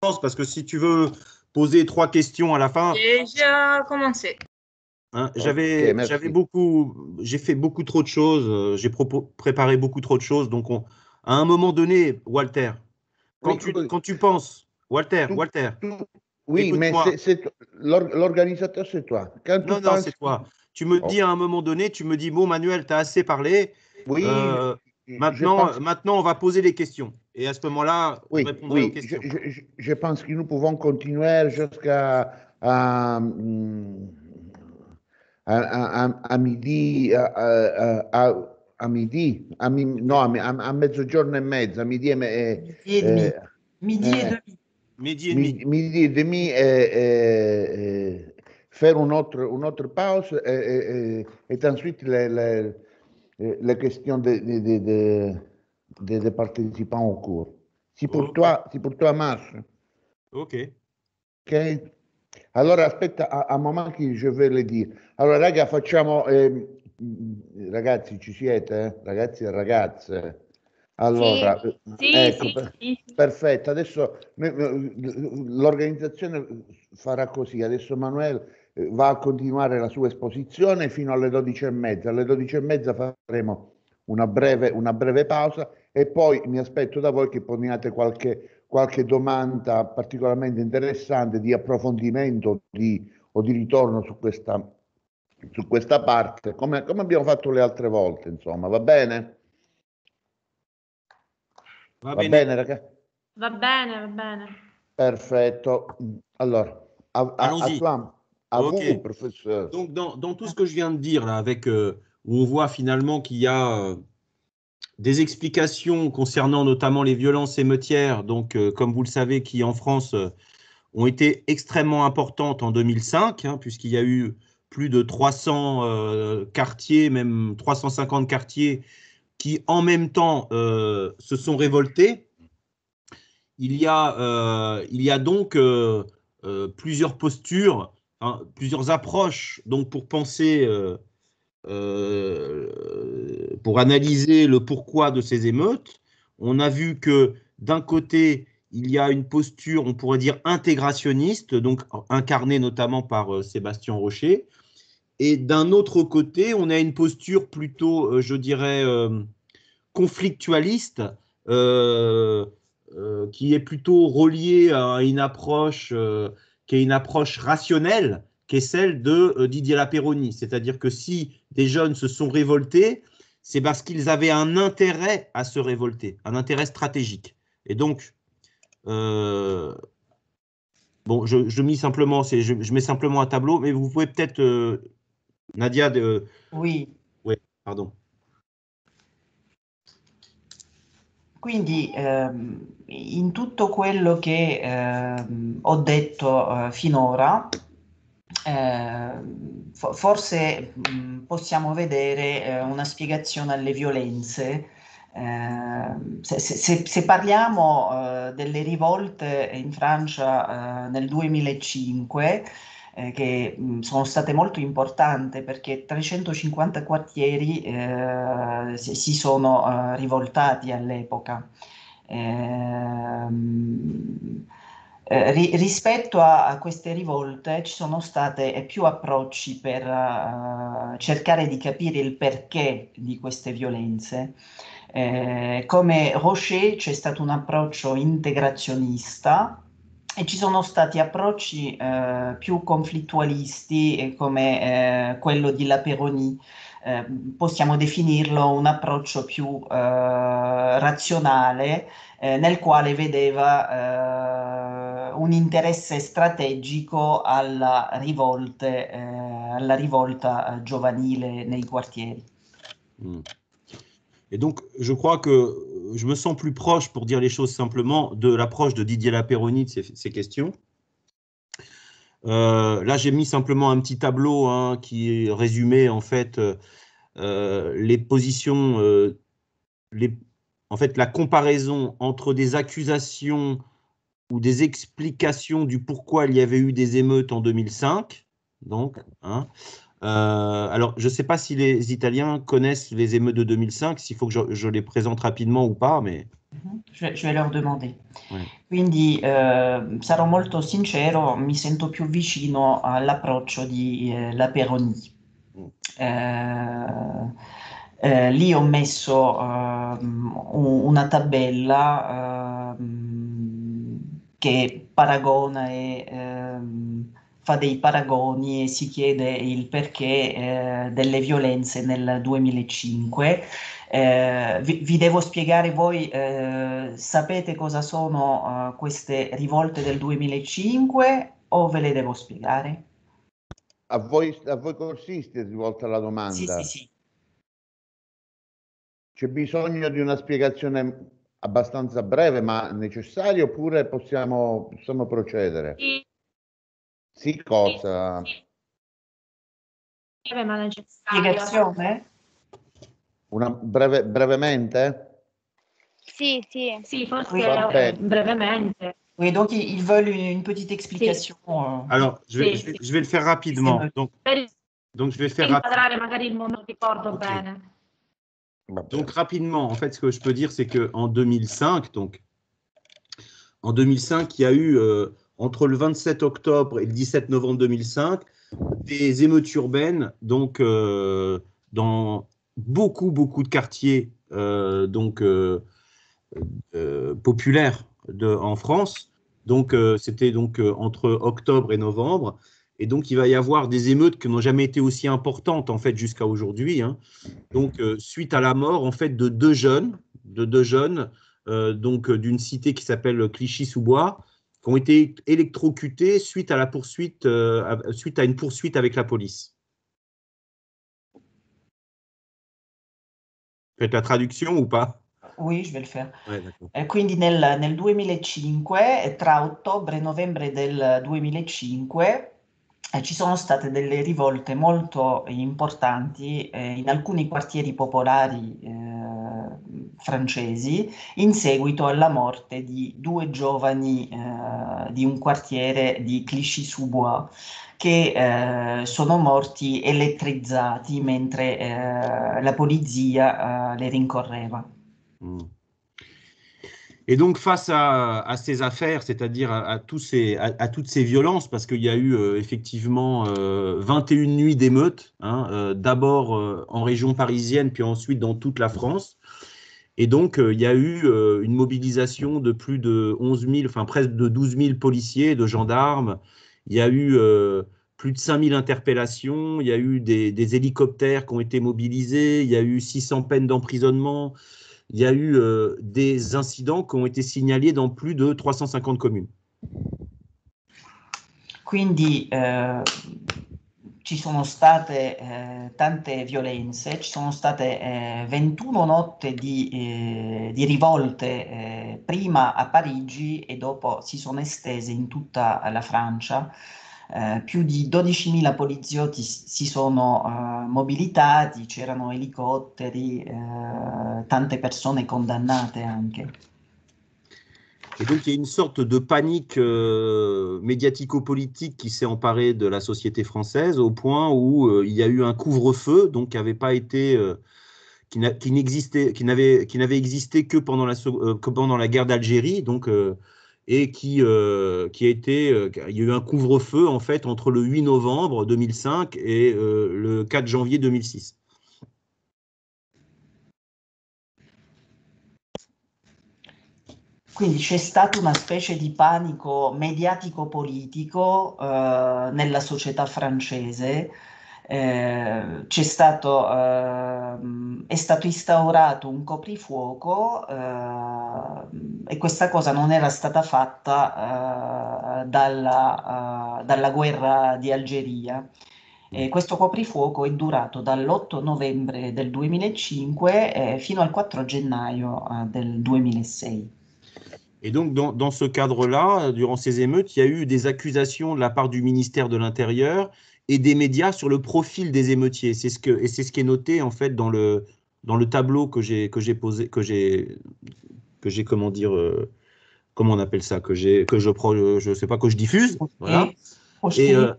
parce que si tu veux poser trois questions à la fin. J'ai commencé. Hein, j'avais, j'avais beaucoup, j'ai fait beaucoup trop de choses, euh, j'ai préparé beaucoup trop de choses. Donc, on, à un moment donné, Walter, quand, tu, quand tu penses, Walter, Walter. oui, mais c'est, l'organisateur, c'est toi. non, non, c'est toi. Tu me oh. dis à un moment donné, tu me dis, bon, Manuel, tu as assez parlé. Oui. Euh, maintenant, maintenant, on va poser les questions. Et à ce moment-là, oui, répondrez aux questions. Je, je, pense que nous pouvons continuer jusqu'à à, à, à, à, midi, à, midi, non, à, mezzogiorno e mezzo, à midi et, e, e eh, eh. demi. midi et demi. Midi et demi. Midi eh, et demi, et, faire une autre, une autre pause et, ensuite la question de, de des, des participants au cours. C'est pour, okay. toi, c'est pour toi, Marche. OK. OK. Allora aspetta un momento che je vais le dire. Allora raga facciamo, eh, ragazzi ci siete? Eh? Ragazzi e ragazze. Allora, sì, eh, ecco, sì, per, sì, perfetto. Adesso l'organizzazione farà così. Adesso Manuel eh, va a continuare la sua esposizione fino alle 12 e mezza. Alle 12 e mezza faremo una breve, una breve pausa e poi mi aspetto da voi che poniate qualche, qualche domanda particolarmente interessante di approfondimento di, o di ritorno su questa, su questa parte, come, come abbiamo fatto le altre volte, insomma, va bene? Va, va bene, bene ragazzi? Va bene, va bene. Perfetto. Allora, a, à, à toi, à okay. vous, professeur. Donc, dans, dans, tout ce que je viens de dire, là, avec, euh, où on voit finalement qu'il y a... Euh, des explications concernant notamment les violences émeutières, donc euh, comme vous le savez, qui en France euh, ont été extrêmement importantes en 2005, hein, puisqu'il y a eu plus de 300 euh, quartiers, même 350 quartiers, qui en même temps se sont révoltés. Il y a, il y a donc plusieurs postures, hein, plusieurs approches donc pour penser euh, pour analyser le pourquoi de ces émeutes, on a vu que d'un côté, il y a une posture, on pourrait dire, intégrationniste, donc incarnée notamment par euh, Sébastien Rocher. Et d'un autre côté, on a une posture plutôt, euh, je dirais, conflictualiste, qui est plutôt reliée à une approche qui est une approche rationnelle qui est celle de euh, Didier Lapéroni. C'est-à-dire que si des jeunes se sont révoltés, c'est parce qu'ils avaient un intérêt à se révolter, un intérêt stratégique. Et donc, euh, bon, je, mets simplement, un tableau, mais vous pouvez peut-être, euh, Nadia, de, oui, oui, pardon. Quindi dans ehm, in tutto quello che dit ehm, ho detto eh, finora, eh, forse mh, mm, possiamo vedere eh, una spiegazione alle violenze. Ehm, se, se, se, parliamo eh, delle rivolte in Francia eh, nel 2005, eh, che mh, mm, sono state molto importanti perché 350 quartieri eh, si, si, sono eh, rivoltati all'epoca. Eh, eh, ri- rispetto a, a, queste rivolte ci sono state eh, più approcci per uh, cercare di capire il perché di queste violenze. Eh, come Rocher c'è stato un approccio integrazionista, e ci sono stati approcci eh, più conflittualisti come eh, quello di Laperoni, eh, possiamo definirlo un approccio più razionale nel quale vedeva Eh, un interesse strategico alla, rivolte, eh, la rivolta eh, giovanile nei quartieri. Mm. Et donc, je crois que je me sens plus proche, pour dire les choses simplement, de l'approche de Didier Laperroni de ces, questions. Euh, là, j'ai mis simplement un petit tableau hein, qui résumait en fait euh, les positions, euh, en fait la comparaison entre des accusations ou des explications du pourquoi il y avait eu des émeutes en 2005. Donc, hein. euh, alors, je ne sais pas si les Italiens connaissent les émeutes de 2005, s'il faut que je, les présente rapidement ou pas, mais... Mhm. Je, vais leur demander. Oui. Quindi euh, sarò molto sincero, mi sento più vicino all'approccio di eh, La Peroni. Eh, eh, lì ho messo ehm, una tabella ehm, che paragona e ehm, fa dei paragoni e si chiede il perché eh, delle violenze nel 2005. Eh, vi, vi, devo spiegare voi, eh, sapete cosa sono eh, queste rivolte del 2005 o ve le devo spiegare? A voi, a voi consiste rivolta la domanda? Sì, sì, sì. C'è bisogno di una spiegazione abbastanza breve ma necessario oppure possiamo, possiamo procedere? Sì. Sì, cosa? Sì. Breve ma necessario. Spiegazione? Una breve, brevemente? Sì, sì. Sì, forse oui. brevemente. Oui, donc ils veulent une, petite explication. Sì. Euh. Alors, je vais, sì, je vais, le faire rapidement. Donc, donc je vais faire rapidement. magari il mondo, ricordo okay. bene. Bah, donc rapidement, en fait, ce que je peux dire, c'est qu'en 2005, en 2005, il y a eu euh, entre le 27 octobre et le 17 novembre 2005 des émeutes urbaines, donc euh, dans beaucoup beaucoup de quartiers euh, donc populaires de, en France. Donc c'était donc entre octobre et novembre et donc, il va y avoir des émeutes qui n'ont jamais été aussi importantes, en fait, jusqu'à aujourd'hui. Hein. Donc, euh, suite à la mort, en fait, de deux jeunes, de deux jeunes, euh, donc euh, d'une cité qui s'appelle Clichy-sous-Bois, qui ont été électrocutés suite à la poursuite, suite à une poursuite avec la police. Faites la traduction ou pas Oui, je vais le faire. Ouais, eh, quindi nel, nel 2005, e tra ottobre e novembre del 2005, eh, ci sono state delle rivolte molto importanti eh, in alcuni quartieri popolari eh, francesi in seguito alla morte di due giovani eh, di un quartiere di Clichy-sous-Bois che eh, sono morti elettrizzati mentre eh, la polizia le rincorreva. Mm. Et donc face à, ces affaires, c'est-à-dire à, toutes ces violences, parce qu'il y a eu euh, effectivement 21 euh, nuits d'émeutes, hein, euh, d'abord en région parisienne, puis ensuite dans toute la France. Et donc il y a eu une mobilisation de plus de 11 000, enfin presque de 12 000 policiers, de gendarmes. Il y a eu plus de 5 000 interpellations. Il y a eu des, des hélicoptères qui ont été mobilisés. Il y a eu 600 peines d'emprisonnement. il y a eu euh, des incidents qui ont été signalés dans plus de 350 communes. Quindi eh, ci sono state eh, tante violenze, ci sono state eh, 21 notte di, eh, di rivolte eh, prima a Parigi e dopo si sono estese in tutta la Francia. de eh, più di 12.000 poliziotti si sono eh, mobilitati, c'erano des hélicoptères, eh, tante personnes condamnées aussi. Et donc il y a une sorte de panique euh, médiatico-politique qui s'est emparée de la société française au point où euh, il y a eu un couvre-feu, donc qui n'avait pas été, euh, qui n'avait existé que pendant la, pendant la guerre d'Algérie, donc et qui, euh, euh, qui a il y a eu un couvre-feu en fait entre le 8 novembre 2005 et euh, le 4 janvier 2006. Quindi c'è une una specie di panico politique politico eh, nella société francese eh, stato, eh, è stato instaurato un coprifuoco eh, e questa cosa non era stata fatta eh, dalla, eh, dalla, guerra di Algeria. Eh, mm. questo coprifuoco è durato dall'8 novembre del 2005 eh, fino al 4 gennaio euh, del 2006. Et donc, dans, dans ce cadre-là, durant ces émeutes, il y a eu des accusations de la part du ministère de l'Intérieur et des médias sur le profil des émeutiers. C'est ce que et c'est ce qui est noté en fait dans le dans le tableau que j'ai que j'ai posé que j'ai que j'ai comment dire euh, comment on appelle ça que j'ai que je je sais pas que je diffuse. Voilà. Et euh,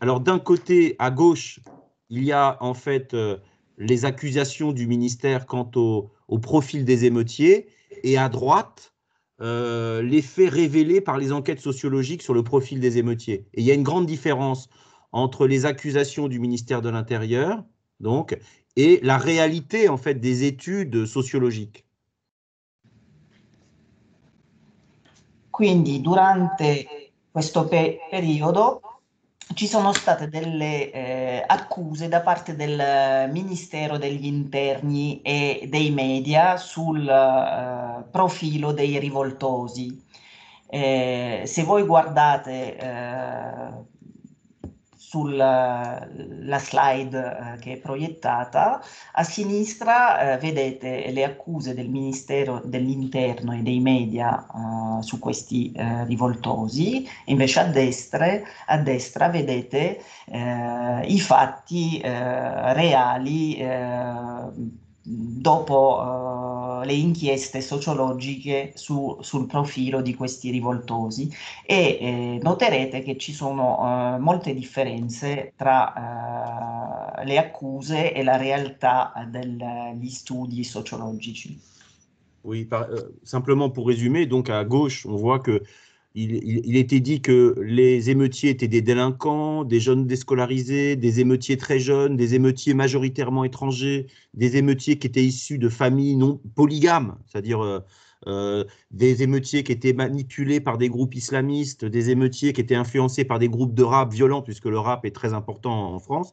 alors d'un côté à gauche il y a en fait euh, les accusations du ministère quant au, au, profil des émeutiers et à droite les faits révélés par les enquêtes sociologiques sur le profil des émeutiers. Et il y a une grande différence entre les accusations du ministère de l'Intérieur, donc, et la réalité, en fait, des études sociologiques. Quindi, durante questo pe periodo ci sono state delle eh, accuse da parte del eh, Ministero degli Interni e dei media sul eh, profilo dei rivoltosi. Eh, se voi guardate eh, sulla slide eh, che è proiettata, a sinistra eh, vedete le accuse del Ministero dell'Interno e dei media eh, su questi eh, rivoltosi, invece a destra, a destra vedete eh, i fatti eh, reali dopo uh, le inchieste sociologiche su, sul profilo di questi rivoltosi e eh, noterete che ci sono uh, molte differenze tra uh, le accuse e la realtà degli studi sociologici. Oui, par, euh, simplement pour résumer, donc à gauche, on voit que il, était dit que les émeutiers étaient des délinquants, des jeunes déscolarisés, des émeutiers très jeunes, des émeutiers majoritairement étrangers, des émeutiers qui étaient issus de familles non polygames, c'est-à-dire euh, euh, des émeutiers qui étaient manipulés par des groupes islamistes, des émeutiers qui étaient influencés par des groupes de rap violents, puisque le rap est très important en France,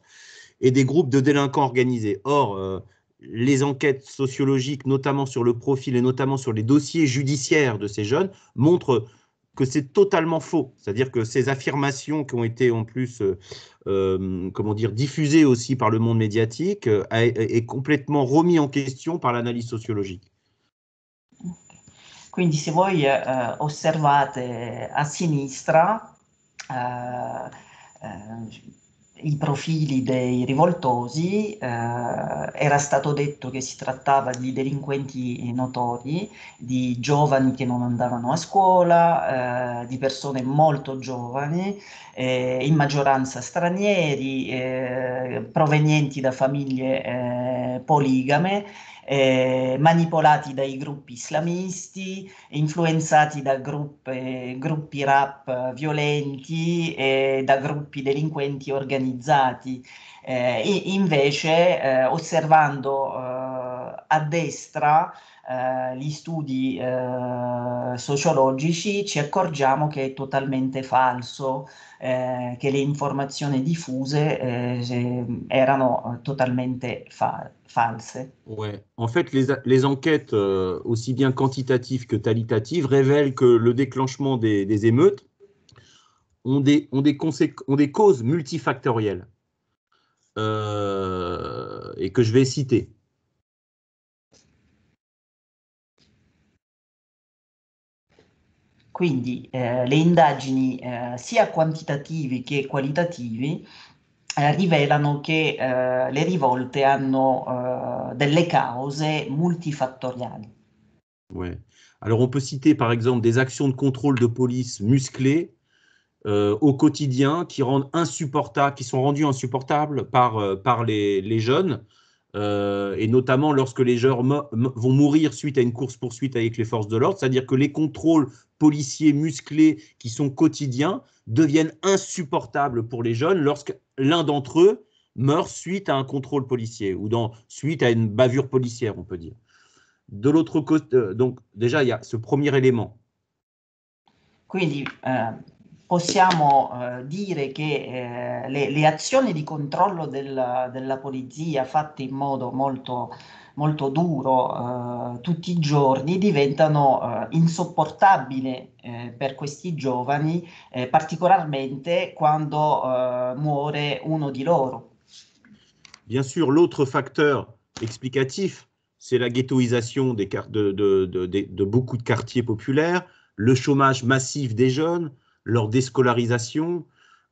et des groupes de délinquants organisés. Or, euh, les enquêtes sociologiques, notamment sur le profil et notamment sur les dossiers judiciaires de ces jeunes, montrent que c'est totalement faux. C'est-à-dire que ces affirmations qui ont été en plus, euh, euh, comment dire, diffusées aussi par le monde médiatique, euh, est complètement remis en question par l'analyse sociologique. Quindi se voi eh, osservate a sinistra, eh, eh i profili dei rivoltosi, eh, era stato detto che si trattava di delinquenti notori, di giovani che non andavano a scuola, eh, di persone molto giovani, eh, in maggioranza stranieri, eh, provenienti da famiglie eh, poligame eh, manipolati dai gruppi islamisti, influenzati da gruppi, gruppi rap eh, violenti e da gruppi delinquenti organizzati. Eh, invece, eh, osservando eh, a destra, les eh, gli studi eh, sociologici ci accorgiamo che è totalement falso, que eh, che le informazioni diffuse eh, erano totalmente Ouais. En fait, les, enquêtes, euh, aussi bien quantitatives que qualitatives, révèlent que le déclenchement des, émeutes ont des, ont, des ont des causes multifactorielles. Euh, et que je vais citer. Quindi les eh, le indagini eh, sia quantitativi che qualitativi eh, rivelano che eh, le rivolte hanno delle cause multifattoriali. Alors on peut citer par exemple des actions de contrôle de police musclées euh, au quotidien qui, rendent insupportables, qui sont rendues insupportables par, euh, les jeunes euh, et notamment lorsque les jeunes vont mourir suite à une course-poursuite avec les forces de l'ordre, c'est-à-dire que les contrôles policiers musclés qui sont quotidiens deviennent insupportables pour les jeunes lorsque l'un d'entre eux meurt suite à un contrôle policier ou suite à une bavure policière, on peut dire. De l'autre côté, euh, donc déjà, il y a ce premier élément. Euh, possiamo eh, dire che eh, le, le, azioni di controllo del, della polizia fatte in modo molto, molto duro eh, tutti i giorni diventano eh, insopportabili eh, per questi giovani, eh, particolarmente quando muore uno di loro. Bien sûr, l'autre facteur explicatif, c'est la ghettoisation des, de, de, de, de beaucoup de quartiers populaires, le chômage massif des jeunes, leur déscolarisation,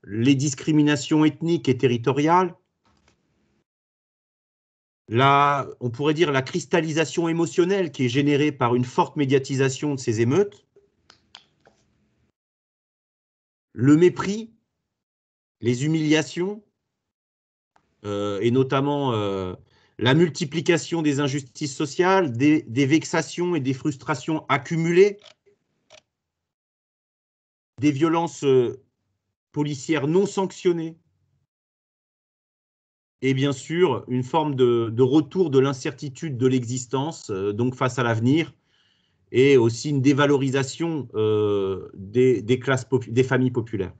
les discriminations ethniques et territoriales, la, on pourrait dire la cristallisation émotionnelle qui est générée par une forte médiatisation de ces émeutes, le mépris, les humiliations, euh, et notamment euh, la multiplication des injustices sociales, des, vexations et des frustrations accumulées des violences euh, policières non sanctionnées, et bien sûr une forme de, retour de l'incertitude de l'existence, euh, donc face à l'avenir, et aussi une dévalorisation euh, des, classes des familles populaires.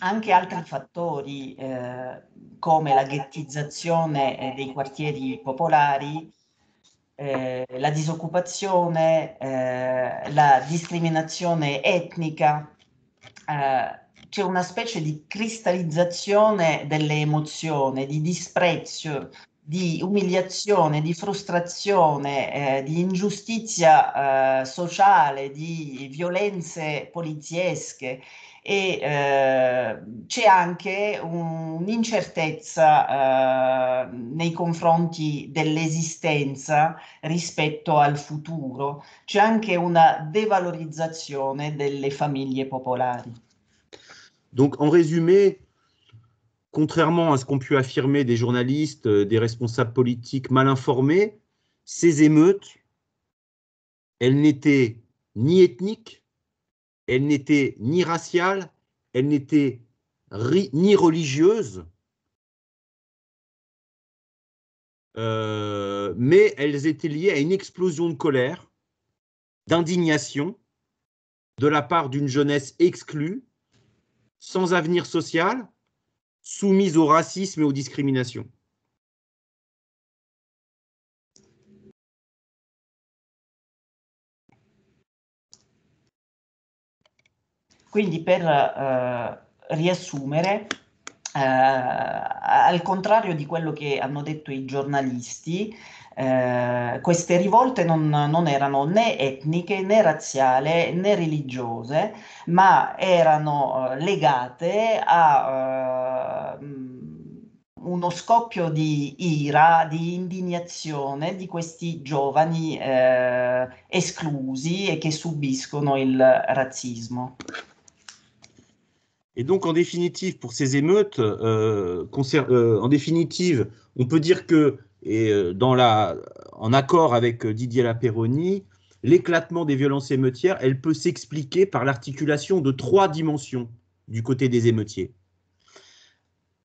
anche altri fattori eh, come la ghettizzazione eh, dei quartieri popolari, eh, la disoccupazione, eh, la discriminazione etnica, eh, c'è una specie di cristallizzazione delle emozioni, di disprezzo, di umiliazione, di frustrazione, eh, di ingiustizia eh, sociale, di violenze poliziesche Et eh, c'è anche un'incertezza eh, nei confronti dell'esistenza rispetto al futuro, c'è anche una dévalorisation delle famiglie popolari. Donc en résumé, contrairement à ce qu'ont pu affirmer des journalistes, euh, des responsables politiques mal informés, ces émeutes, elles n'étaient ni ethniques, elles n'était ni raciale, elle n'était ni religieuse, euh, mais elles étaient liées à une explosion de colère, d'indignation de la part d'une jeunesse exclue, sans avenir social, soumise au racisme et aux discriminations. Quindi per eh, riassumere, eh, al contrario di quello che hanno detto i giornalisti, eh, queste rivolte non, non, erano né etniche né razziali né religiose, ma erano eh, legate a eh, uno scoppio di ira, di indignazione di questi giovani eh, esclusi e che subiscono il razzismo. Et donc, en définitive, pour ces émeutes, euh, euh, en définitive, on peut dire que, et euh, dans la, en accord avec Didier Lapéroni, l'éclatement des violences émeutières, elle peut s'expliquer par l'articulation de trois dimensions du côté des émeutiers.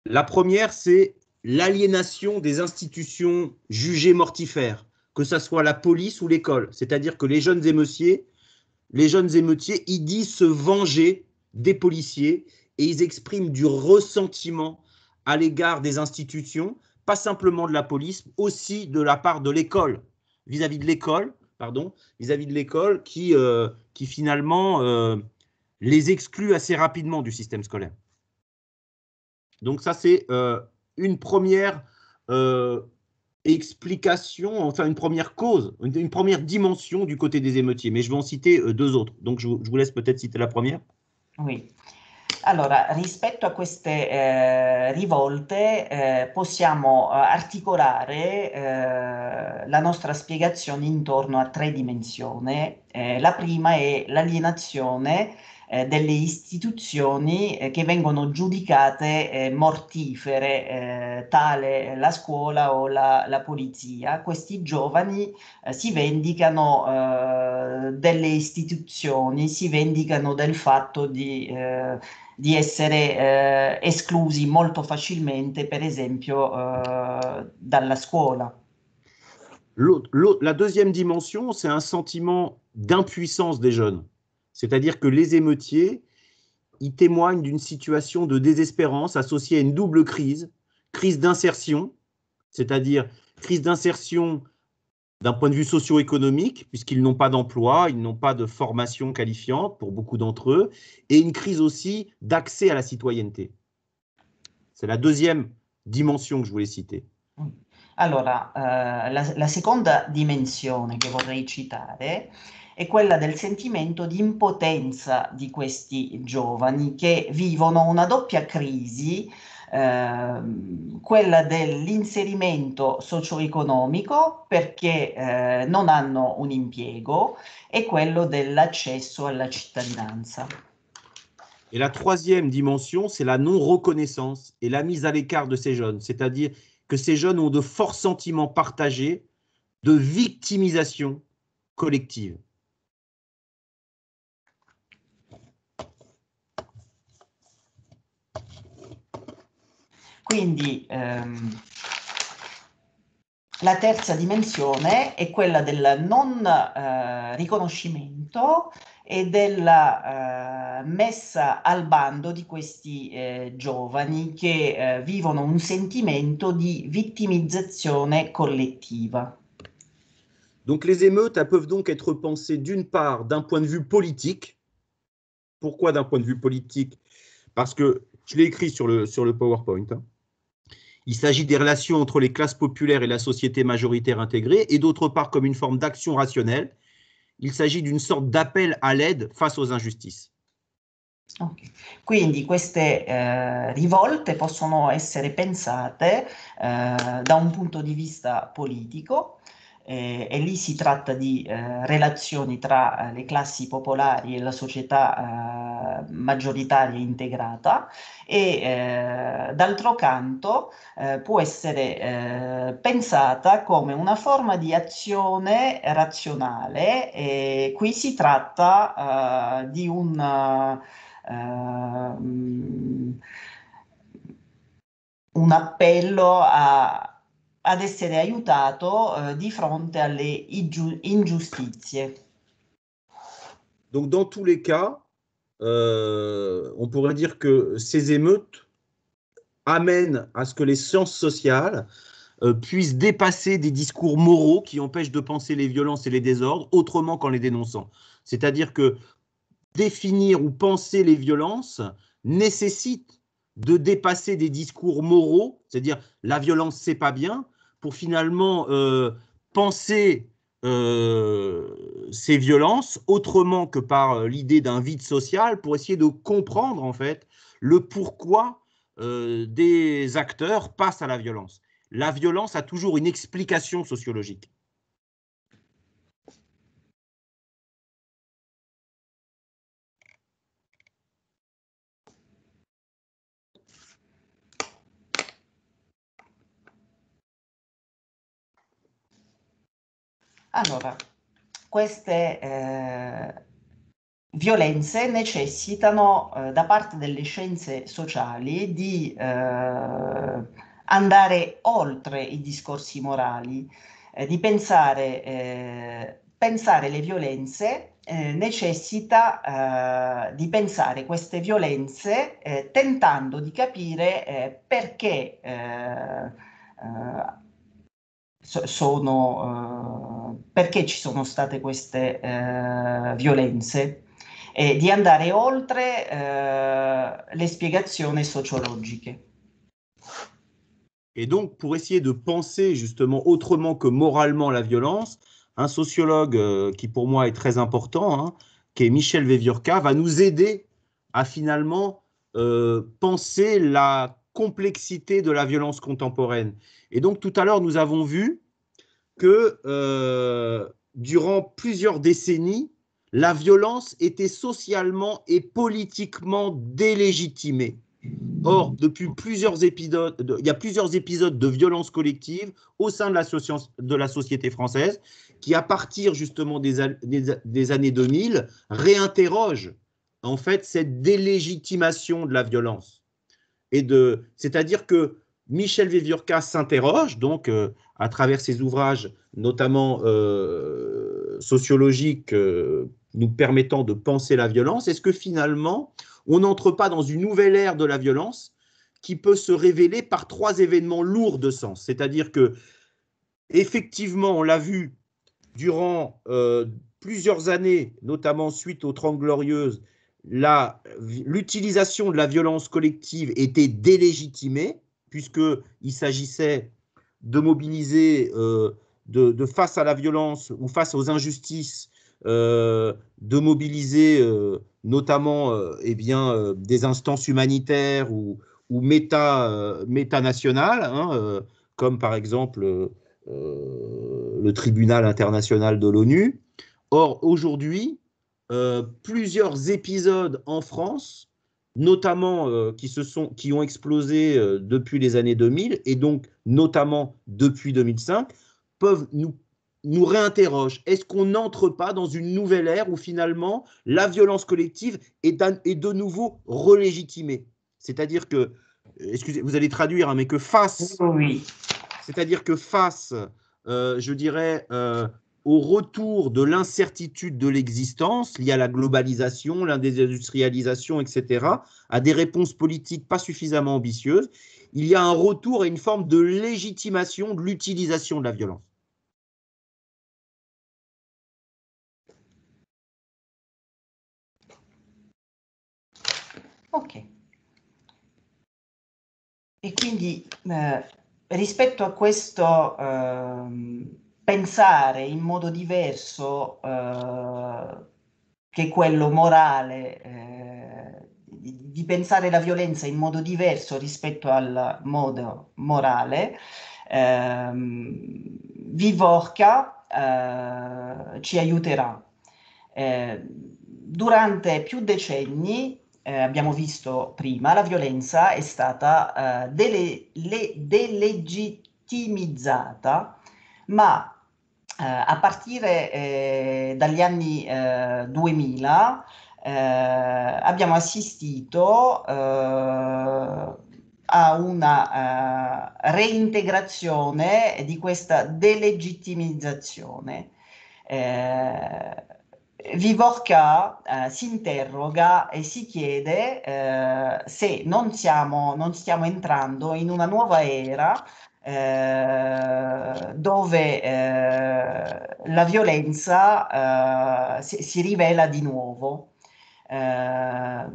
La première, c'est l'aliénation des institutions jugées mortifères, que ce soit la police ou l'école. C'est-à-dire que les jeunes émeutiers, les jeunes émeutiers, ils disent se venger des policiers et ils expriment du ressentiment à l'égard des institutions, pas simplement de la police, aussi de la part de l'école, vis-à-vis de l'école, pardon, vis-à-vis de l'école qui, euh, qui finalement euh, les exclut assez rapidement du système scolaire. Donc ça, c'est euh, une première explication, enfin une première cause, une, première dimension du côté des émeutiers. Mais je vais en citer deux autres. Donc je, je vous laisse peut-être citer la première. Oui. Allora, rispetto a queste eh, rivolte eh, possiamo eh, articolare eh, la nostra spiegazione intorno a tre dimensioni. Eh, la prima è l'alienazione eh, delle istituzioni che vengono giudicate mortifere, tale la scuola o la, la polizia. Questi giovani si vendicano delle istituzioni, si vendicano del fatto di d'être essere très facilement par exemple, La deuxième dimension, c'est un sentiment d'impuissance des jeunes. C'est-à-dire que les émeutiers, y témoignent d'une situation de désespérance associée à une double crise, crise d'insertion, c'est-à-dire crise d'insertion d'un point de vue socio-économique, puisqu'ils n'ont pas d'emploi, ils n'ont pas de formation qualifiante pour beaucoup d'entre eux, et une crise aussi d'accès à la citoyenneté. C'est la deuxième dimension que je voulais citer. Alors, eh, la, seconde dimension que che vorrei citare est quella del sentimento d'impotence de di questi giovani che vivono una doppia crisi Ehm, quella dell'inserimento socio-economico perché eh, non hanno un impiego e quello dell'accesso alla cittadinanza. Et la troisième dimension, c'est la non-reconnaissance et la mise à l'écart de ces jeunes, c'est-à-dire que ces jeunes ont de forts sentiments partagés de victimisation collective. Quindi ehm, la terza dimensione è quella del non eh, riconoscimento e della eh, messa al bando di questi eh, giovani che eh, vivono un sentimento di vittimizzazione collettiva. Donc les émeutes elles peuvent donc être pensées d'une part d'un point de vue politique. Pourquoi d'un point de vue politique Parce que je l'ai écrit sur le, sur le PowerPoint. Hein. Il s'agit des relations entre les classes populaires et la société majoritaire intégrée, et d'autre part comme une forme d'action rationnelle. Il s'agit d'une sorte d'appel à l'aide face aux injustices. Donc, Quindi queste eh, rivolte possono essere pensate eh, da un vista politico, eh, e lì si tratta di eh, relazioni tra eh, le classi popolari e la società eh, maggioritaria integrata e eh, d'altro canto eh, può essere pensata come una forma di azione razionale e qui si tratta di un mm, un appello a, ad essere eh, di fronte Donc dans tous les cas, euh, on pourrait dire que ces émeutes amènent à ce que les sciences sociales euh, puissent dépasser des discours moraux qui empêchent de penser les violences et les désordres autrement qu'en les dénonçant. C'est-à-dire que définir ou penser les violences nécessite de dépasser des discours moraux, c'est-à-dire la violence c'est pas bien, pour finalement euh, penser euh, ces violences autrement que par euh, l'idée d'un vide social, pour essayer de comprendre en fait le pourquoi des acteurs passent à la violence. La violence a toujours une explication sociologique. Allora, queste eh, violenze necessitano eh, da parte delle scienze sociali di eh, andare oltre i discorsi morali, eh, di pensare, eh, pensare le violenze eh, necessita eh, di pensare queste violenze eh, tentando di capire perché sono, eh, perché ci sono state queste eh, violenze Et di andare oltre eh, les spiegazioni sociologiche. Et donc, pour essayer de penser justement autrement que moralement la violence, un sociologue euh, qui pour moi est très important, hein, qui est Michel Veviorca, va nous aider à finalement euh, penser la complexité de la violence contemporaine. Et donc tout à l'heure, nous avons vu que euh, durant plusieurs décennies, la violence était socialement et politiquement délégitimée. Or, depuis plusieurs épisodes, il y a plusieurs épisodes de violence collective au sein de la, société française qui, à partir justement des, des, années 2000, réinterroge en fait cette délégitimation de la violence et de, c'est-à-dire que Michel Véviurka s'interroge donc euh, à travers ses ouvrages, notamment euh, sociologiques, euh, nous permettant de penser la violence. Est-ce que finalement, on n'entre pas dans une nouvelle ère de la violence qui peut se révéler par trois événements lourds de sens C'est-à-dire que, effectivement, on l'a vu durant plusieurs années, notamment suite aux Trente Glorieuses, l'utilisation de la violence collective était délégitimée, puisqu'il s'agissait de mobiliser euh, de, face à la violence ou face aux injustices, euh, de mobiliser euh, notamment eh bien, des instances humanitaires ou, ou méta, méta nationales, hein, comme par exemple le tribunal international de l'ONU. Or, aujourd'hui, euh, plusieurs épisodes en France, notamment euh, qui, se sont, qui ont explosé euh, depuis les années 2000 et donc notamment depuis 2005, peuvent nous, nous réinterroge. Est-ce qu'on n'entre pas dans une nouvelle ère où finalement la violence collective est, de nouveau relégitimée C'est-à-dire que, excusez, vous allez traduire, hein, mais que face, c'est-à-dire que face, je dirais, au retour de l'incertitude de l'existence liée à la globalisation, l'industrialisation, etc., à des réponses politiques pas suffisamment ambitieuses, il y a un retour à une forme de légitimation de l'utilisation de la violence. Ok. Et quindi eh, rispetto a questo... Ehm, pensare in modo diverso eh, che quello morale, eh, di pensare la violenza in modo diverso rispetto al modo morale. Ehm, eh, Vivorca ci aiuterà. Eh, durante più decenni eh, abbiamo visto prima, la violenza è stata eh, dele, le, delegitimizzata ma eh, a partire eh, dagli anni eh, 2000 eh, abbiamo assistito eh, a una eh, reintegrazione di questa delegittimizzazione. Vivorca eh, si interroga e si chiede eh, se non, siamo, non, stiamo entrando in una nuova era eh, dove eh, la violenza eh, si, si, rivela di nuovo. Eh,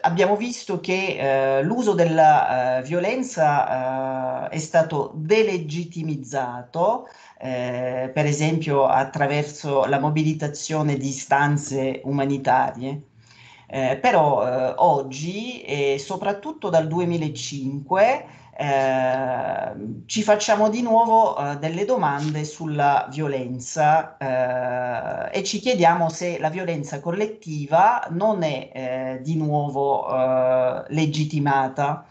abbiamo visto che l'uso della violenza è stato delegittimizzato, per esempio attraverso la mobilitazione di istanze umanitarie. Eh, però eh, oggi e soprattutto dal 2005 Ehm, ci facciamo di nuovo eh, delle domande sulla violenza eh, e ci chiediamo se la violenza collettiva non è eh, di nuovo eh, legittimata,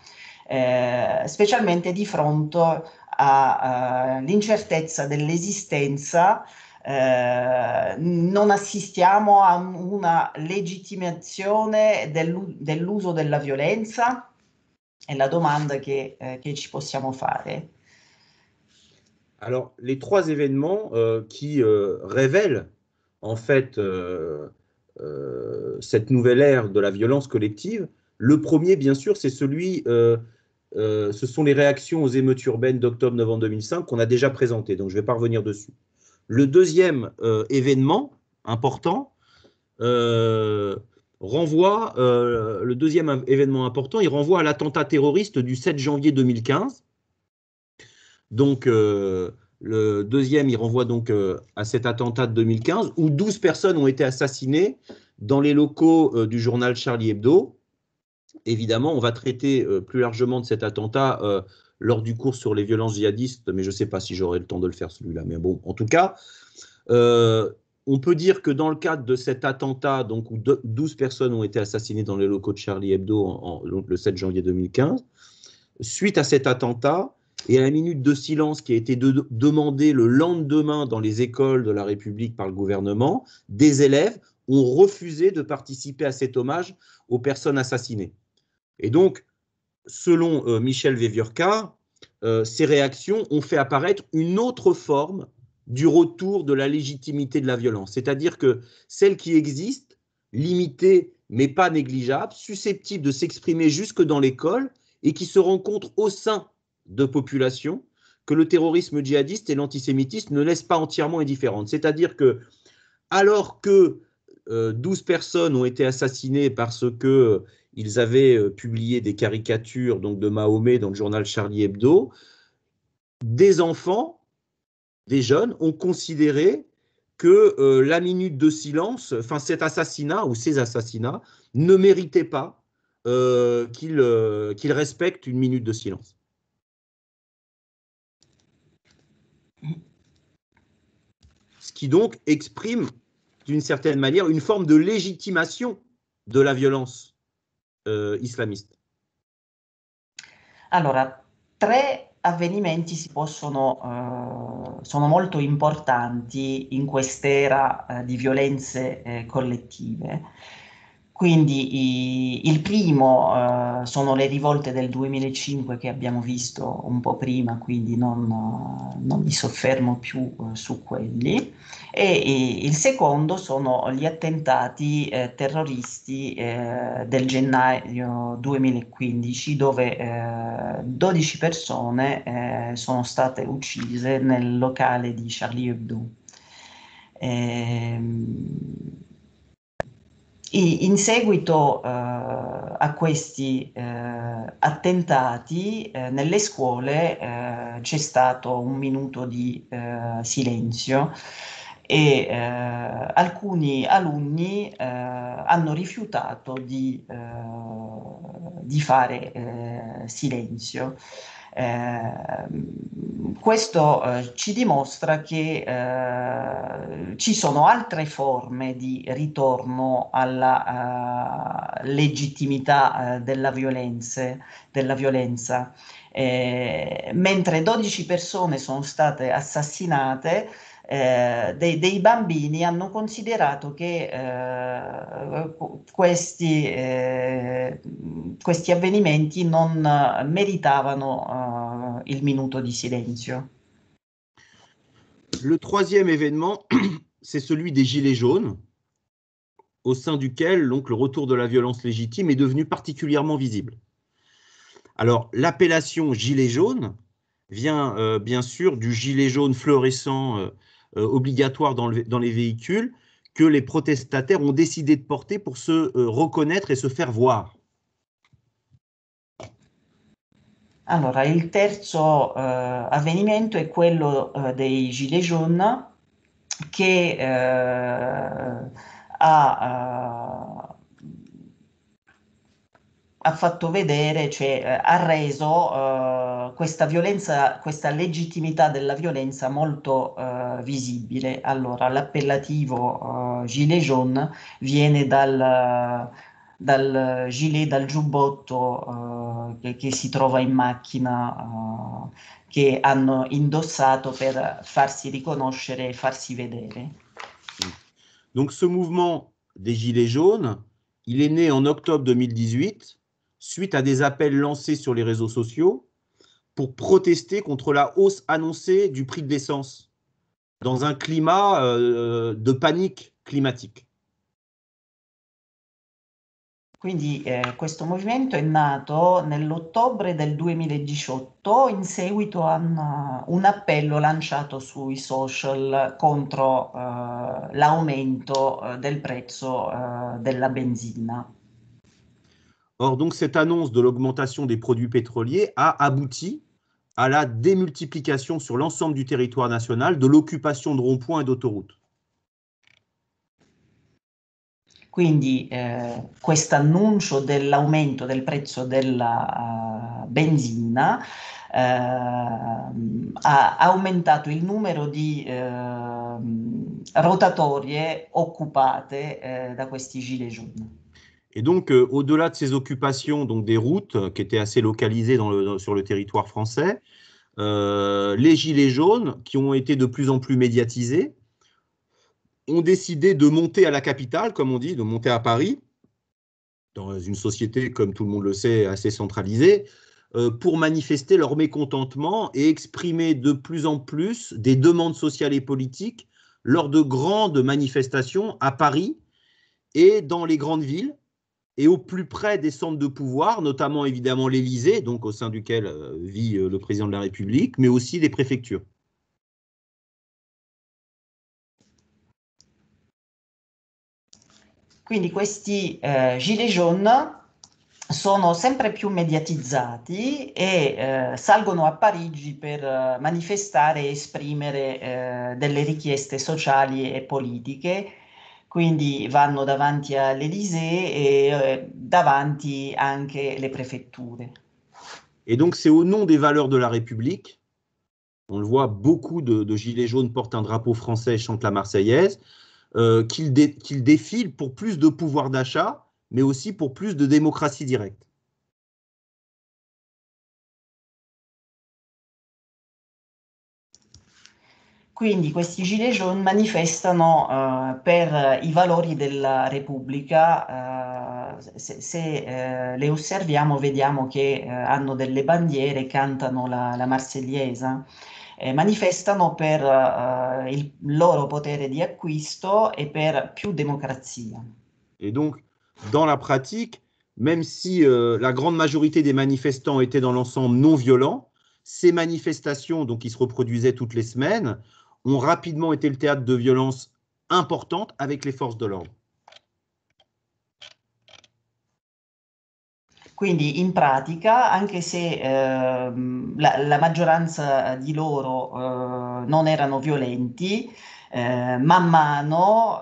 eh, specialmente di fronte all'incertezza dell'esistenza eh, non assistiamo a una legittimazione dell'u- dell'uso della violenza la demande que eh, nous pouvons ci Alors, les trois événements euh, qui euh, révèlent en fait euh, cette nouvelle ère de la violence collective, le premier, bien sûr, c'est celui, ce sont les réactions aux émeutes urbaines d'octobre-novembre 2005 qu'on a déjà présentées, donc je ne vais pas revenir dessus. Le deuxième événement important, renvoie, euh, le deuxième événement important, il renvoie à l'attentat terroriste du 7 janvier 2015. Donc, euh, le deuxième, il renvoie donc euh, à cet attentat de 2015, où 12 personnes ont été assassinées dans les locaux du journal Charlie Hebdo. Évidemment, on va traiter plus largement de cet attentat lors du cours sur les violences djihadistes, mais je ne sais pas si j'aurai le temps de le faire celui-là. Mais bon, en tout cas, on peut dire que dans le cadre de cet attentat, donc, où 12 personnes ont été assassinées dans les locaux de Charlie Hebdo en, le 7 janvier 2015, suite à cet attentat et à la minute de silence qui a été demandée le lendemain dans les écoles de la République par le gouvernement, des élèves ont refusé de participer à cet hommage aux personnes assassinées. Et donc, selon euh, Michel Veviorka, euh, ces réactions ont fait apparaître une autre forme du retour de la légitimité de la violence. C'est-à-dire que celle qui existe, limitée mais pas négligeable, susceptible de s'exprimer jusque dans l'école et qui se rencontre au sein de populations que le terrorisme djihadiste et l'antisémitisme ne laissent pas entièrement indifférentes. C'est-à-dire que alors que euh, douze 12 personnes ont été assassinées parce que euh, ils avaient euh, publié des caricatures donc de Mahomet dans le journal Charlie Hebdo, des enfants des jeunes ont considéré que euh, la minute de silence, enfin cet assassinat ou ces assassinats, ne méritait pas euh, euh, qu'ils respectent une minute de silence. Ce qui donc exprime d'une certaine manière une forme de légitimation de la violence islamiste. Alors, très avvenimenti si possono, eh, sono molto importanti in quest'era eh, di violenze eh, collettive quindi i, il primo eh, sono le rivolte del 2005 che abbiamo visto un po' prima, quindi non, non mi soffermo più eh, su quelli. E, e, il secondo sono gli attentati eh, terroristi eh, del gennaio 2015, dove 12 eh, persone eh, sono state uccise nel locale di Charlie Hebdo. Ehm, in seguito eh, a questi eh, attentati, eh, nelle scuole eh, c'è stato un minuto di eh, silenzio e eh, alcuni alunni hanno rifiutato di, di fare silenzio. Ehm, questo eh, ci dimostra che eh, ci sono altre forme di ritorno alla eh, legittimità eh, della, violenze, della violenza. Eh, mentre 12 persone sono state assassinate, des eh, dei, dei, bambini hanno considerato che eh, questi, eh, questi, avvenimenti non meritavano il Le troisième événement, c'est celui des Gilets jaunes, au sein duquel donc, le retour de la violence légitime est devenu particulièrement visible. Alors, l'appellation Gilet jaune vient euh, bien sûr du gilet jaune fleurissant. Euh, euh, obligatoire dans, les véhicules que les protestataires ont décidé de porter pour se euh, reconnaître et se faire voir. Alors, il terzo eh, avvenimento è quello eh, Gilets jaunes qui eh, a ha fatto vedere, cioè eh, ha reso eh, questa violenza, questa legittimità della violenza molto eh, visibile. Allora, l'appellativo eh, gilet jaune viene dal, dal gilet, dal giubbotto eh, che, che, si trova in macchina, eh, che hanno indossato per farsi riconoscere e farsi vedere. Mm. Donc ce mouvement des Gilets jaunes, il est né en octobre 2018 suite à des appels lancés sur les réseaux sociaux pour protester contre la hausse annoncée du prix de l'essence dans un climat euh, euh de panique climatique. Quindi eh, questo movimento è nato nell'ottobre del 2018 in seguito a un, un appello lanciato sui social contro eh, l'aumento eh, del prezzo eh, della benzina. Or, donc, cette annonce de l'augmentation des produits pétroliers a abouti à la démultiplication sur l'ensemble du territoire national de l'occupation de ronds-points et d'autoroutes. Quindi eh, questo annuncio dell'aumento del prezzo della eh, benzina a ehm, ha aumentato il numero di eh, rotatorie occupate eh, da questi gilets jaunes. Et donc, euh, au-delà de ces occupations donc des routes, euh, qui étaient assez localisées sur le territoire français, euh, les Gilets jaunes, qui ont été de plus en plus médiatisés, ont décidé de monter à la capitale, comme on dit, de monter à Paris, dans une société, comme tout le monde le sait, assez centralisée, pour manifester leur mécontentement et exprimer de plus en plus des demandes sociales et politiques lors de grandes manifestations à Paris et dans les grandes villes, et au plus près des centres de pouvoir, notamment évidemment l'Élysée, donc au sein duquel euh, vit euh, le président de la République, mais aussi les préfectures. Quindi questi eh, gilets jaunes sono sempre più mediatizzati e eh, salgono a Parigi per eh, manifestare et esprimere eh, des richieste sociales et politiques. Quindi vanno davanti all'Elysée e et eh, davanti anche le Et donc c'est au nom des valeurs de la République, on le voit, beaucoup de, gilets jaunes portent un drapeau français et chantent la Marseillaise, euh, qu'ils défilent pour plus de pouvoir d'achat, mais aussi pour plus de démocratie directe. Quindi questi Gilets jaunes manifestent eh, pour per eh, i valori della Repubblica, Si eh, se, se le osserviamo vediamo che hanno delle bandiere, cantano la, la marseillaise. eh, manifestano per il loro potere di acquisto e per più démocratie. Et donc, dans la pratique, même si euh, la grande majorité des manifestants étaient dans l'ensemble non violents, ces manifestations, donc qui se reproduisaient toutes les semaines, ont rapidement été le théâtre de violences importantes avec les forces de l'Ordre. Quindi in pratica, anche se ehm, la, la, maggioranza di loro eh, non erano violenti, eh, man mano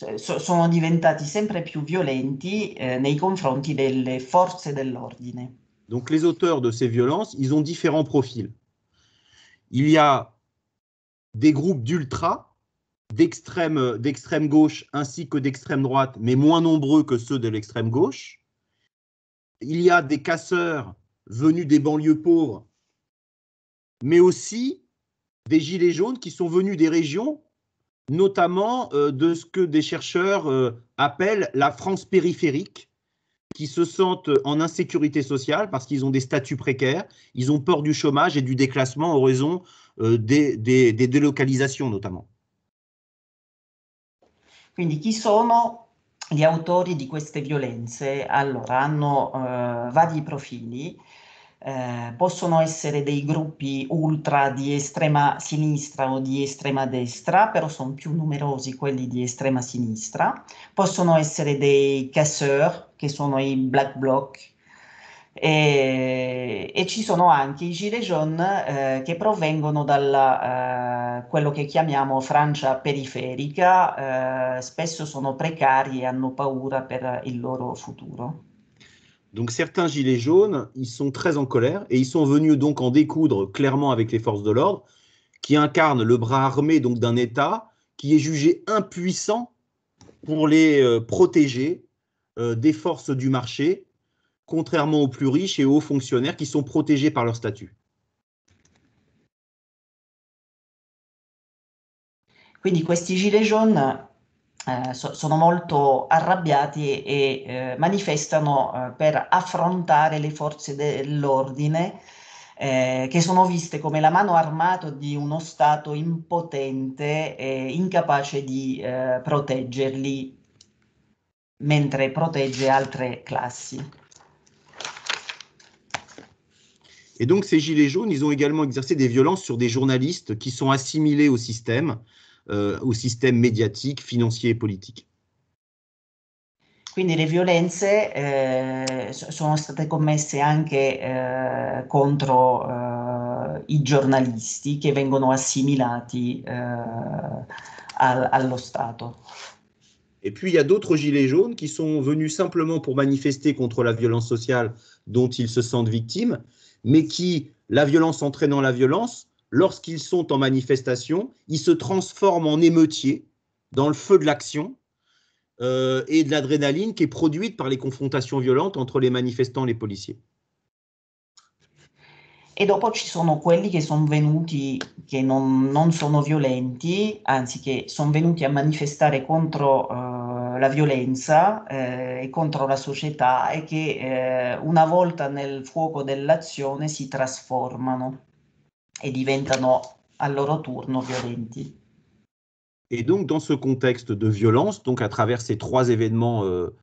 eh, so, sono diventati sempre più violenti eh, nei confronti delle forze dell'ordine. Donc les auteurs de ces violences, ils ont différents profils il y a des groupes d'ultra, d'extrême, gauche ainsi que d'extrême droite, mais moins nombreux que ceux de l'extrême gauche. Il y a des casseurs venus des banlieues pauvres, mais aussi des gilets jaunes qui sont venus des régions, notamment euh, de ce que des chercheurs euh, appellent la France périphérique, qui se sentent en insécurité sociale parce qu'ils ont des statuts précaires, ils ont peur du chômage et du déclassement en raison euh, des, des, des délocalizzazioni notamment. Quindi chi sono gli autori di queste violenze? Allora, hanno eh, vari profili, eh, possono essere dei gruppi ultra di estrema sinistra o di estrema destra, però sono più numerosi quelli di estrema sinistra, possono essere dei casseurs, qui sont les « black blocs ». Et e il y a aussi les « gilets jaunes qui eh, che de da eh, quello che chiamiamo Francia periferica, eh, spesso sono precari e hanno paura per il Donc certains gilets jaunes, ils sont très en colère et ils sont venus donc en découdre clairement avec les forces de l'ordre, qui incarnent le bras armé donc d'un État qui est jugé impuissant pour les euh, protéger euh, des forces du marché, contrairement aux plus riches et aux fonctionnaires qui sont protégés par leur statut. Quindi questi gilets jaunes eh, sono molto arrabbiati e eh, manifestano eh, per affrontare le forze dell'ordine eh, che sono viste come la mano armata di uno Stato impotente e incapace di eh, proteggerli mentre protegge altre classi. E donc ces gilets jaunes, ils ont également exercé des violences sur des journalistes qui sont assimilés au système, euh, au système médiatique, financier et politique. Quindi le violenze eh, sono state commesse anche eh, contro eh, i giornalisti che vengono assimilati eh, al, allo Stato. Et puis, il y a d'autres gilets jaunes qui sont venus simplement pour manifester contre la violence sociale dont ils se sentent victimes, mais qui, la violence entraînant la violence, lorsqu'ils sont en manifestation, ils se transforment en émeutiers dans le feu de l'action euh, et de l'adrénaline qui est produite par les confrontations violentes entre les manifestants et les policiers. E dopo ci sono quelli che sono venuti, che non, non sono violenti, anzi che sono venuti a manifestare contro eh, la violenza eh, e contro la società e che eh, una volta nel fuoco dell'azione si trasformano e diventano a loro turno violenti. Et donc, dans ce contexte de violence, donc à travers ces trois événements euh,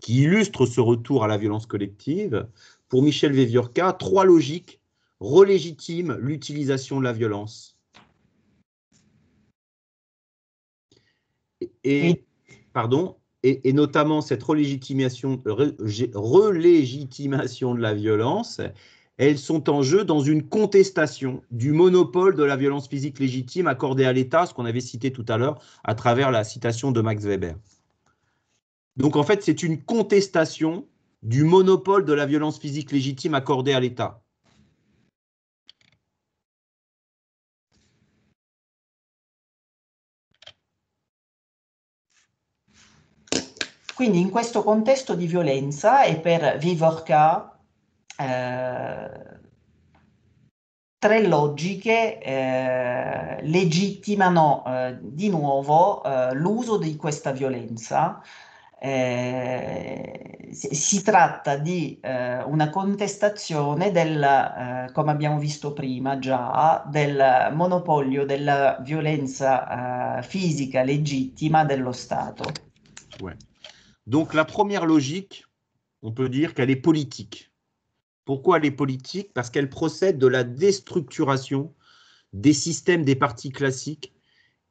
qui illustrent ce retour à la violence collective, pour Michel Véviorca, trois logiques relégitime l'utilisation de la violence. Et, pardon, et, notamment cette relégitimation, relégitimation de la violence, elles sont en jeu dans une contestation du monopole de la violence physique légitime accordée à l'État, ce qu'on avait cité tout à l'heure à travers la citation de Max Weber. Donc en fait, c'est une contestation du monopole de la violence physique légitime accordée à l'État. Quindi in questo contesto di violenza e per Vivorca eh, tre logiche eh, legittimano eh, di nuovo eh, l'uso di questa violenza. Eh, si tratta di eh, una contestazione del, come abbiamo visto prima già, del monopolio della violenza fisica legittima dello Stato. Uè. Donc la première logique, on peut dire qu'elle est politique. Pourquoi elle est politique Parce qu'elle procède de la déstructuration des systèmes des partis classiques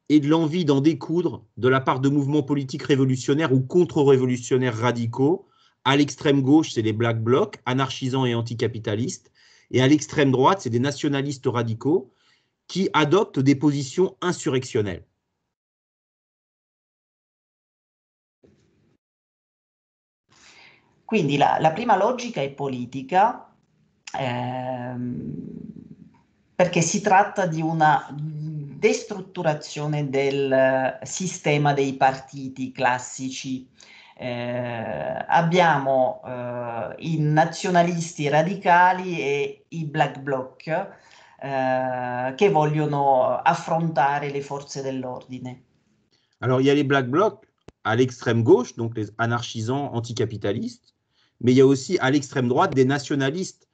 et de l'envie d'en découdre de la part de mouvements politiques révolutionnaires ou contre-révolutionnaires radicaux. À l'extrême gauche, c'est les Black Blocs, anarchisants et anticapitalistes. Et à l'extrême droite, c'est des nationalistes radicaux qui adoptent des positions insurrectionnelles. Quindi la, la prima logica è politica, ehm, perché si tratta di una destrutturazione del sistema dei partiti classici. Eh, abbiamo eh, i nazionalisti radicali e i black bloc eh, che vogliono affrontare le forze dell'ordine. Allora, il y a les black bloc à gauche, donc les anarchisants anticapitalistes, mais il y a aussi à l'extrême droite des nationalistes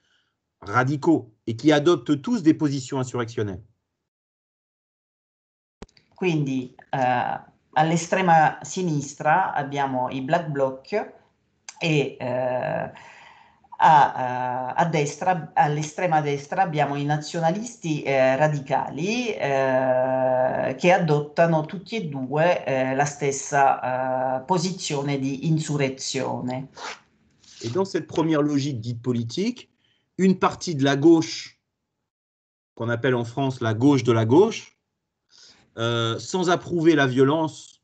radicaux e che adoptano tous des positions insurrectionnelles. Quindi eh, all'estrema sinistra abbiamo i Black Bloc e eh, a, eh, a, destra, all'estrema destra abbiamo i nazionalisti eh, radicali eh, che adottano tutti e due eh, la stessa posizione di insurrezione. Et dans cette première logique dite politique, une partie de la gauche, qu'on appelle en France la gauche de la gauche, euh, sans approuver la violence,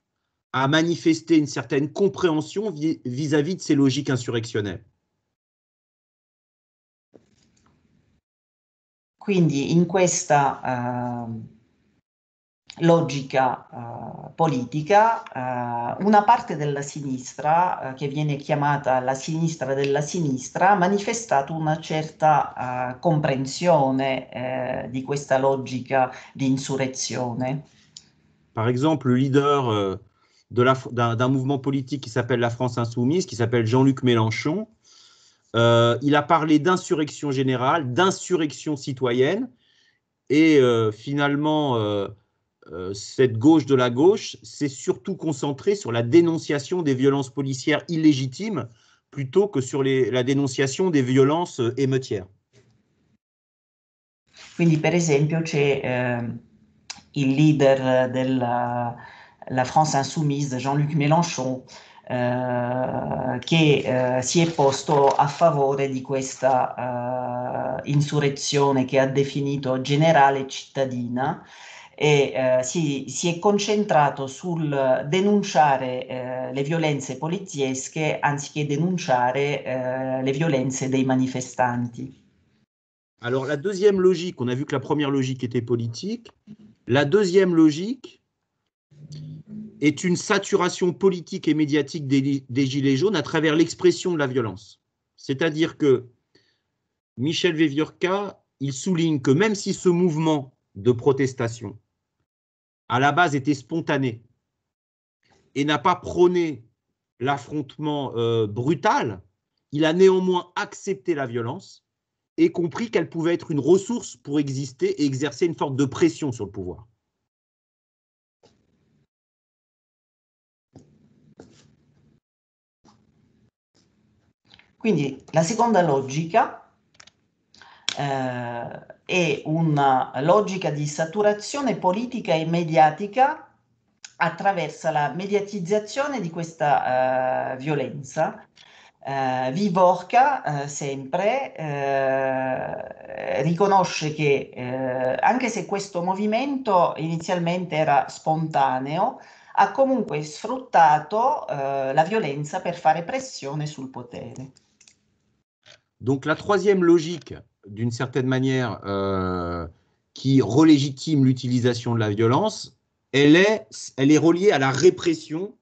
a manifesté une certaine compréhension vis-à-vis de ces logiques insurrectionnelles. Quindi in ehm, logica eh, politique, eh, une partie de la della sinistra, qui eh, che viene la sinistra della sinistra, ha manifestato una certa comprensione di questa logica di insurrezione. Par exemple, le leader euh, d'un mouvement politique qui s'appelle la France insoumise, qui s'appelle Jean-Luc Mélenchon, euh, il a parlé d'insurrection générale, d'insurrection citoyenne, et euh, finalement euh, cette gauche de la gauche s'est surtout concentrée sur la dénonciation des violences policières illégitimes plutôt que sur la dénonciation des violences euh, émeutières. par exemple, ehm, il y a le leader de la France Insoumise, Jean-Luc Mélenchon, qui s'est posé si à de cette insurrection qu'il a définie « générale et definito et' s'est eh, si, sur è concentrato sul denunciare eh, le violenze poliziesche anziché denunciare eh, Alors la deuxième logique, on a vu que la première logique était politique, la deuxième logique est une saturation politique et médiatique des, Gilets jaunes à travers l'expression de la violence. C'est-à-dire que Michel Veviorca, il souligne que même si ce mouvement de protestation à la base était spontané et n'a pas prôné l'affrontement euh, brutal, il a néanmoins accepté la violence et compris qu'elle pouvait être une ressource pour exister et exercer une forme de pression sur le pouvoir. Quindi la seconda logica eh, e una logica di saturazione politica e mediatica attraverso la mediatizzazione di questa eh, violenza. Eh, Vivorca eh, sempre eh, riconosce che eh, anche se questo movimento inizialmente era spontaneo, ha comunque sfruttato eh, la violenza per fare pressione sul potere. Donc la troisième logique d'une certaine manière, euh, qui relégitime l'utilisation de la violence, elle est, elle est reliée à la répression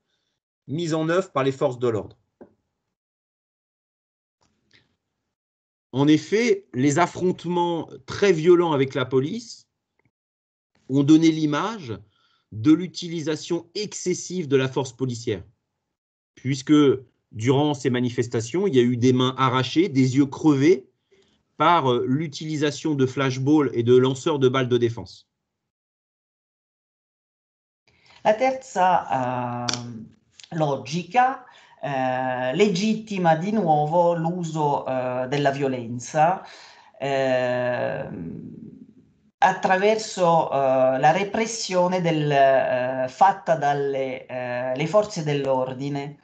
mise en œuvre par les forces de l'ordre. En effet, les affrontements très violents avec la police ont donné l'image de l'utilisation excessive de la force policière, puisque durant ces manifestations, il y a eu des mains arrachées, des yeux crevés, par euh, l'utilisation de flashball e de lanceurs de balles de défense. La terza eh, logica eh, legittima di nuovo l'uso eh, della violenza ehm, attraverso eh, la repressione del, eh, fatta dalle eh, forze dell'ordine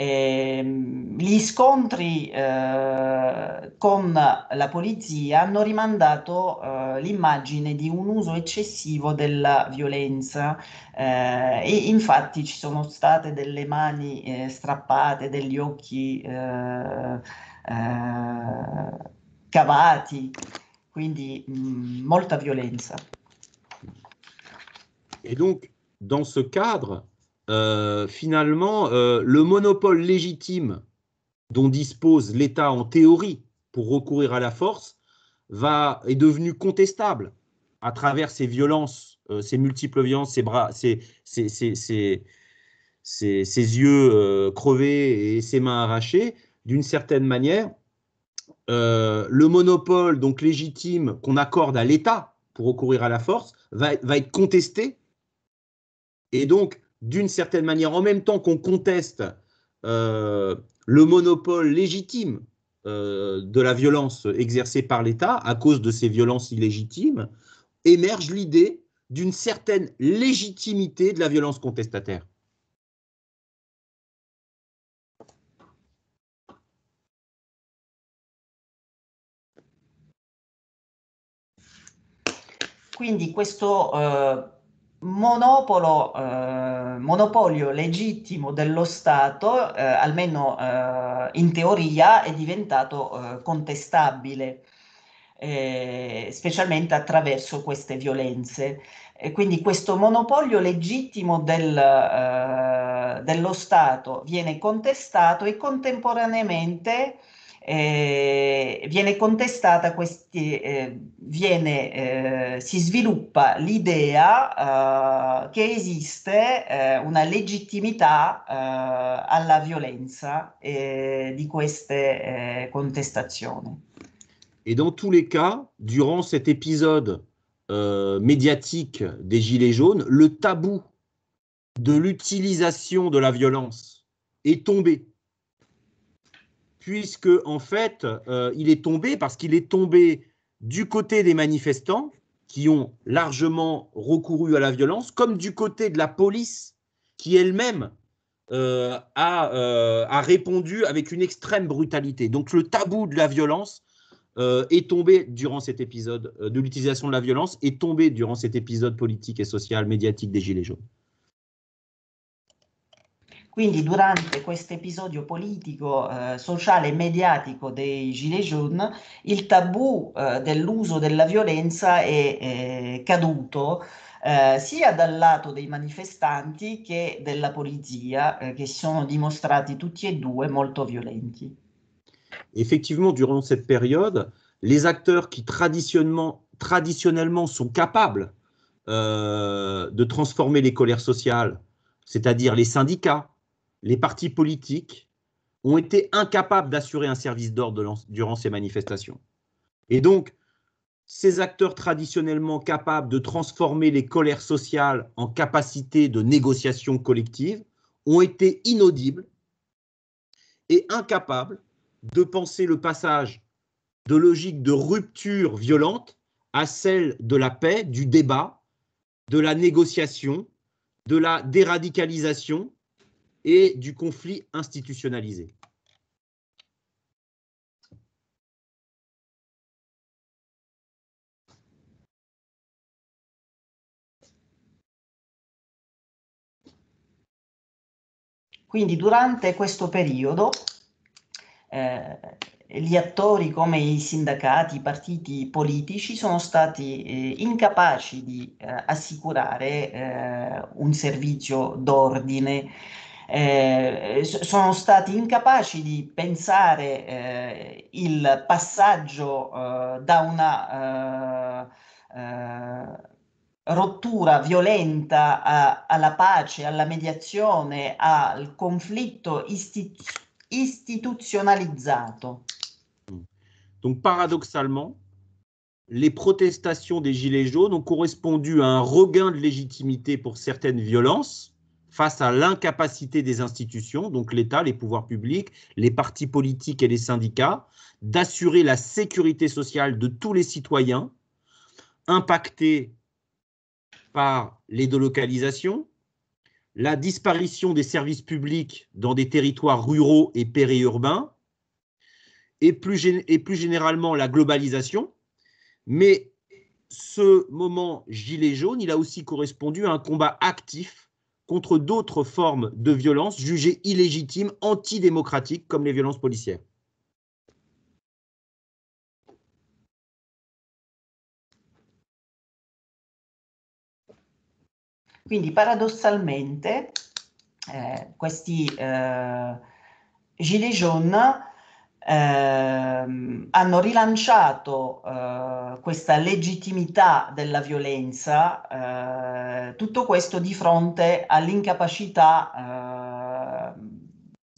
Ehm, gli scontri eh, con la polizia hanno rimandato eh, l'immagine di un uso eccessivo della violenza eh, e infatti ci sono state delle mani eh, strappate, degli occhi eh, cavati, quindi mh, mm, molta violenza. E dunque, dans ce cadre, Euh, finalement, euh, le monopole légitime dont dispose l'État en théorie pour recourir à la force va, est devenu contestable à travers ces violences, ses euh, ces multiples violences, ses bras, ces, yeux crevés et ses mains arrachées, d'une certaine manière, le monopole donc légitime qu'on accorde à l'État pour recourir à la force va, va être contesté. Et donc, d'une certaine manière, en même temps qu'on conteste euh, le monopole légitime euh, de la violence exercée par l'État à cause de ces violences illégitimes, émerge l'idée d'une certaine légitimité de la violence contestataire. Quindi questo eh, monopolo, eh, monopolio legittimo dello Stato, eh, almeno eh, in teoria, è diventato eh, contestabile, eh, specialmente attraverso queste violenze. E quindi questo monopolio legittimo del, eh, dello Stato viene contestato e contemporaneamente eh, viene contestata, questi, eh, viene, eh, si sviluppa l'idea eh, che esiste eh, una legittimità eh, alla violenza di queste contestazioni. Et dans tous les cas, durant cet épisode euh, médiatique des Gilets jaunes, le tabou de l'utilisation de la violence est tombé puisque en fait, euh, il est tombé parce qu'il est tombé du côté des manifestants qui ont largement recouru à la violence, comme du côté de la police qui elle-même euh, euh, a, répondu avec une extrême brutalité. Donc le tabou de la violence est tombé durant cet épisode, de l'utilisation de la violence, est tombé durant cet épisode politique et social, médiatique des Gilets jaunes. Quindi durante questo episodio politico, eh, sociale e mediatico dei Gilets jaunes, il tabù eh, dell'uso della violenza è, è eh, caduto eh, sia dal lato dei manifestanti che della polizia, eh, che sono dimostrati tutti e due molto violenti. Effectivement, durant cette période, les acteurs qui traditionnellement, traditionnellement sont capables euh, de transformer les colères sociales, c'est-à-dire les syndicats, les partis politiques ont été incapables d'assurer un service d'ordre durant ces manifestations. Et donc, ces acteurs traditionnellement capables de transformer les colères sociales en capacité de négociation collective ont été inaudibles et incapables de penser le passage de logique de rupture violente à celle de la paix, du débat, de la négociation, de la déradicalisation et du conflit institutionnalisé. Quindi durante questo periodo eh, gli attori come i sindacati, i partiti politici sono stati eh, incapaci di eh, assicurare eh, un servizio d'ordine eh, sono stati incapaci di pensare eh, il passaggio eh, da una eh, eh, rottura violenta a, alla pace, alla mediazione, al conflitto istitu- institutionnalisé. Mm. Donc paradoxalement, les protestations des Gilets jaunes ont correspondu à un regain de légitimité pour certaines violences, face à l'incapacité des institutions, donc l'État, les pouvoirs publics, les partis politiques et les syndicats, d'assurer la sécurité sociale de tous les citoyens impactés par les délocalisations, la disparition des services publics dans des territoires ruraux et périurbains, et plus, et plus généralement la globalisation. Mais ce moment gilet jaune, il a aussi correspondu à un combat actif contre d'autres formes de violences jugées illégitimes, antidémocratiques, comme les violences policières. Quindi paradossalmente ces eh, questi eh, gilets jaunes ehm, hanno rilanciato eh, questa legittimità della violenza, eh, tutto questo di fronte all'incapacità eh,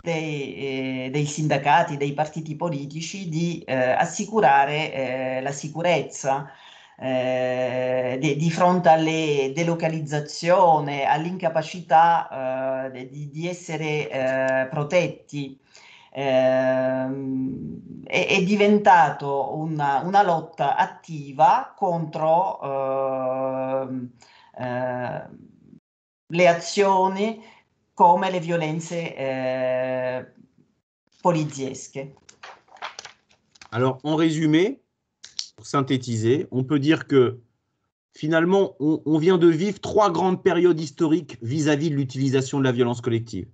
dei, eh, dei, sindacati, dei partiti politici di eh, assicurare la sicurezza. Eh, di, di, fronte alle delocalizzazioni, all'incapacità eh, di, di, essere eh, protetti est ehm, è, une diventato una, una, lotta attiva contro les ehm, violences ehm, le azioni come le violenze eh, Alors, en résumé, pour synthétiser, on peut dire que finalement, on, vient de vivre trois grandes périodes historiques vis à -vis de l'utilisation de la violence collective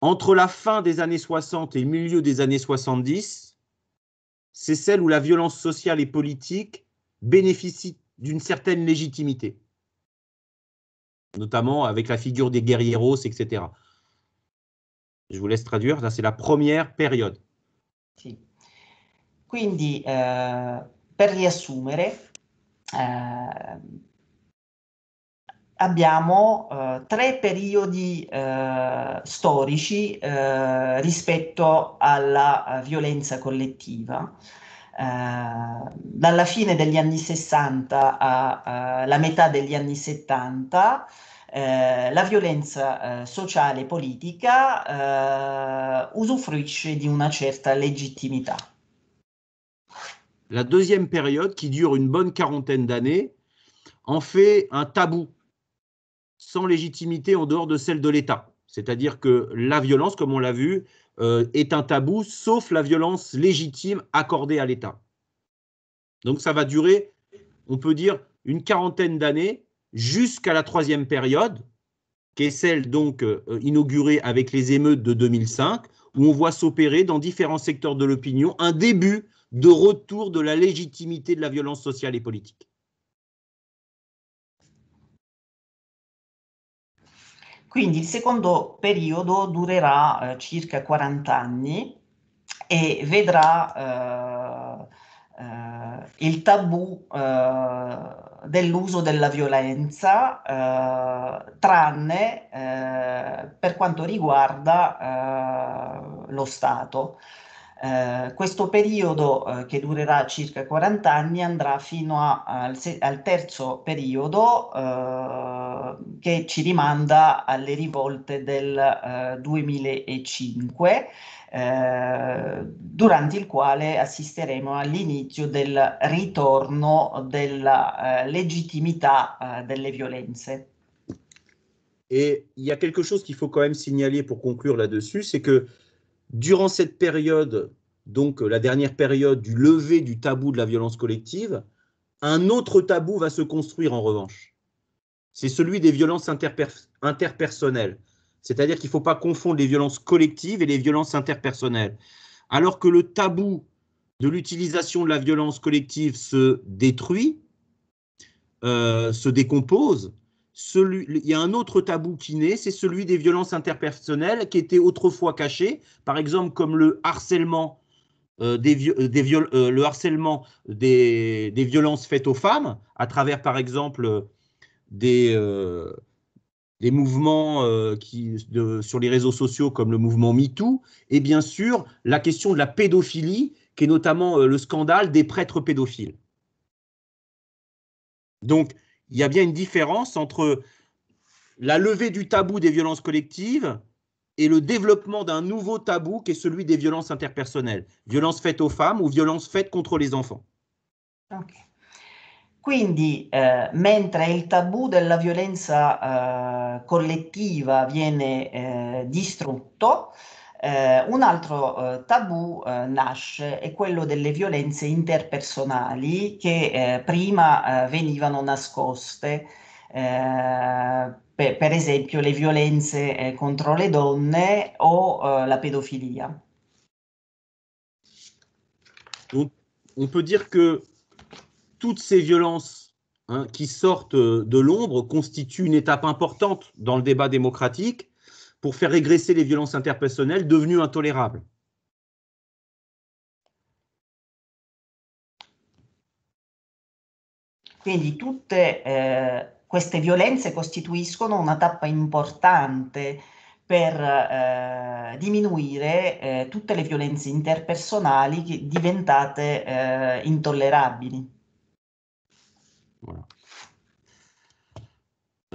entre la fin des années 60 et le milieu des années 70, c'est celle où la violence sociale et politique bénéficie d'une certaine légitimité, notamment avec la figure des guerrieros, etc. Je vous laisse traduire, c'est la première période. Si. Quindi, euh, per eh, abbiamo eh, tre periodi eh, storici eh, rispetto alla eh, violenza collettiva. Eh, dalla fine degli anni 60 alla eh, metà degli anni 70 la violenza sociale e politica usufruisce di una certa legittimità. La deuxième période, qui dure une bonne quarantaine d'années, en fait un tabou sans légitimité en dehors de celle de l'État. C'est-à-dire que la violence, comme on l'a vu, euh, est un tabou, sauf la violence légitime accordée à l'État. Donc ça va durer, on peut dire, une quarantaine d'années jusqu'à la troisième période, qui est celle donc euh, inaugurée avec les émeutes de 2005, où on voit s'opérer dans différents secteurs de l'opinion un début de retour de la légitimité de la violence sociale et politique. Quindi il secondo periodo durerà eh, circa 40 anni e vedrà eh, eh, il tabù eh, dell'uso della violenza, eh, tranne eh, per quanto riguarda eh, lo Stato. Eh, questo periodo eh, che durerà circa 40 anni andrà fino a, al, al, terzo periodo eh, che ci rimanda alle rivolte del 2005 eh, eh, durante il quale assisteremo all'inizio del ritorno della legitimità delle violenze. Et il y a quelque chose qu'il faut quand même signaler pour conclure là-dessus, c'est que Durant cette période, donc euh, la dernière période du lever du tabou de la violence collective, un autre tabou va se construire en revanche. C'est celui des violences interpersonnelles. C'est-à-dire qu'il ne faut pas confondre les violences collectives et les violences interpersonnelles. Alors que le tabou de l'utilisation de la violence collective se détruit, euh, se décompose, il y a un autre tabou qui naît, c'est celui des violences interpersonnelles qui étaient autrefois cachées, par exemple comme le harcèlement, euh, des, euh, euh, le harcèlement des, violences faites aux femmes, à travers par exemple des, mouvements qui, sur les réseaux sociaux comme le mouvement MeToo, et bien sûr la question de la pédophilie, qui est notamment le scandale des prêtres pédophiles. Donc, il y a bien une différence entre la levée du tabou des violences collectives et le développement d'un nouveau tabou qui est celui des violences interpersonnelles, violences faites aux femmes ou violences faites contre les enfants. Donc, Quindi, eh, mentre il tabù della violenza eh, collettiva viene eh, distrutto, eh, un autre eh, tabou tabù eh, nasce è quello delle violenze interpersonali che eh, prima venivano nascoste, per, per, esempio le violenze contro le donne la pedofilia. On, peut dire que toutes ces violences hein, qui sortent euh, de l'ombre constituent une étape importante dans le débat démocratique pour faire régresser les violences interpersonnelles devenues intolérables. Quindi tutte eh, queste violenze costituiscono una tappa importante per eh, diminuire eh, tutte le violenze interpersonali diventate eh, intollerabili. Voilà.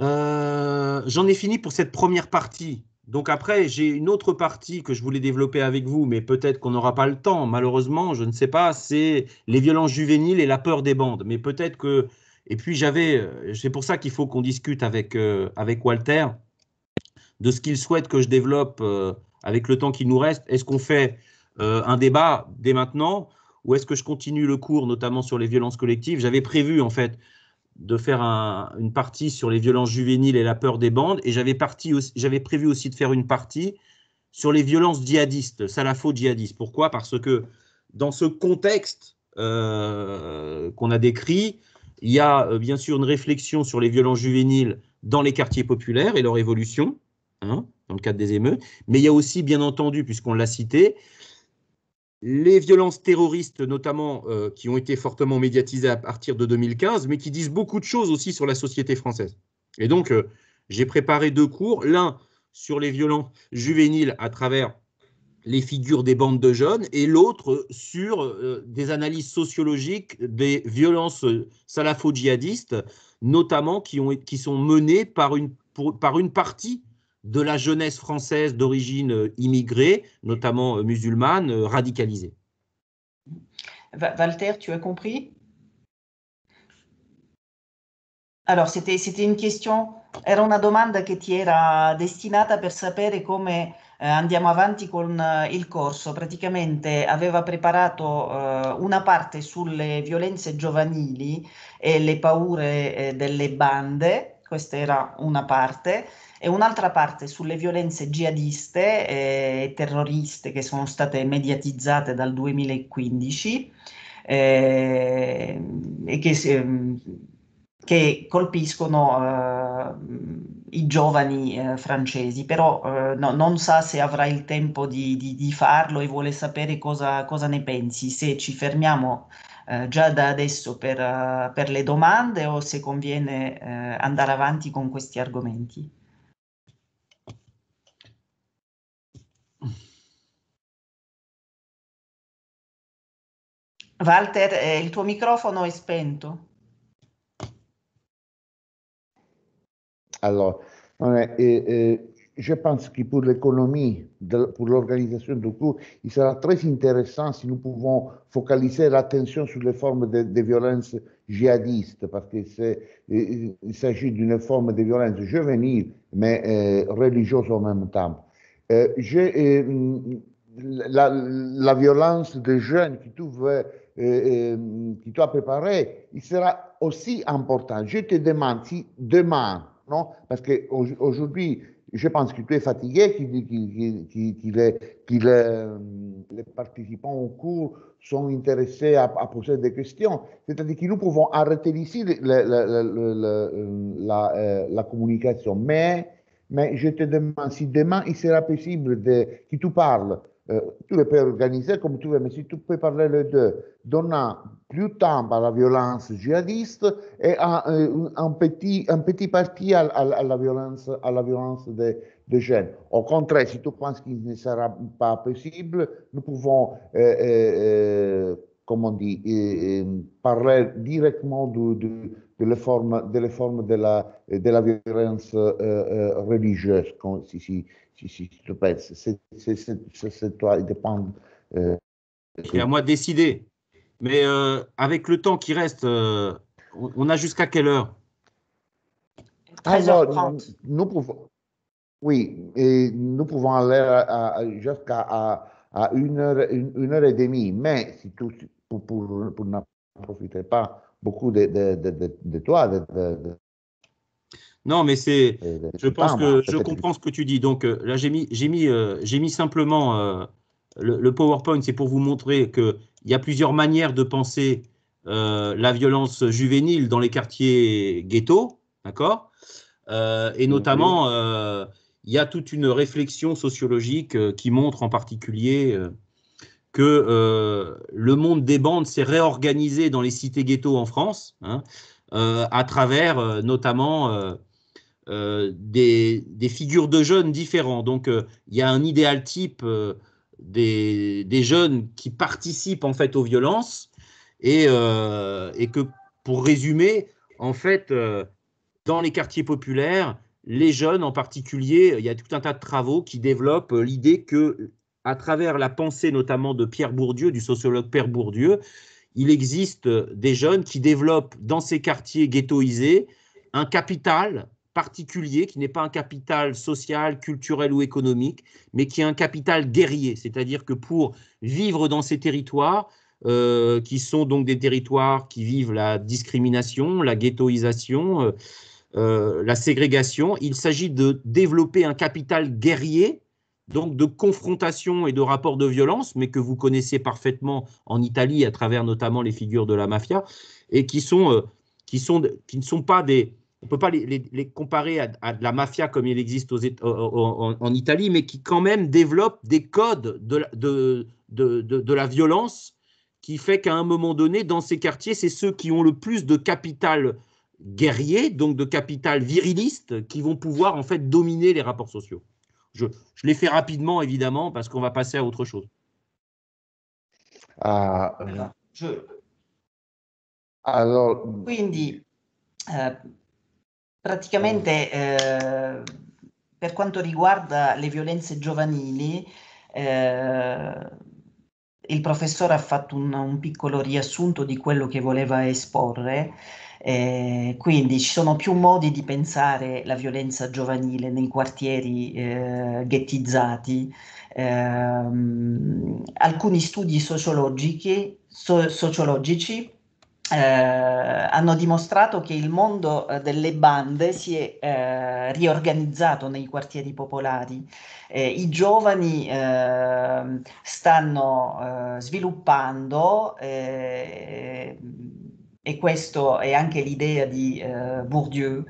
Euh, j'en ai fini pour cette première partie. Donc après, j'ai une autre partie que je voulais développer avec vous, mais peut-être qu'on n'aura pas le temps. Malheureusement, je ne sais pas, c'est les violences juvéniles et la peur des bandes. Mais peut-être que... Et puis j'avais... Euh, c'est pour ça qu'il faut qu'on discute avec, euh, avec Walter de ce qu'il souhaite que je développe euh, avec le temps qui nous reste. Est-ce qu'on fait un débat dès maintenant ou est-ce que je continue le cours, notamment sur les violences collectives J'avais prévu, en fait, de faire une partie sur les violences juvéniles et la peur des bandes. Et j'avais, prévu aussi de faire une partie sur les violences djihadistes, salafo-djihadistes. Pourquoi Parce que dans ce contexte euh, qu'on a décrit, il y a euh, bien sûr une réflexion sur les violences juvéniles dans les quartiers populaires et leur évolution, hein, dans le cadre des émeutes, mais il y a aussi, bien entendu, puisqu'on l'a cité, les violences terroristes notamment, euh, qui ont été fortement médiatisées à partir de 2015, mais qui disent beaucoup de choses aussi sur la société française. Et donc, euh, j'ai préparé deux cours, l'un sur les violences juvéniles à travers les figures des bandes de jeunes, et l'autre sur euh, des analyses sociologiques des violences salafo-djihadistes, notamment qui, sont menées par une partie de la jeunesse française d'origine euh, immigrée, notamment euh, musulmane, euh, radicalisée. Walter, tu as compris Allora, c'était, une question, era una domanda che ti era destinata per sapere come eh, andiamo avanti con eh, il corso. Praticamente aveva preparato eh, una parte sulle violenze giovanili e le paure eh, delle bande questa era una parte, e un'altra parte sulle violenze jihadiste eh, e terroriste che sono state mediatizzate dal 2015 eh, e che, ehm, che colpiscono eh, i giovani eh, francesi, però eh, no, non sa se avrà il tempo di, di, di farlo e vuole sapere cosa, cosa ne pensi, se ci fermiamo eh, già da adesso per, uh, per, le domande o se conviene eh, andare avanti con questi argomenti. Walter, eh, il tuo microfono è spento. Allora, non è, eh, je pense que pour l'économie, pour l'organisation du coup, il sera très intéressant si nous pouvons focaliser l'attention sur les formes de, violences djihadistes, parce qu'il s'agit d'une forme de violence juvénile, mais euh, religieuse en même temps. Euh, euh, la, violence des jeunes qui tu veux, qui il sera aussi important. Je te demande si demain, non, parce qu'aujourd'hui, aujourd'hui je pense que tu es fatigué, que euh, les, participants au cours sont intéressés à, poser des questions. C'est-à-dire que nous pouvons arrêter ici euh, euh, la, communication. Mais, mais je te demande si demain il sera possible de, que tu parles euh, tu les peux organiser comme tu veux, mais si tu peux parler les deux, donnant plus de temps à la violence djihadiste et un, petit, un petit parti à, la violence, à la violence des, jeunes. Au contraire, si tu penses qu'il ne sera pas possible, nous pouvons, euh, euh, comment dire, parler directement de la forme de la, de la, de la violence religieuse, si, je te plaît, c'est toi, il dépend. Euh, c'est à moi de décider. Mais euh, avec le temps qui reste, euh, on a jusqu'à quelle heure 13h30. Alors, ah, bah, nous, pouvons, oui, et nous pouvons aller jusqu'à à, à une, heure, une, une, heure et demie. Mais si tu, pour, pour, pour n'en profiter pas beaucoup de, de, de, de toi, de, non, mais c'est. Je pense que hein. je comprends ce que tu dis. Donc euh, là, j'ai mis, j'ai mis, euh, j'ai mis simplement euh, le, PowerPoint, c'est pour vous montrer qu'il y a plusieurs manières de penser la violence juvénile dans les quartiers ghettos, d'accord Et notamment, il y a toute une réflexion sociologique qui montre en particulier que le monde des bandes s'est réorganisé dans les cités ghetto en France, hein, à travers notamment euh, des, figures de jeunes différents. Donc, euh, il y a un idéal type euh, des, jeunes qui participent en fait aux violences et, que, pour résumer, en fait, dans les quartiers populaires, les jeunes en particulier, il y a tout un tas de travaux qui développent l'idée que, à travers la pensée notamment de Pierre Bourdieu, du sociologue Pierre Bourdieu, il existe des jeunes qui développent dans ces quartiers ghettoisés un capital particulier, qui n'est pas un capital social, culturel ou économique, mais qui est un capital guerrier. C'est-à-dire que pour vivre dans ces territoires, euh, qui sont donc des territoires qui vivent la discrimination, la ghettoisation, euh, euh, la ségrégation, il s'agit de développer un capital guerrier, donc de confrontation et de rapports de violence, mais que vous connaissez parfaitement en Italie à travers notamment les figures de la mafia, et qui, sont, qui, sont, qui ne sont pas des on ne peut pas les, comparer à, de la mafia comme il existe aux, en, Italie, mais qui quand même développe des codes de la, violence qui fait qu'à un moment donné, dans ces quartiers, c'est ceux qui ont le plus de capital guerrier, donc de capital viriliste, qui vont pouvoir en fait dominer les rapports sociaux. Je, je les fais rapidement, évidemment, parce qu'on va passer à autre chose. Ah, euh, alors... Praticamente eh, per quanto riguarda le violenze giovanili, eh, il professore ha fatto un, un, piccolo riassunto di quello che voleva esporre, eh, quindi ci sono più modi di pensare la violenza giovanile nei quartieri eh, ghettizzati. Ehm, alcuni studi sociologici, so, sociologici eh, hanno dimostrato che il mondo eh, delle bande si è eh, riorganizzato nei quartieri popolari. Eh, I giovani ehm, stanno eh, sviluppando e questa è anche l'idea di Bourdieu,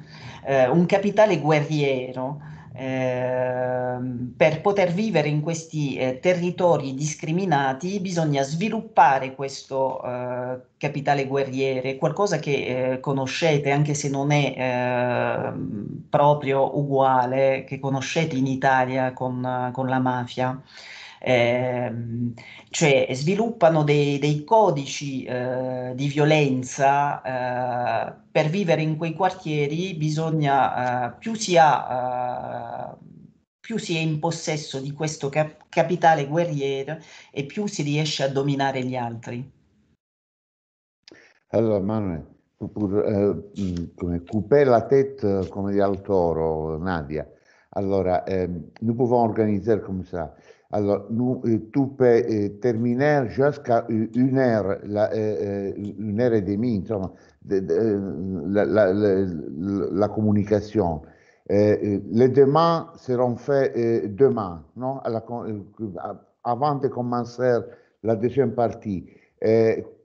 un capitale guerriero Ehm, per poter vivere in questi eh, territori discriminati bisogna sviluppare questo eh, capitale guerriere, qualcosa che eh, conoscete anche se non è ehm, proprio uguale, che conoscete in Italia con, con la mafia ehm, cioè sviluppano dei, dei codici eh, di violenza, eh, per vivere in quei quartieri bisogna, eh, più, si ha, eh, più si è in possesso di questo cap- capitale guerriero e più si riesce a dominare gli altri. Allora Manuel, pur, eh, come coupé la tête, come di al toro, Nadia. Allora, euh, nous pouvons organiser sa, ça Alors, nous, eh, tout peut eh, terminer jusqu'à une heure, eh, une heure et demie, la, communication. les demandes seront faites demain, non? avant de commencer la deuxième partie.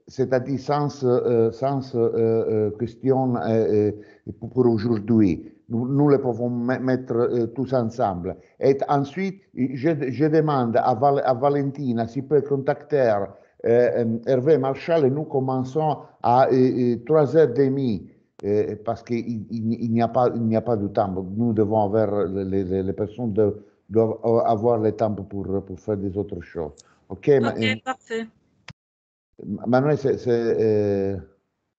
C'est-à-dire sans, euh, sans euh, euh, question pour aujourd'hui nous, les pouvons mettre euh, tous ensemble. Et ensuite, je, je demande à, Val, Valentina s'il peut contacter euh, euh, Hervé Marchal et nous commençons à 3h30 parce qu'il n'y a, pas, il a pas de temps. Nous devons avoir, les, les, les personnes de, doivent avoir le temps pour, pour faire des autres choses. Ok, parfait. Manuel, c'est.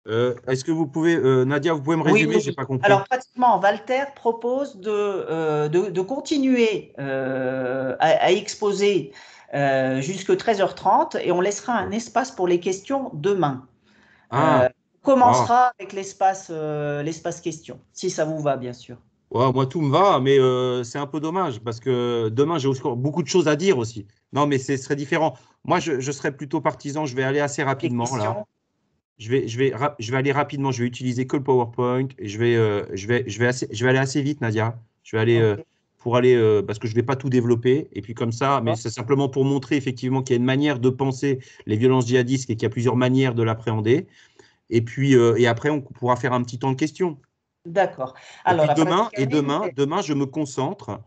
Euh, est-ce que vous pouvez, euh, Nadia, vous pouvez me résumer je J'ai pas compris. Alors pratiquement, Walter propose de, euh, de, continuer à, exposer jusque 13h30 et on laissera un espace pour les questions demain. Ah. on commencera ah. avec l'espace l'espace questions, si ça vous va, bien sûr. moi, tout me va, mais c'est un peu dommage parce que demain, j'ai beaucoup de choses à dire aussi. Non, mais ce serait différent. Moi, je, je serais plutôt partisan, je vais aller assez rapidement là je vais, je, vais, je vais aller rapidement, je vais utiliser que le PowerPoint et je vais, euh, je vais, je vais, assez, je vais aller assez vite, Nadia. Je vais aller euh, pour aller, euh, parce que je ne vais pas tout développer. Et puis comme ça, mais c'est simplement pour montrer effectivement qu'il y a une manière de penser les violences djihadistes et qu'il y a plusieurs manières de l'appréhender. Et puis et après, on pourra faire un petit temps de questions. D'accord. Alors, et demain, et demain, demain, je me concentre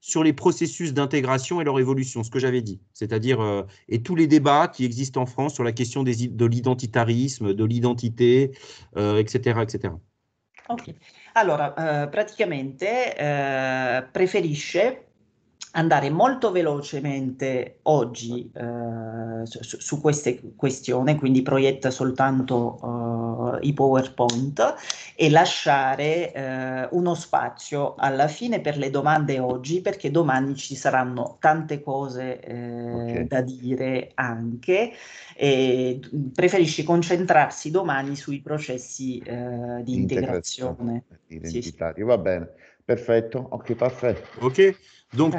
sur les processus d'intégration et leur évolution, ce que j'avais dit, c'est-à-dire euh, et tous les débats qui existent en France sur la question des, de l'identitarisme, de l'identité, etc., euh, etc. Ok. préféris euh, praticamente eh, andare molto velocemente oggi eh, su, su, queste questioni, quindi proietta soltanto eh, i PowerPoint e lasciare eh, uno spazio alla fine per le domande oggi, perché domani ci saranno tante cose eh, okay. da dire anche. E preferisci concentrarsi domani sui processi eh, di integrazione. Identitari, sì, sì. va bene. Perfetto, ok, perfetto. Ok. Donc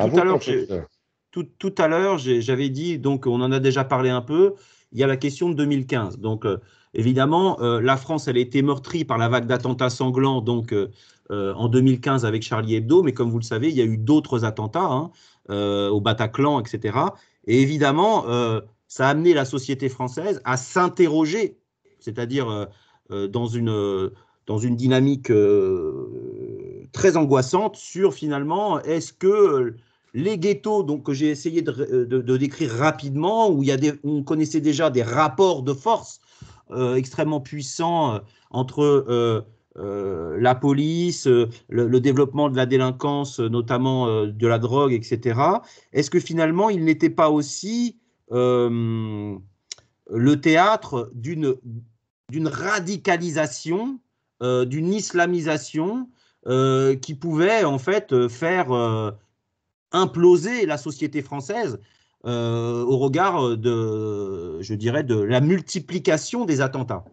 tout, à l'heure, j'avais dit, donc on en a déjà parlé un peu, il y a la question de 2015. Donc euh, évidemment, euh, la France, elle a été meurtrie par la vague d'attentats sanglants donc, euh, en 2015 avec Charlie Hebdo, mais comme vous le savez, il y a eu d'autres attentats hein, au Bataclan, etc. Et évidemment, ça a amené la société française à s'interroger, c'est-à-dire dans une dans une dynamique très angoissante sur finalement est-ce que euh, les ghettos donc, que j'ai essayé euh, de, décrire rapidement, où il y a des, on connaissait déjà des rapports de force euh, extrêmement puissants entre la police, le, le, développement de la délinquance, notamment de la drogue, etc. Est-ce que finalement il n'était pas aussi le théâtre d'une radicalisation, d'une islamisation euh, qui pouvait en fait euh, faire euh, imploser la société française au regard de, je dirais, de la multiplication des attentats.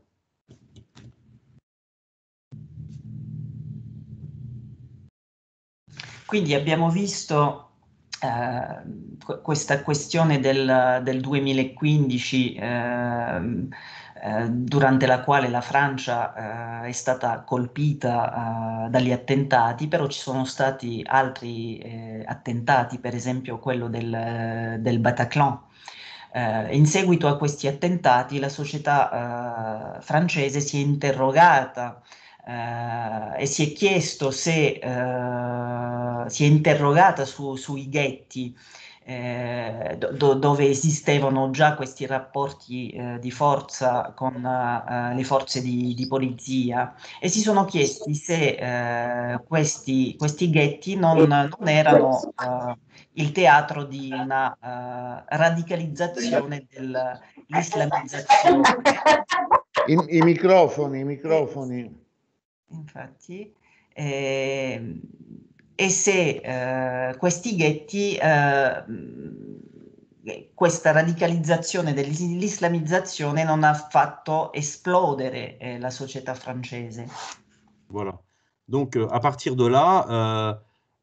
Quindi abbiamo visto eh, questa questione del, del 2015 Eh, durante la quale la Francia eh, è stata colpita eh, dagli attentati, però ci sono stati altri eh, attentati, per esempio quello del, del Bataclan. in seguito a questi attentati la società francese si è interrogata Uh, e si è chiesto se uh, si è interrogata su, sui ghetti eh, do, dove esistevano già questi rapporti eh, di forza con eh, le forze di, di, polizia e si sono chiesti se eh, questi, questi, ghetti non, non erano eh, il teatro di una radicalizzazione dell'islamizzazione. I, I, microfoni, i microfoni. Infatti. Eh, Et se eh, questi ghetti, eh, mm, questa radicalizzazione dell'islamizzazione non ha fatto eh, la société française Voilà. Donc euh, à partir de là, euh,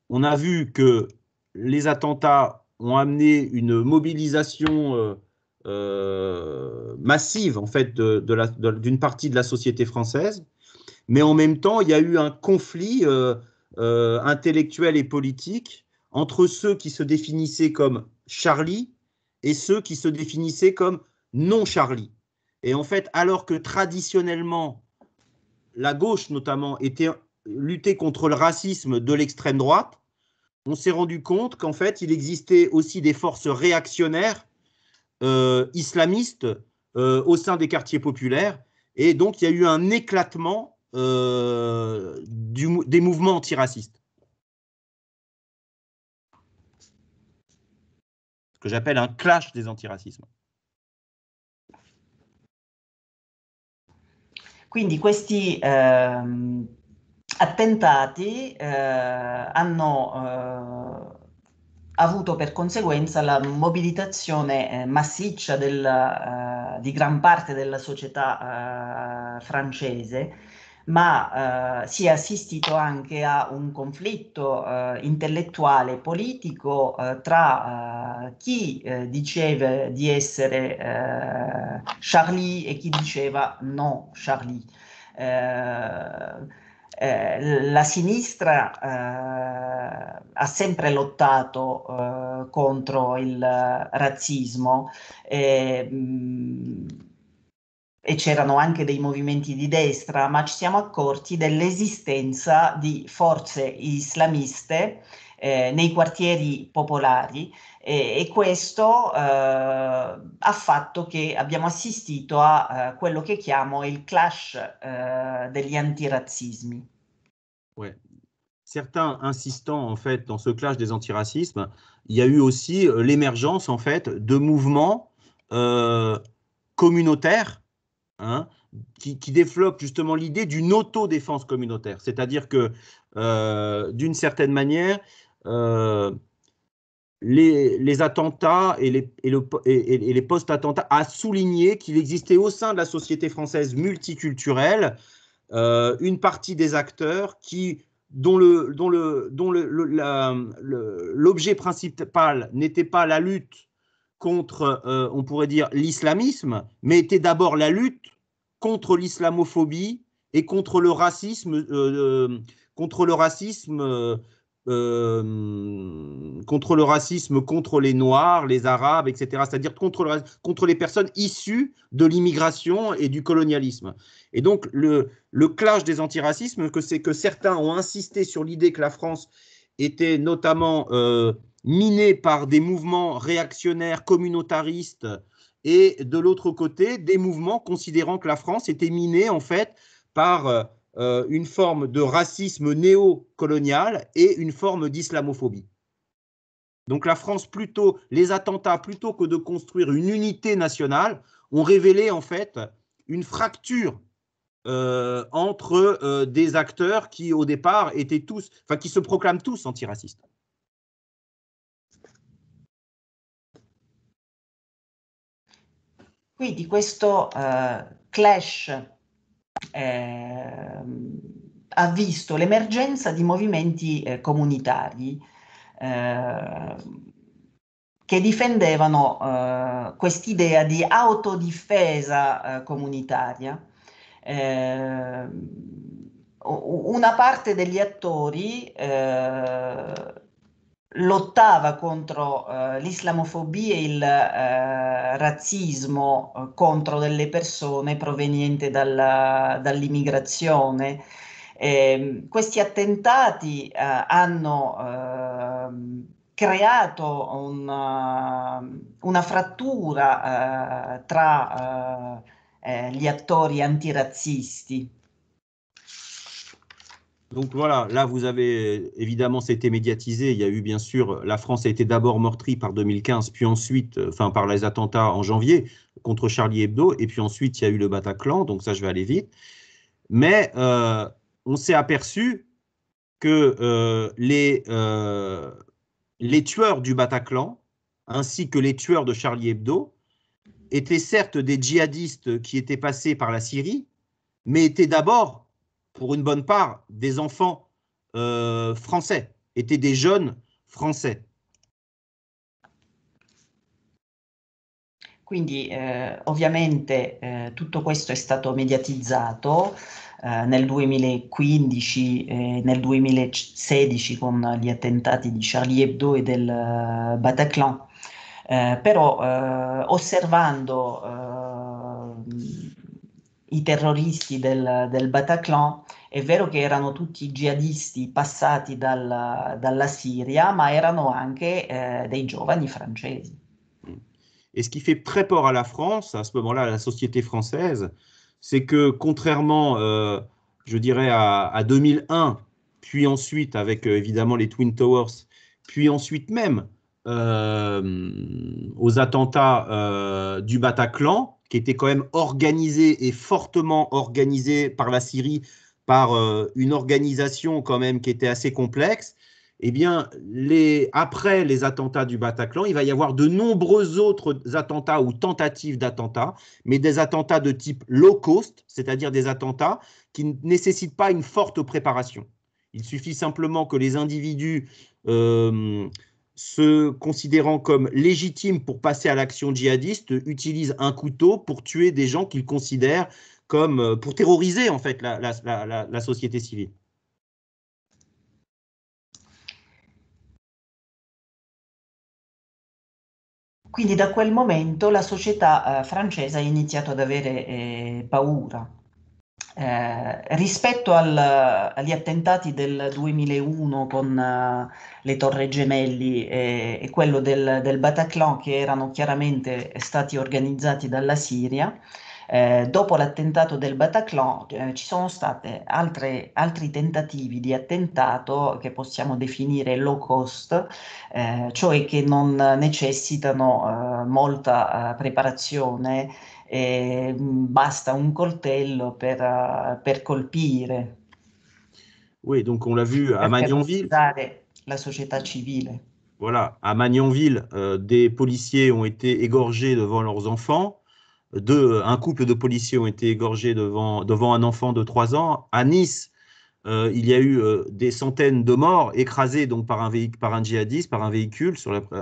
on a vu que les attentats ont amené une mobilisation euh, massive en fait d'une partie de la société française, mais en même temps il y a eu un conflit intellectuels intellectuelle et politiques, entre ceux qui se définissaient comme Charlie et ceux qui se définissaient comme non Charlie. Et en fait, alors que traditionnellement, la gauche notamment était luttée contre le racisme de l'extrême droite, on s'est rendu compte qu'en fait, il existait aussi des forces réactionnaires euh, islamistes euh, au sein des quartiers populaires. Et donc, il y a eu un éclatement Euh, du, des mouvements antiracistes. Ce que j'appelle un clash des antiracismes. Quindi questi eh, attentati eh, hanno eh, avuto per conseguenza la mobilitazione eh, massiccia del, eh, di gran parte della società eh, francese ma eh, si è assistito anche a un conflitto eh, intellettuale politico eh, tra eh, chi eh, diceva di essere eh, Charlie e chi diceva no Charlie. la sinistra ha sempre lottato contro il razzismo. E, mh, mm, e c'erano anche dei movimenti di destra, ma ci siamo accorti dell'esistenza di forze islamiste eh, nei quartieri popolari eh, e questo eh, ha fatto che abbiamo assistito a eh, quello che chiamo il clash eh, degli antirazzismi. Ouais. Certains insistant en fait dans ce clash des antiracismes, il y a eu aussi euh, l'émergence en fait de mouvements euh, communautaires Hein, qui, développe justement l'idée d'une autodéfense communautaire. C'est-à-dire que, euh, d'une certaine manière, euh, les, attentats et les, post-attentats ont souligné qu'il existait au sein de la société française multiculturelle euh, une partie des acteurs qui dont l'objet principal n'était pas la lutte contre, euh, on pourrait dire, l'islamisme, mais était d'abord la lutte contre l'islamophobie et contre le racisme, euh, euh, contre le racisme, contre le racisme contre les Noirs, les Arabes, etc. C'est-à-dire contre, les personnes issues de l'immigration et du colonialisme. Et donc le, clash des antiracismes, c'est que certains ont insisté sur l'idée que la France était notamment miné par des mouvements réactionnaires communautaristes et de l'autre côté des mouvements considérant que la France était minée en fait par euh, une forme de racisme néocolonial et une forme d'islamophobie. Donc la France plutôt, les attentats plutôt que de construire une unité nationale ont révélé en fait une fracture euh, entre euh, des acteurs qui au départ étaient tous, enfin qui se proclament tous antiracistes. Quindi questo eh, clash eh, ha visto l'emergenza di movimenti eh, comunitari ehm, che difendevano eh, quest'idea di autodifesa eh, comunitaria ehm, una parte degli attori eh, lottava contro eh, l'islamofobia e il eh, razzismo eh, contro delle persone provenienti dalla, dall'immigrazione. Ehm, questi attentati eh, hanno ehm, creato una, eh, una frattura eh, tra gli attori antirazzisti. Donc voilà, là vous avez évidemment c'était médiatisé. Il y a eu bien sûr, la France a été d'abord meurtrie par 2015, puis ensuite, euh, enfin par les attentats en janvier contre Charlie Hebdo, et puis ensuite il y a eu le Bataclan. Donc ça, je vais aller vite. Mais euh, on s'est aperçu que euh, les, les tueurs du Bataclan, ainsi que les tueurs de Charlie Hebdo, étaient certes des djihadistes qui étaient passés par la Syrie, mais étaient d'abord pour une bonne part, des enfants euh, français, étaient des jeunes français. Quindi eh, ovviamente eh, tutto questo è stato mediatizzato eh, nel 2015 e nel 2016 con gli attentati di Charlie Hebdo e del uh, Bataclan, eh, però eh, osservando terroristes terroristi del, del, Bataclan, è vrai che erano tutti jihadisti passati dal, dalla Syrie, mais erano anche aussi des jeunes français. Et ce qui fait très peur à la France, à ce moment-là, à la société française, c'est que contrairement, euh, je dirais, à, 2001, puis ensuite avec euh, évidemment les Twin Towers, puis ensuite même euh, aux attentats du Bataclan, qui était quand même organisé et fortement organisé par la Syrie, par euh, une organisation quand même qui était assez complexe, et eh bien, les, après les attentats du Bataclan, il va y avoir de nombreux autres attentats ou tentatives d'attentats, mais des attentats de type low cost, c'est-à-dire des attentats qui ne nécessitent pas une forte préparation. Il suffit simplement que les individus euh, se considérant comme légitime pour passer à l'action djihadiste, utilise un couteau pour tuer des gens qu'il considèrent comme euh, pour terroriser en fait la, société civile. Quindi da quel momento la società eh, francese ha iniziato ad avere eh, paura Eh, rispetto al, agli attentati del 2001 con uh, le Torre Gemelli e, e quello del, del, Bataclan che erano chiaramente stati organizzati dalla Siria, eh, dopo l'attentato del Bataclan eh, ci sono stati altri tentativi di attentato che possiamo definire low cost, eh, cioè che non necessitano molta preparazione et basta un coltello per, per, colpire. Oui, donc on l'a vu à Magnonville. La société civile. Voilà, à Magnonville, euh, des policiers ont été égorgés devant leurs enfants. un couple de policiers ont été égorgés devant, devant un enfant de 3 ans. À Nice, euh, il y a eu euh, des centaines de morts écrasés donc, par, un par un djihadiste, par un véhicule.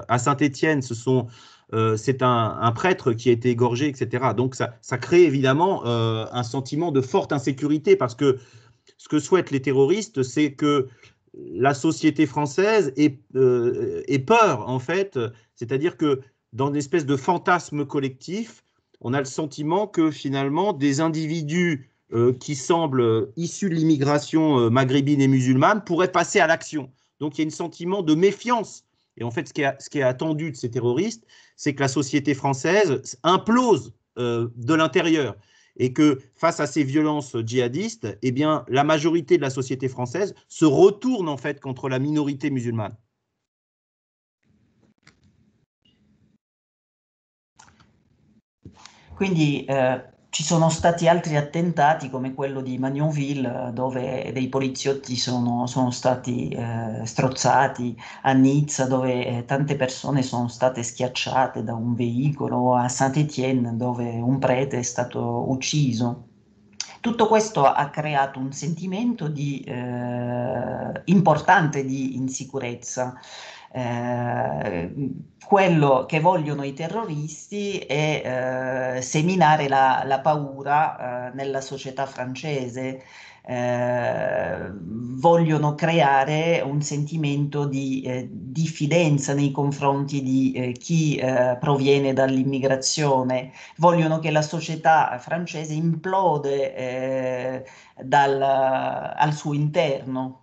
À Saint-Étienne, ce sont euh, c'est un, prêtre qui a été égorgé, etc. Donc ça, crée évidemment euh, un sentiment de forte insécurité parce que ce que souhaitent les terroristes, c'est que la société française ait, euh, ait peur, en fait. C'est-à-dire que dans une espèce de fantasme collectif, on a le sentiment que finalement des individus qui semblent issus de l'immigration maghrébine et musulmane pourraient passer à l'action. Donc il y a un sentiment de méfiance et en fait, ce qui est, ce qui est attendu de ces terroristes, c'est que la société française implose euh, de l'intérieur et que face à ces violences djihadistes, eh bien, la majorité de la société française se retourne en fait contre la minorité musulmane. Quindi euh, ci sono stati altri attentati come quello di Magnonville eh, dove dei poliziotti sono, sono stati eh, strozzati, a Nizza dove eh, tante persone sono state schiacciate da un veicolo, a Saint-Étienne dove un prete è stato ucciso. Tutto questo ha creato un sentimento di, eh, importante di insicurezza eh, quello che vogliono i terroristi è eh, seminare la, la paura eh, nella società francese. Eh, vogliono creare un sentimento di eh, diffidenza nei confronti di eh, chi eh, proviene dall'immigrazione, vogliono che la società francese implode eh, dal, al suo interno.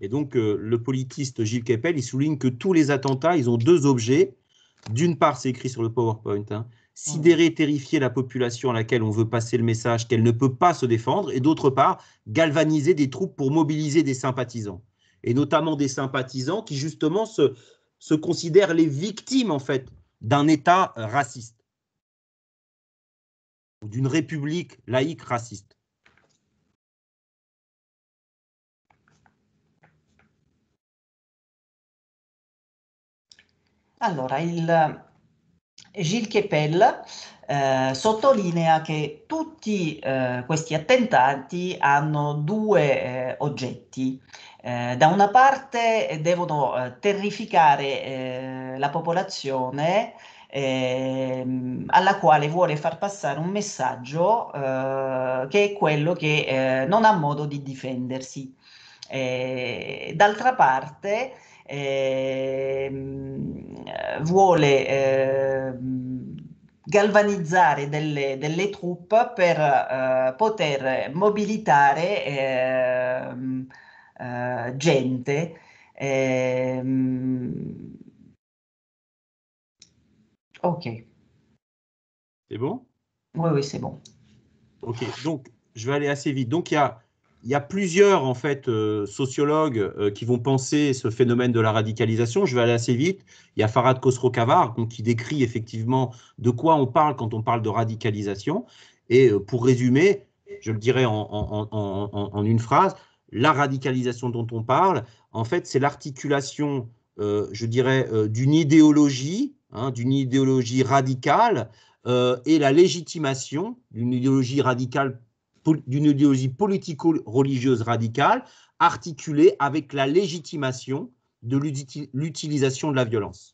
Et donc, euh, le politiste Gilles Keppel, il souligne que tous les attentats, ils ont deux objets. D'une part, c'est écrit sur le PowerPoint, hein. sidérer, mhm. terrifier la population à laquelle on veut passer le message qu'elle ne peut pas se défendre, et d'autre part, galvaniser des troupes pour mobiliser des sympathisants. Et notamment des sympathisants qui, justement, se, se considèrent les victimes, en fait, d'un État raciste, ou d'une république laïque raciste. Allora, il eh, Gilles Chepel eh, sottolinea che tutti eh, questi attentati hanno due eh, oggetti. Eh, da una parte eh, devono terrificare la popolazione ehm, alla quale vuole far passare un messaggio che è quello che non ha modo di difendersi. d'altra parte Ehm, vuole ehm, galvanizzare delle, delle, truppe per eh, poter mobilitare ehm, eh, gente Ok. C'est bon Oui, oui, c'est bon. Ok, donc je vais aller assez vite. Donc il y a il y a plusieurs en fait euh, sociologues euh, qui vont penser ce phénomène de la radicalisation. Je vais aller assez vite. Il y a Farad Khosrow-Kavar qui décrit effectivement de quoi on parle quand on parle de radicalisation. Et euh, pour résumer, je le dirais en, une phrase, la radicalisation dont on parle, en fait, c'est l'articulation, je dirais, d'une idéologie, hein, d'une idéologie radicale et la légitimation d'une idéologie radicale d'une idéologie politico-religieuse radicale, articulée avec la légitimation de l'utilisation de la violence.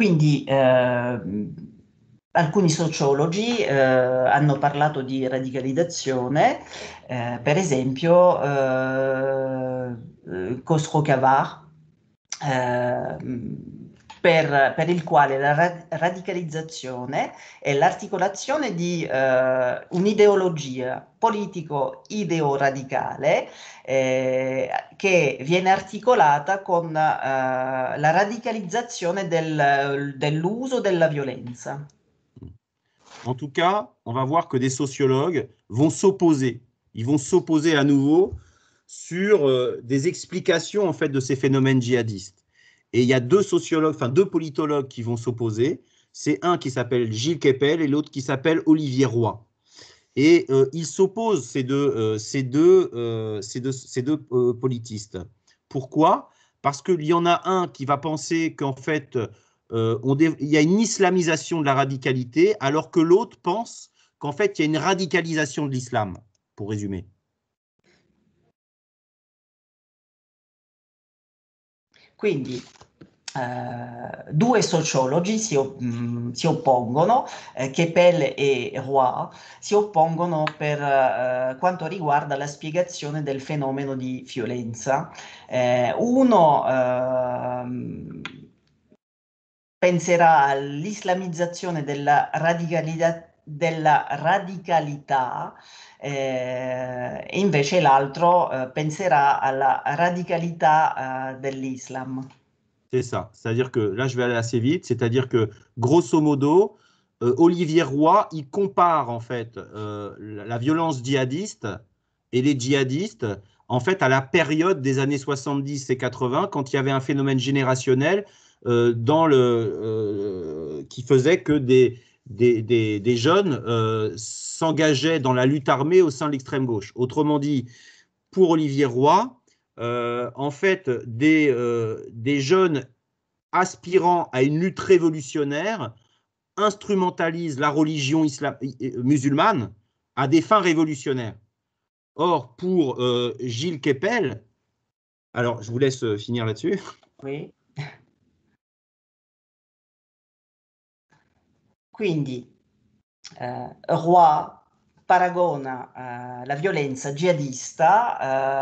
Eh, Alcuni sociologi eh, hanno parlato di radicalizzazione, eh, per esempio eh, eh Cosco Cavard, ehm, per, per, il quale la ra- radicalizzazione è l'articolazione di eh, un'ideologia politico ideoradicale radicale eh, che viene articolata con la radicalizzazione del, dell'uso della violenza. En tout cas, on va voir que des sociologues vont s'opposer. Ils vont s'opposer à nouveau sur euh, des explications en fait de ces phénomènes djihadistes. Et il y a deux sociologues, enfin deux politologues qui vont s'opposer. C'est un qui s'appelle Gilles Keppel et l'autre qui s'appelle Olivier Roy. Et euh, ils s'opposent ces deux, euh, deux, ces deux, ces deux politistes. Pourquoi Parce qu'il y en a un qui va penser qu'en fait euh, on dé... il y a une islamisation de la radicalité, alors que l'autre pense qu'en fait, il y a une radicalisation de l'islam, pour résumer. Quindi eh, due sociologi si, mh, mm, si oppongono, eh, Kepel e Roy, si oppongono per eh, quanto riguarda la spiegazione del fenomeno di violenza. Eh, uno ehm, pensera à l'islamisation radicalità, della radicalità eh, e invece l'altro eh, pensera à la radicalité eh, de l'islam. C'est ça, c'est-à-dire que là je vais aller assez vite, c'est-à-dire que grosso modo, euh, Olivier Roy, il compare en fait euh, la violence djihadiste et les djihadistes en fait à la période des années 70 et 80 quand il y avait un phénomène générationnel euh, dans le, euh, qui faisait que des, des, jeunes euh, s'engageaient dans la lutte armée au sein de l'extrême gauche. Autrement dit, pour Olivier Roy, en fait, des, des jeunes aspirant à une lutte révolutionnaire instrumentalisent la religion musulmane à des fins révolutionnaires. Or, pour Gilles Keppel, alors je vous laisse finir là-dessus. Oui. Quindi eh, Roy paragona eh, la violenza jihadista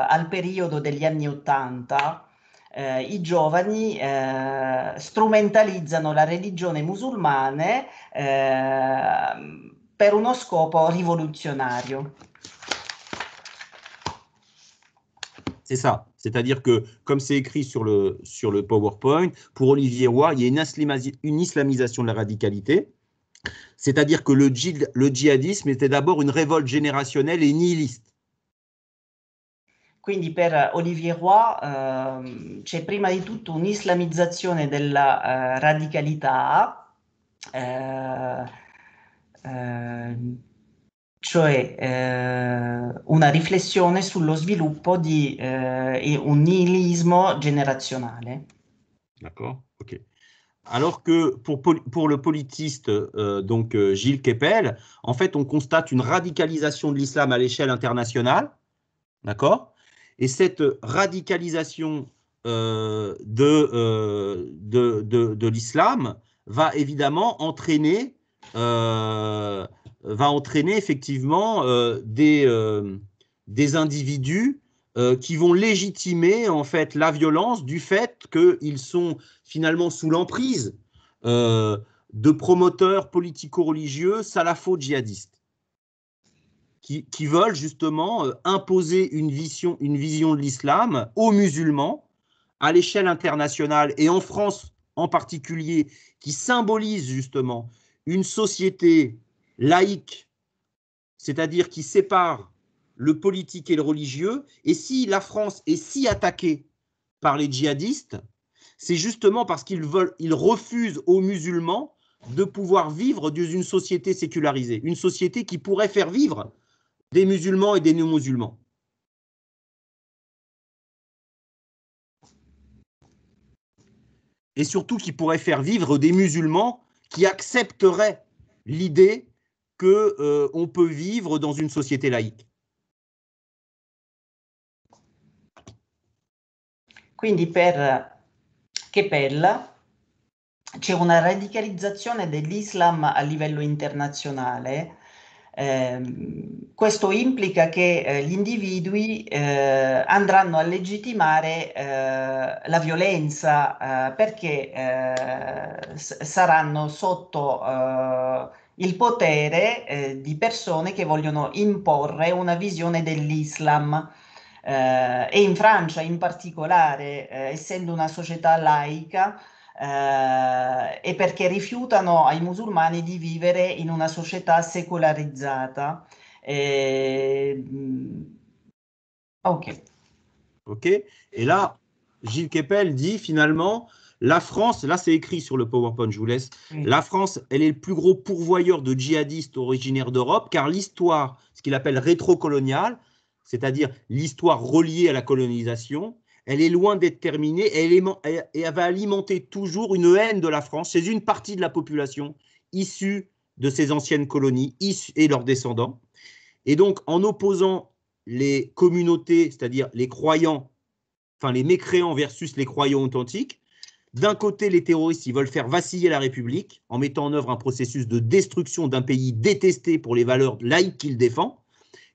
eh, al periodo degli anni Ottanta. Eh, I giovani eh, strumentalizzano la religione musulmane eh, per uno scopo rivoluzionario. C'est ça. C'est-à-dire que, comme c'est écrit sur le, sur le PowerPoint, pour Olivier Roy, il y a une, islamisation de la radicalité, C'est-à-dire que le, le djihadisme était d'abord une révolte générationnelle et nihiliste. Quindi per eh, Olivier Roy eh, c'è prima di tutto un'islamizzazione della eh, radicalità, eh, ehm, cioè eh, una riflessione sullo sviluppo di eh, un nihilismo generazionale. D'accordo, ok. Alors que pour, le politiste euh, donc euh, Gilles Keppel, en fait, on constate une radicalisation de l'islam à l'échelle internationale, d'accord Et cette radicalisation euh, de, l'islam va évidemment entraîner, va entraîner effectivement des individus euh, qui vont légitimer en fait la violence du fait qu'ils sont finalement sous l'emprise euh, de promoteurs politico-religieux salafo-djihadistes. Qui, veulent justement euh, imposer une vision, une vision de l'islam aux musulmans à l'échelle internationale et en France en particulier, qui symbolise justement une société laïque, c'est-à-dire qui sépare le politique et le religieux. Et si la France est si attaquée par les djihadistes, c'est justement parce qu'ils refusent aux musulmans de pouvoir vivre dans une société sécularisée, une société qui pourrait faire vivre des musulmans et des non-musulmans. Et surtout qui pourrait faire vivre des musulmans qui accepteraient l'idée qu'on euh, on peut vivre dans une société laïque. Quindi per Chepella c'è una radicalizzazione dell'Islam a livello internazionale. Eh, questo implica che eh, gli individui eh, andranno a legittimare eh, la violenza eh, perché eh, s- saranno sotto il potere di persone che vogliono imporre una visione dell'Islam Et eh, e in France, in particulier, eh, essendo une société laïque, eh, e parce qu'ils refusent aux musulmans de vivre una une société sécularisée. Mm, ok. Ok, et là, Gilles Keppel dit finalement, la France, là c'est écrit sur le PowerPoint, je vous laisse, la France, elle est le plus gros pourvoyeur de djihadistes originaires d'Europe, car l'histoire, ce qu'il appelle rétro-coloniale, c'est-à-dire l'histoire reliée à la colonisation, elle est loin d'être terminée et elle, va alimenter toujours une haine de la France chez une partie de la population issue de ces anciennes colonies et leurs descendants. Et donc, en opposant les communautés, c'est-à-dire les croyants, enfin les mécréants versus les croyants authentiques, d'un côté, les terroristes, ils veulent faire vaciller la République en mettant en œuvre un processus de destruction d'un pays détesté pour les valeurs laïques qu'il défend.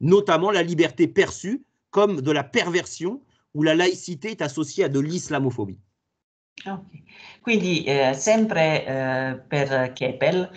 notamment la liberté perçue comme de la perversion où la laicità è associata all'islamophobie. Okay. Quindi eh, sempre eh, per Keppel,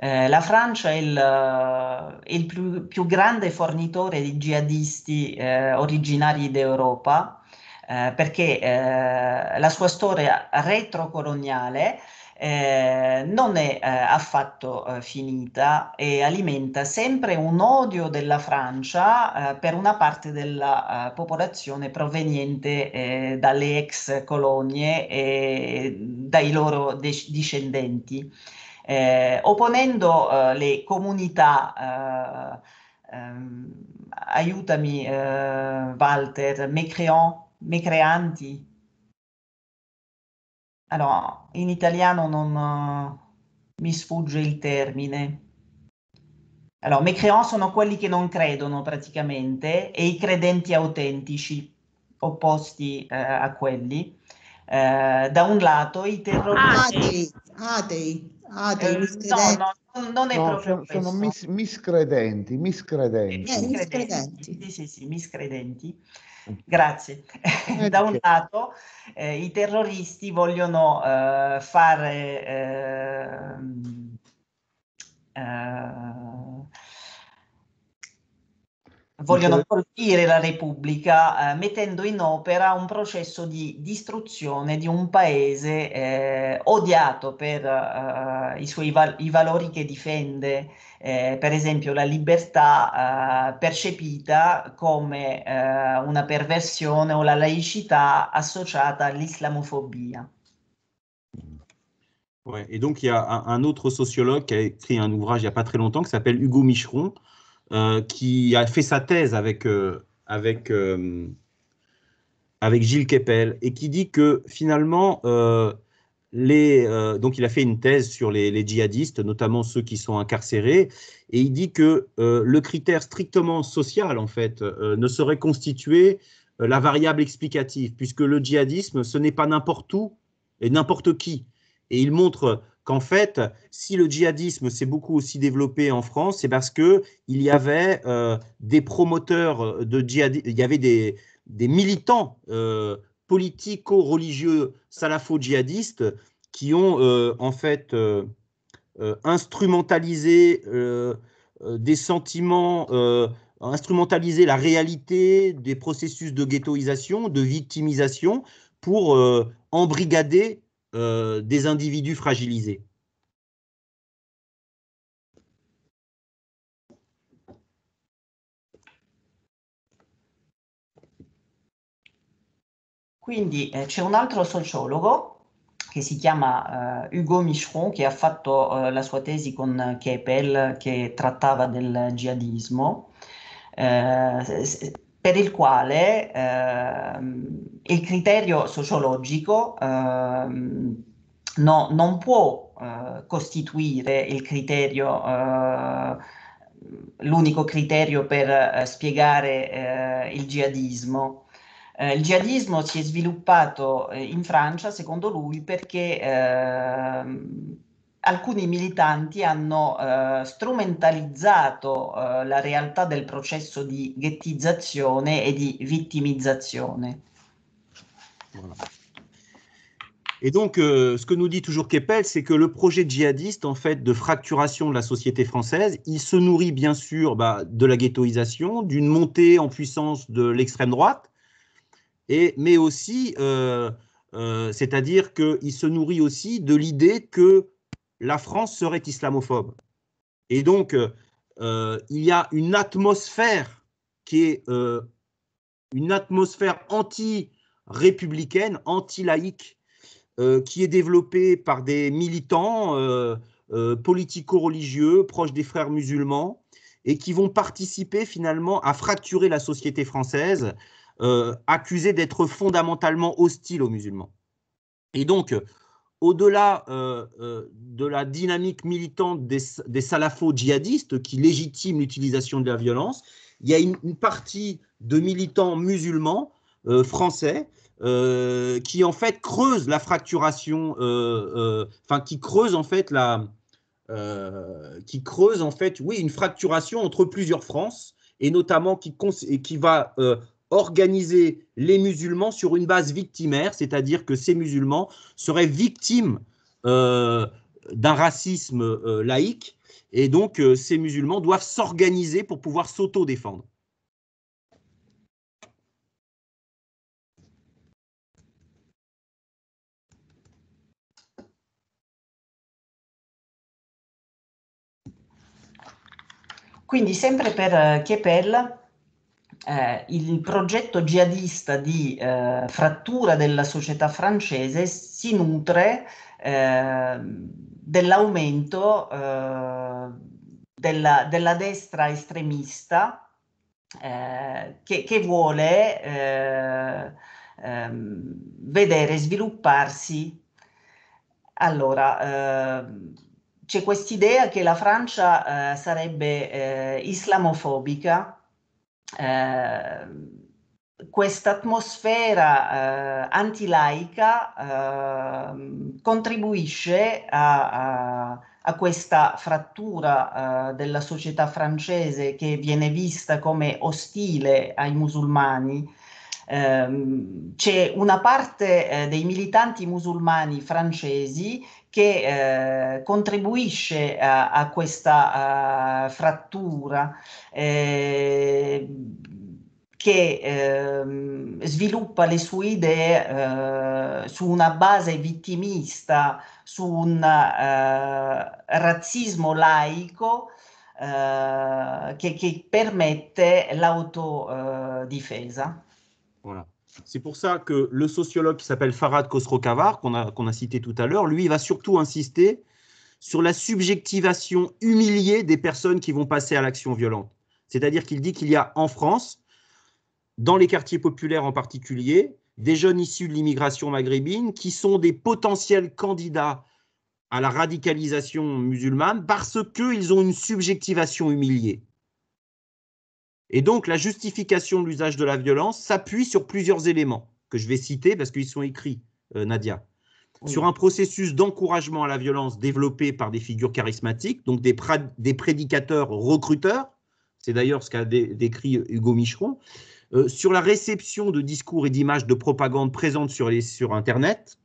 eh, la Francia è il, è eh, il più, più, grande fornitore di jihadisti eh, originari d'Europa eh, perché la sua storia retrocoloniale eh, non è eh, affatto eh, finita e alimenta sempre un odio della Francia eh, per una parte della eh, popolazione proveniente dalle ex colonie e dai loro de- discendenti, opponendo le comunità ehm, aiutami Walter, mécréant, mécréanti, allora, in italiano non eh, mi sfugge il termine. Allora, mécréants sono quelli che non credono praticamente e i credenti autentici, opposti eh, a quelli. Eh, da un lato i terroristi... Atei, atei, eh, no, no, non è no, proprio sono, sono mis miscredenti, miscredenti. Eh, miscredenti. Sì, sì, sì, miscredenti. Grazie. Eh, da un lato eh, i terroristi vogliono eh, fare... Ehm, eh, vogliono colpire la Repubblica eh, mettendo in opera un processo di distruzione di un paese eh, odiato per eh, i suoi val- i valori che difende Eh, Par exemple, la liberté eh, comme come perversion eh, una perversione la laïcité associata à Ouais, et donc il y a un, autre sociologue qui a écrit un ouvrage il n'y a pas très longtemps qui s'appelle Hugo Micheron, euh, qui a fait sa thèse avec, euh, avec, euh, avec Gilles Keppel et qui dit que finalement les, euh, donc il a fait une thèse sur les, djihadistes, notamment ceux qui sont incarcérés, et il dit que euh, le critère strictement social, en fait, euh, ne serait constitué la variable explicative, puisque le djihadisme, ce n'est pas n'importe où et n'importe qui. Et il montre qu'en fait, si le djihadisme s'est beaucoup aussi développé en France, c'est parce que il y avait des promoteurs de djihadisme, il y avait des, des militants politico-religieux salafo-djihadistes qui ont euh, en fait euh, euh, instrumentalisé des sentiments, instrumentalisé la réalité des processus de ghettoisation, de victimisation pour embrigader des individus fragilisés. Quindi eh, c'è un altro sociologo che si chiama eh, Hugo Michron, che ha fatto eh, la sua tesi con Keppel, che trattava del jihadismo, eh, per il quale ehm, il criterio sociologico ehm, no, non può eh, costituire il criterio eh, l'unico criterio per spiegare il jihadismo, Eh, le djihadisme s'est si en sviluppato selon eh, in Francia, secondo lui, perché ehm, alcuni militanti hanno eh, strumentalizzato la realtà del processo di ghettizzazione e di vittimizzazione. Et donc, euh, ce que nous dit toujours Keppel, c'est que le projet djihadiste, en fait, de fracturation de la société française, il se nourrit bien sûr bah, de la ghettoisation, d'une montée en puissance de l'extrême droite, mais aussi, euh, euh, c'est-à-dire qu'il se nourrit aussi de l'idée que la France serait islamophobe. Et donc, euh, il y a une atmosphère qui est une atmosphère anti-républicaine, anti-laïque, qui est développée par des militants politico-religieux proches des frères musulmans et qui vont participer finalement à fracturer la société française accusés euh, accusé d'être fondamentalement hostile aux musulmans. Et donc, euh, au-delà euh, de la dynamique militante des, des salafos-djihadistes qui légitiment l'utilisation de la violence, il y a une, partie de militants musulmans français qui en fait creuse la fracturation, enfin qui creuse en fait la, qui creuse en fait, oui, une fracturation entre plusieurs Frances et notamment qui, qui va organiser les musulmans sur une base victimaire, c'est-à-dire que ces musulmans seraient victimes euh, d'un racisme euh, laïque, et donc euh, ces musulmans doivent s'organiser pour pouvoir s'auto-défendre. Quindi sempre per eh, eh, il progetto jihadista di eh, frattura della società francese si nutre ehm, eh, dell'aumento della, della, destra estremista eh, che, che, vuole eh, ehm, vedere svilupparsi. Allora, ehm, c'è quest'idea che la Francia eh, sarebbe islamofobica Ehm, questa atmosfera eh, antilaica eh, contribuisce a, a, a, questa frattura eh, della società francese che viene vista come ostile ai musulmani. Ehm, c'è una parte eh, dei militanti musulmani francesi che eh, contribuisce a, a questa a eh, frattura eh, che eh, sviluppa le sue idee eh, su una base vittimista, su un eh, razzismo laico che, che, permette l'autodifesa. Buona. C'est pour ça que le sociologue qui s'appelle Farad Khosrow-Kavar, qu'on a, cité tout à l'heure, lui, va surtout insister sur la subjectivation humiliée des personnes qui vont passer à l'action violente. C'est-à-dire qu'il dit qu'il y a en France, dans les quartiers populaires en particulier, des jeunes issus de l'immigration maghrébine qui sont des potentiels candidats à la radicalisation musulmane parce qu'ils ont une subjectivation humiliée. Et donc, la justification de l'usage de la violence s'appuie sur plusieurs éléments que je vais citer parce qu'ils sont écrits, euh, Nadia. Sur un processus d'encouragement à la violence développé par des figures charismatiques, donc des, prédicateurs recruteurs, c'est d'ailleurs ce qu'a décrit Hugo Micheron, euh, sur la réception de discours et d'images de propagande présentes sur Internet,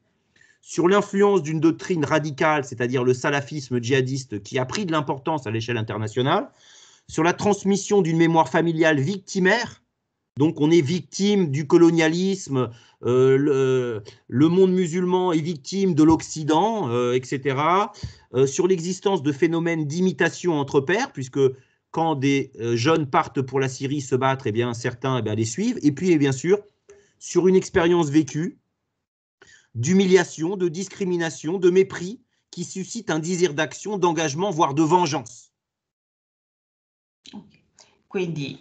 sur l'influence d'une doctrine radicale, c'est-à-dire le salafisme djihadiste, qui a pris de l'importance à l'échelle internationale sur la transmission d'une mémoire familiale victimaire. Donc on est victime du colonialisme, euh, le, monde musulman est victime de l'Occident, euh, etc. Euh, sur l'existence de phénomènes d'imitation entre pères, puisque quand des jeunes partent pour la Syrie se battre, et eh bien, certains eh les suivent. Et puis, eh bien sûr, sur une expérience vécue d'humiliation, de discrimination, de mépris qui suscite un désir d'action, d'engagement, voire de vengeance. Okay. Quindi,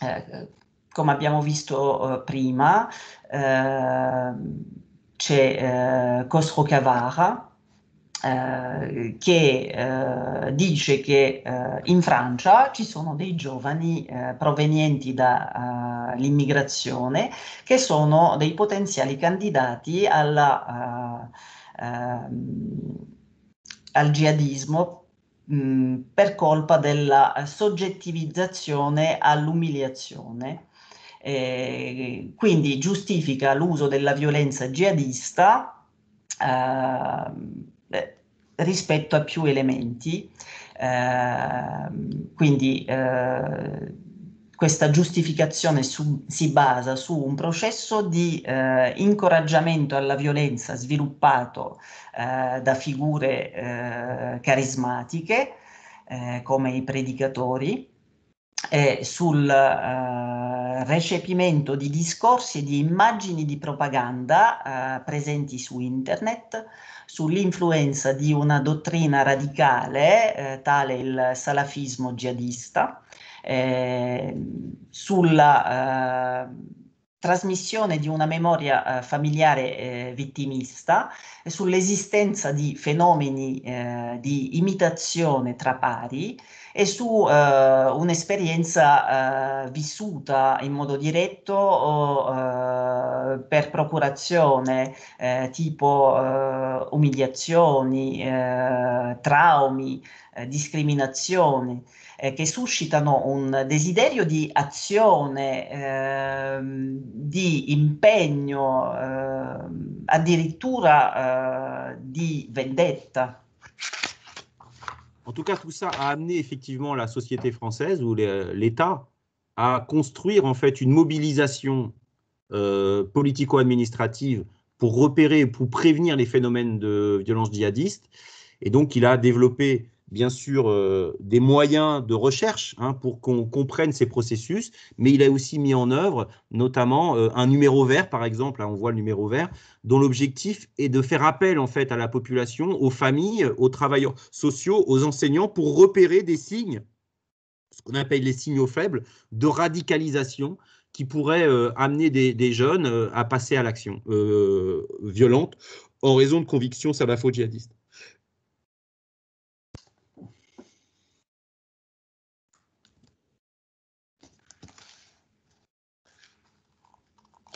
eh, come abbiamo visto eh, prima, ehm, eh, c'è Costro Cavara eh, che eh, dice che eh, in Francia ci sono dei giovani provenienti dall'immigrazione che sono dei potenziali candidati alla, ehm, al jihadismo per colpa della soggettivizzazione all'umiliazione. Eh, quindi giustifica l'uso della violenza jihadista ehm, eh, rispetto a più elementi, ehm, quindi eh, questa giustificazione su, si basa su un processo di eh, incoraggiamento alla violenza sviluppato eh, da figure eh, carismatiche eh, come i predicatori e sul eh, recepimento di discorsi e di immagini di propaganda eh, presenti su internet sull'influenza di una dottrina radicale, tale il salafismo jihadista, eh, sulla ehm, trasmissione di una memoria eh, familiare eh, vittimista, sull'esistenza di fenomeni eh, di imitazione tra pari e su un'esperienza vissuta in modo diretto o per procurazione, tipo umiliazioni, traumi, discriminazioni. qui eh, suscitano un désir di azione, ehm, di impegno, ehm, addirittura eh, vendetta. En tout cas, tout ça a amené effectivement la société française ou euh, l'État à construire en fait une mobilisation euh, politico-administrative pour repérer, pour prévenir les phénomènes de violence djihadiste. Et donc, il a développé bien sûr euh, des moyens de recherche hein, pour qu'on comprenne ces processus, mais il a aussi mis en œuvre notamment euh, un numéro vert, par exemple, hein, on voit le numéro vert, dont l'objectif est de faire appel en fait à la population, aux familles, aux travailleurs sociaux, aux enseignants pour repérer des signes, ce qu'on appelle les signaux faibles, de radicalisation qui pourraient euh, amener des, jeunes à passer à l'action violente en raison de convictions sabafo djihadistes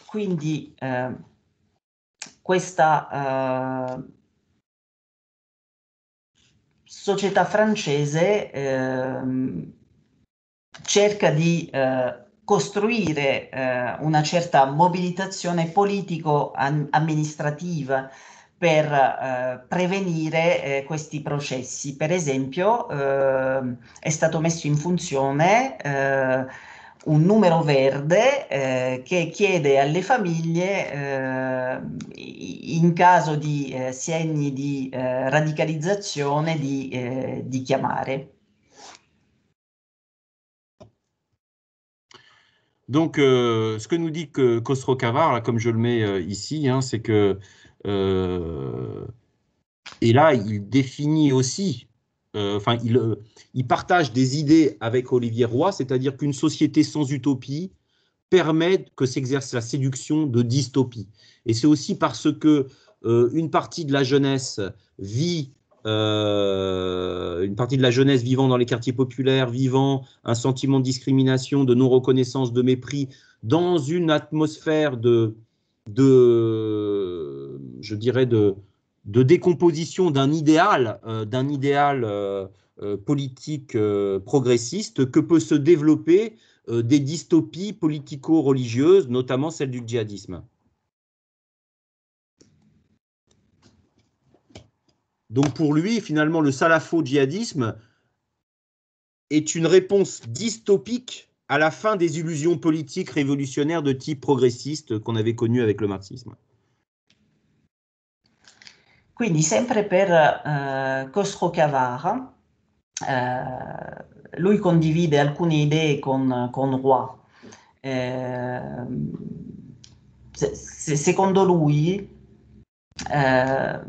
Quindi eh, questa eh, società francese eh, cerca di eh, costruire eh, una certa mobilitazione politico-amministrativa per eh, prevenire eh, questi processi. Per esempio eh, è stato messo in funzione eh, un numero verde eh, che chiede alle famiglie eh, in caso di eh, segni di eh, radicalizzazione di, eh, di, chiamare. Donc, euh, ce que nous dit que Costro Cavard, comme je le mets euh, ici, c'est que, euh, et là, il définit aussi Euh, enfin, il, euh, il, partage des idées avec Olivier Roy, c'est-à-dire qu'une société sans utopie permet que s'exerce la séduction de dystopie. Et c'est aussi parce que euh, une partie de la jeunesse vit une partie de la jeunesse vivant dans les quartiers populaires, vivant un sentiment de discrimination, de non-reconnaissance, de mépris, dans une atmosphère de, de je dirais, de, de décomposition d'un idéal, euh, d'un idéal euh, euh, politique progressiste que peut se développer des dystopies politico-religieuses, notamment celle du djihadisme. Donc pour lui, finalement, le salafo-djihadisme est une réponse dystopique à la fin des illusions politiques révolutionnaires de type progressiste qu'on avait connues avec le marxisme. Quindi sempre per eh, Costro Cavara, eh, lui condivide alcune idee con, con Roy. Eh, se, se, secondo lui, eh,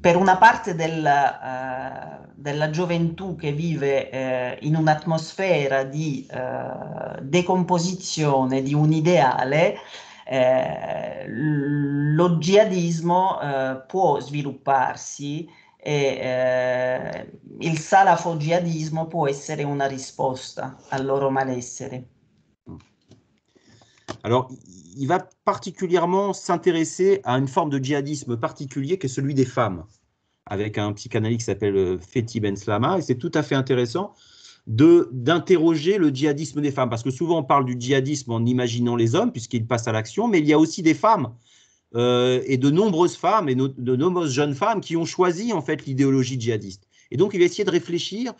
per una parte del, eh, della gioventù che vive eh, in un'atmosfera di decomposizione di un ideale, Eh, lo jihadismo eh, può svilupparsi et eh, il salafo jihadismo può essere una risposta al mal-être. Alors, il va particulièrement s'intéresser à une forme de djihadisme particulier qui est celui des femmes, avec un psychanalyste qui s'appelle euh, Fethi Ben Slama, et c'est tout à fait intéressant de d'interroger le djihadisme des femmes. Parce que souvent on parle du djihadisme en imaginant les hommes, puisqu'ils passent à l'action, mais il y a aussi des femmes. Euh, et de nombreuses femmes et de nombreuses jeunes femmes qui ont choisi en fait l'idéologie djihadiste. Et donc il va essayer de réfléchir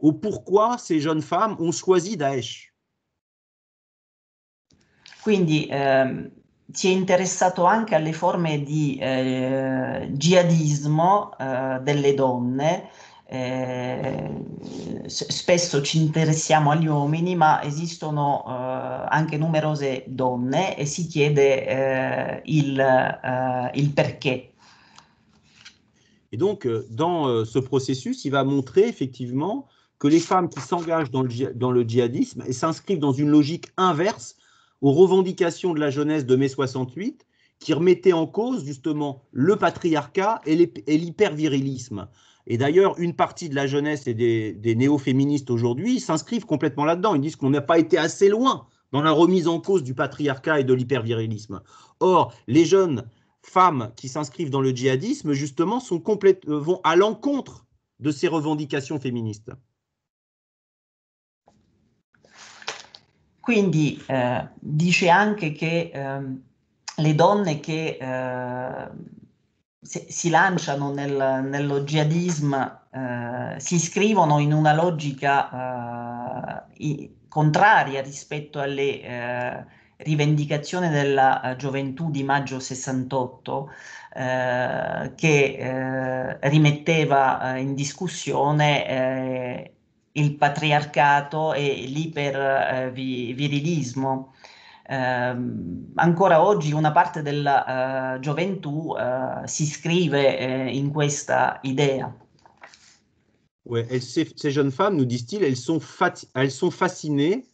au pourquoi ces jeunes femmes ont choisi Daesh. Quindi tu ehm, si è interessato anche alle forme di djihadisme eh, djihadismo eh, delle donne eh, spesso ci interessiamo agli uomini, ma esistono eh, anche numerose donne e si chiede eh, il, il, perché. Et donc, euh, dans euh, ce processus, il va montrer effectivement que les femmes qui s'engagent dans le, djihadisme et s'inscrivent dans une logique inverse aux revendications de la jeunesse de mai 68, qui remettait en cause justement le patriarcat et l'hypervirilisme. Et d'ailleurs, une partie de la jeunesse et des, néo-féministes aujourd'hui s'inscrivent complètement là-dedans. Ils disent qu'on n'a pas été assez loin dans la remise en cause du patriarcat et de l'hypervirilisme. Or, les jeunes femmes qui s'inscrivent dans le djihadisme, justement, sont euh, vont à l'encontre de ces revendications féministes. Quindi euh, dice anche che les euh, le donne che se, si lanciano nel, nello jihadismo, eh, si iscrivono in una logica eh, i, contraria rispetto alle eh, rivendicazioni della eh, gioventù di maggio 68, eh, che eh, rimetteva in discussione il patriarcato e l'ipervirilismo. encore ehm, oggi une partie de la eh, eh, si iscrive eh, in cette idea. ces, jeunes femmes, nous disent-ils, elles, elles, sont fascinées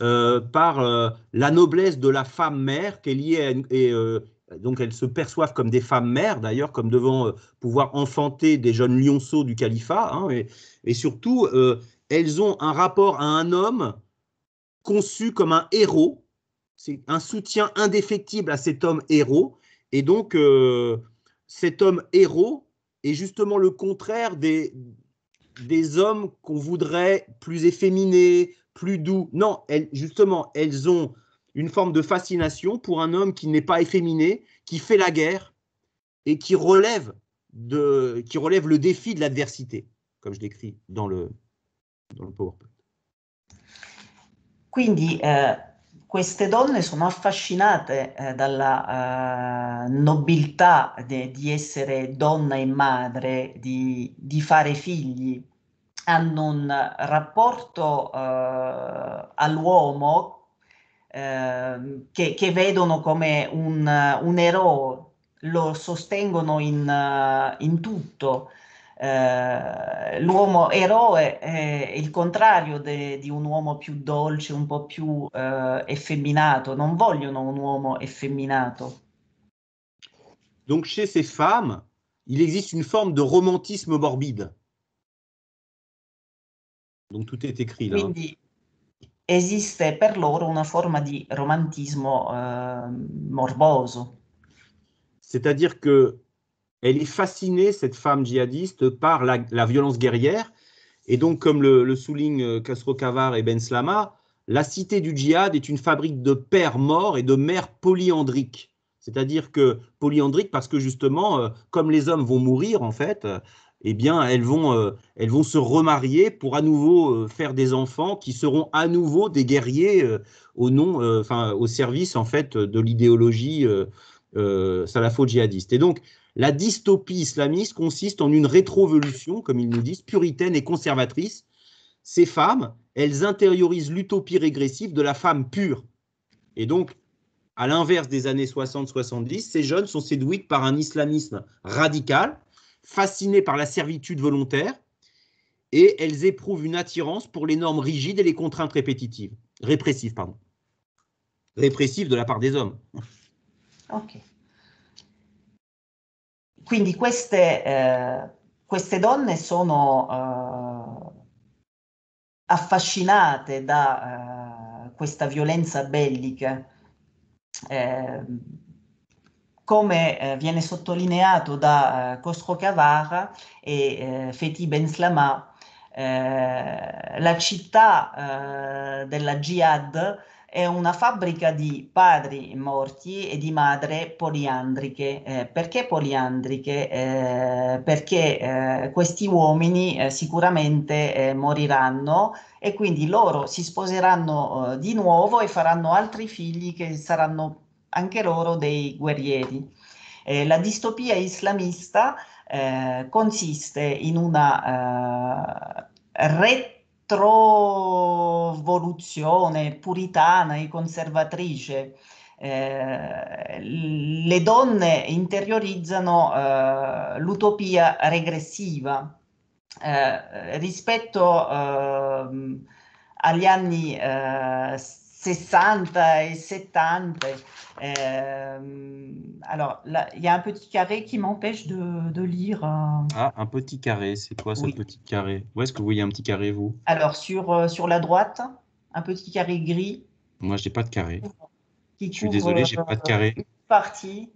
euh, par euh, la noblesse de la femme mère qui est et, euh, donc elles se perçoivent comme des femmes mères d'ailleurs, comme devant pouvoir enfanter des jeunes lionceaux du califat, hein, et, et, surtout elles ont un rapport à un homme conçu comme un héros c'est un soutien indéfectible à cet homme héros. Et donc, euh, cet homme héros est justement le contraire des, des hommes qu'on voudrait plus efféminés, plus doux. Non, justement, elles ont une forme de fascination pour un homme qui n'est pas efféminé, qui fait la guerre et qui relève, de, qui relève le défi de l'adversité, comme je décris dans le, dans le PowerPoint. Quindi, euh, queste donne sono affascinate eh, dalla eh, nobiltà de, di essere donna e madre, di, di fare figli, hanno un rapporto eh, all'uomo ehm, che, che, vedono come un, un eroe, lo sostengono in, eh, in tutto eh, l'uomo eroe è il contrario de, di un uomo più dolce, un po' più eh, effeminato, non vogliono un uomo effeminato. Donc chez ces femmes, il existe une forme de romantisme morbide. Donc tout est écrit là. Quindi esiste per loro una forma di romantismo eh, morboso. C'est-à-dire que elle est fascinée, cette femme djihadiste, par la, violence guerrière. Et donc, comme le, souligne soulignent euh, Castro Cavar et Ben Slama, la cité du djihad est une fabrique de pères morts et de mères polyandriques. C'est-à-dire que polyandriques, parce que justement, euh, comme les hommes vont mourir, en fait, euh, eh bien, elles vont, elles vont se remarier pour à nouveau faire des enfants qui seront à nouveau des guerriers au nom, enfin, au service, en fait, de l'idéologie salafo-djihadiste. Et donc, la dystopie islamiste consiste en une rétrovolution, comme ils nous disent, puritaine et conservatrice. Ces femmes, elles intériorisent l'utopie régressive de la femme pure. Et donc, à l'inverse des années 60-70, ces jeunes sont séduites par un islamisme radical, fascinées par la servitude volontaire, et elles éprouvent une attirance pour les normes rigides et les contraintes répétitives, répressives, pardon. Répressives de la part des hommes. Ok. quindi queste, eh, queste, donne sono eh, affascinate da eh, questa violenza bellica. Eh, come eh, viene sottolineato da eh, Cosro Cavara e Feti Ben Benslama, la città della Jihad è una fabbrica di padri morti e di madre poliandriche. Eh, perché poliandriche? Eh, perché eh, questi uomini eh, sicuramente eh, moriranno e quindi loro si sposeranno eh, di nuovo e faranno altri figli che saranno anche loro dei guerrieri. la distopia islamista consiste in una retta retrovoluzione puritana e conservatrice. Eh, le donne interiorizzano eh, l'utopia regressiva eh, rispetto ehm, agli anni eh, 60 et 70. Euh, alors il y a un petit carré qui m'empêche de, de, lire. Euh, ah, un petit carré, c'est toi, ce petit carré Où est-ce que vous voyez un petit carré, vous Alors sur, euh, sur la droite, un petit carré gris. Moi, je n'ai pas de carré. je suis désolé, j'ai pas de carré. Euh, Parti.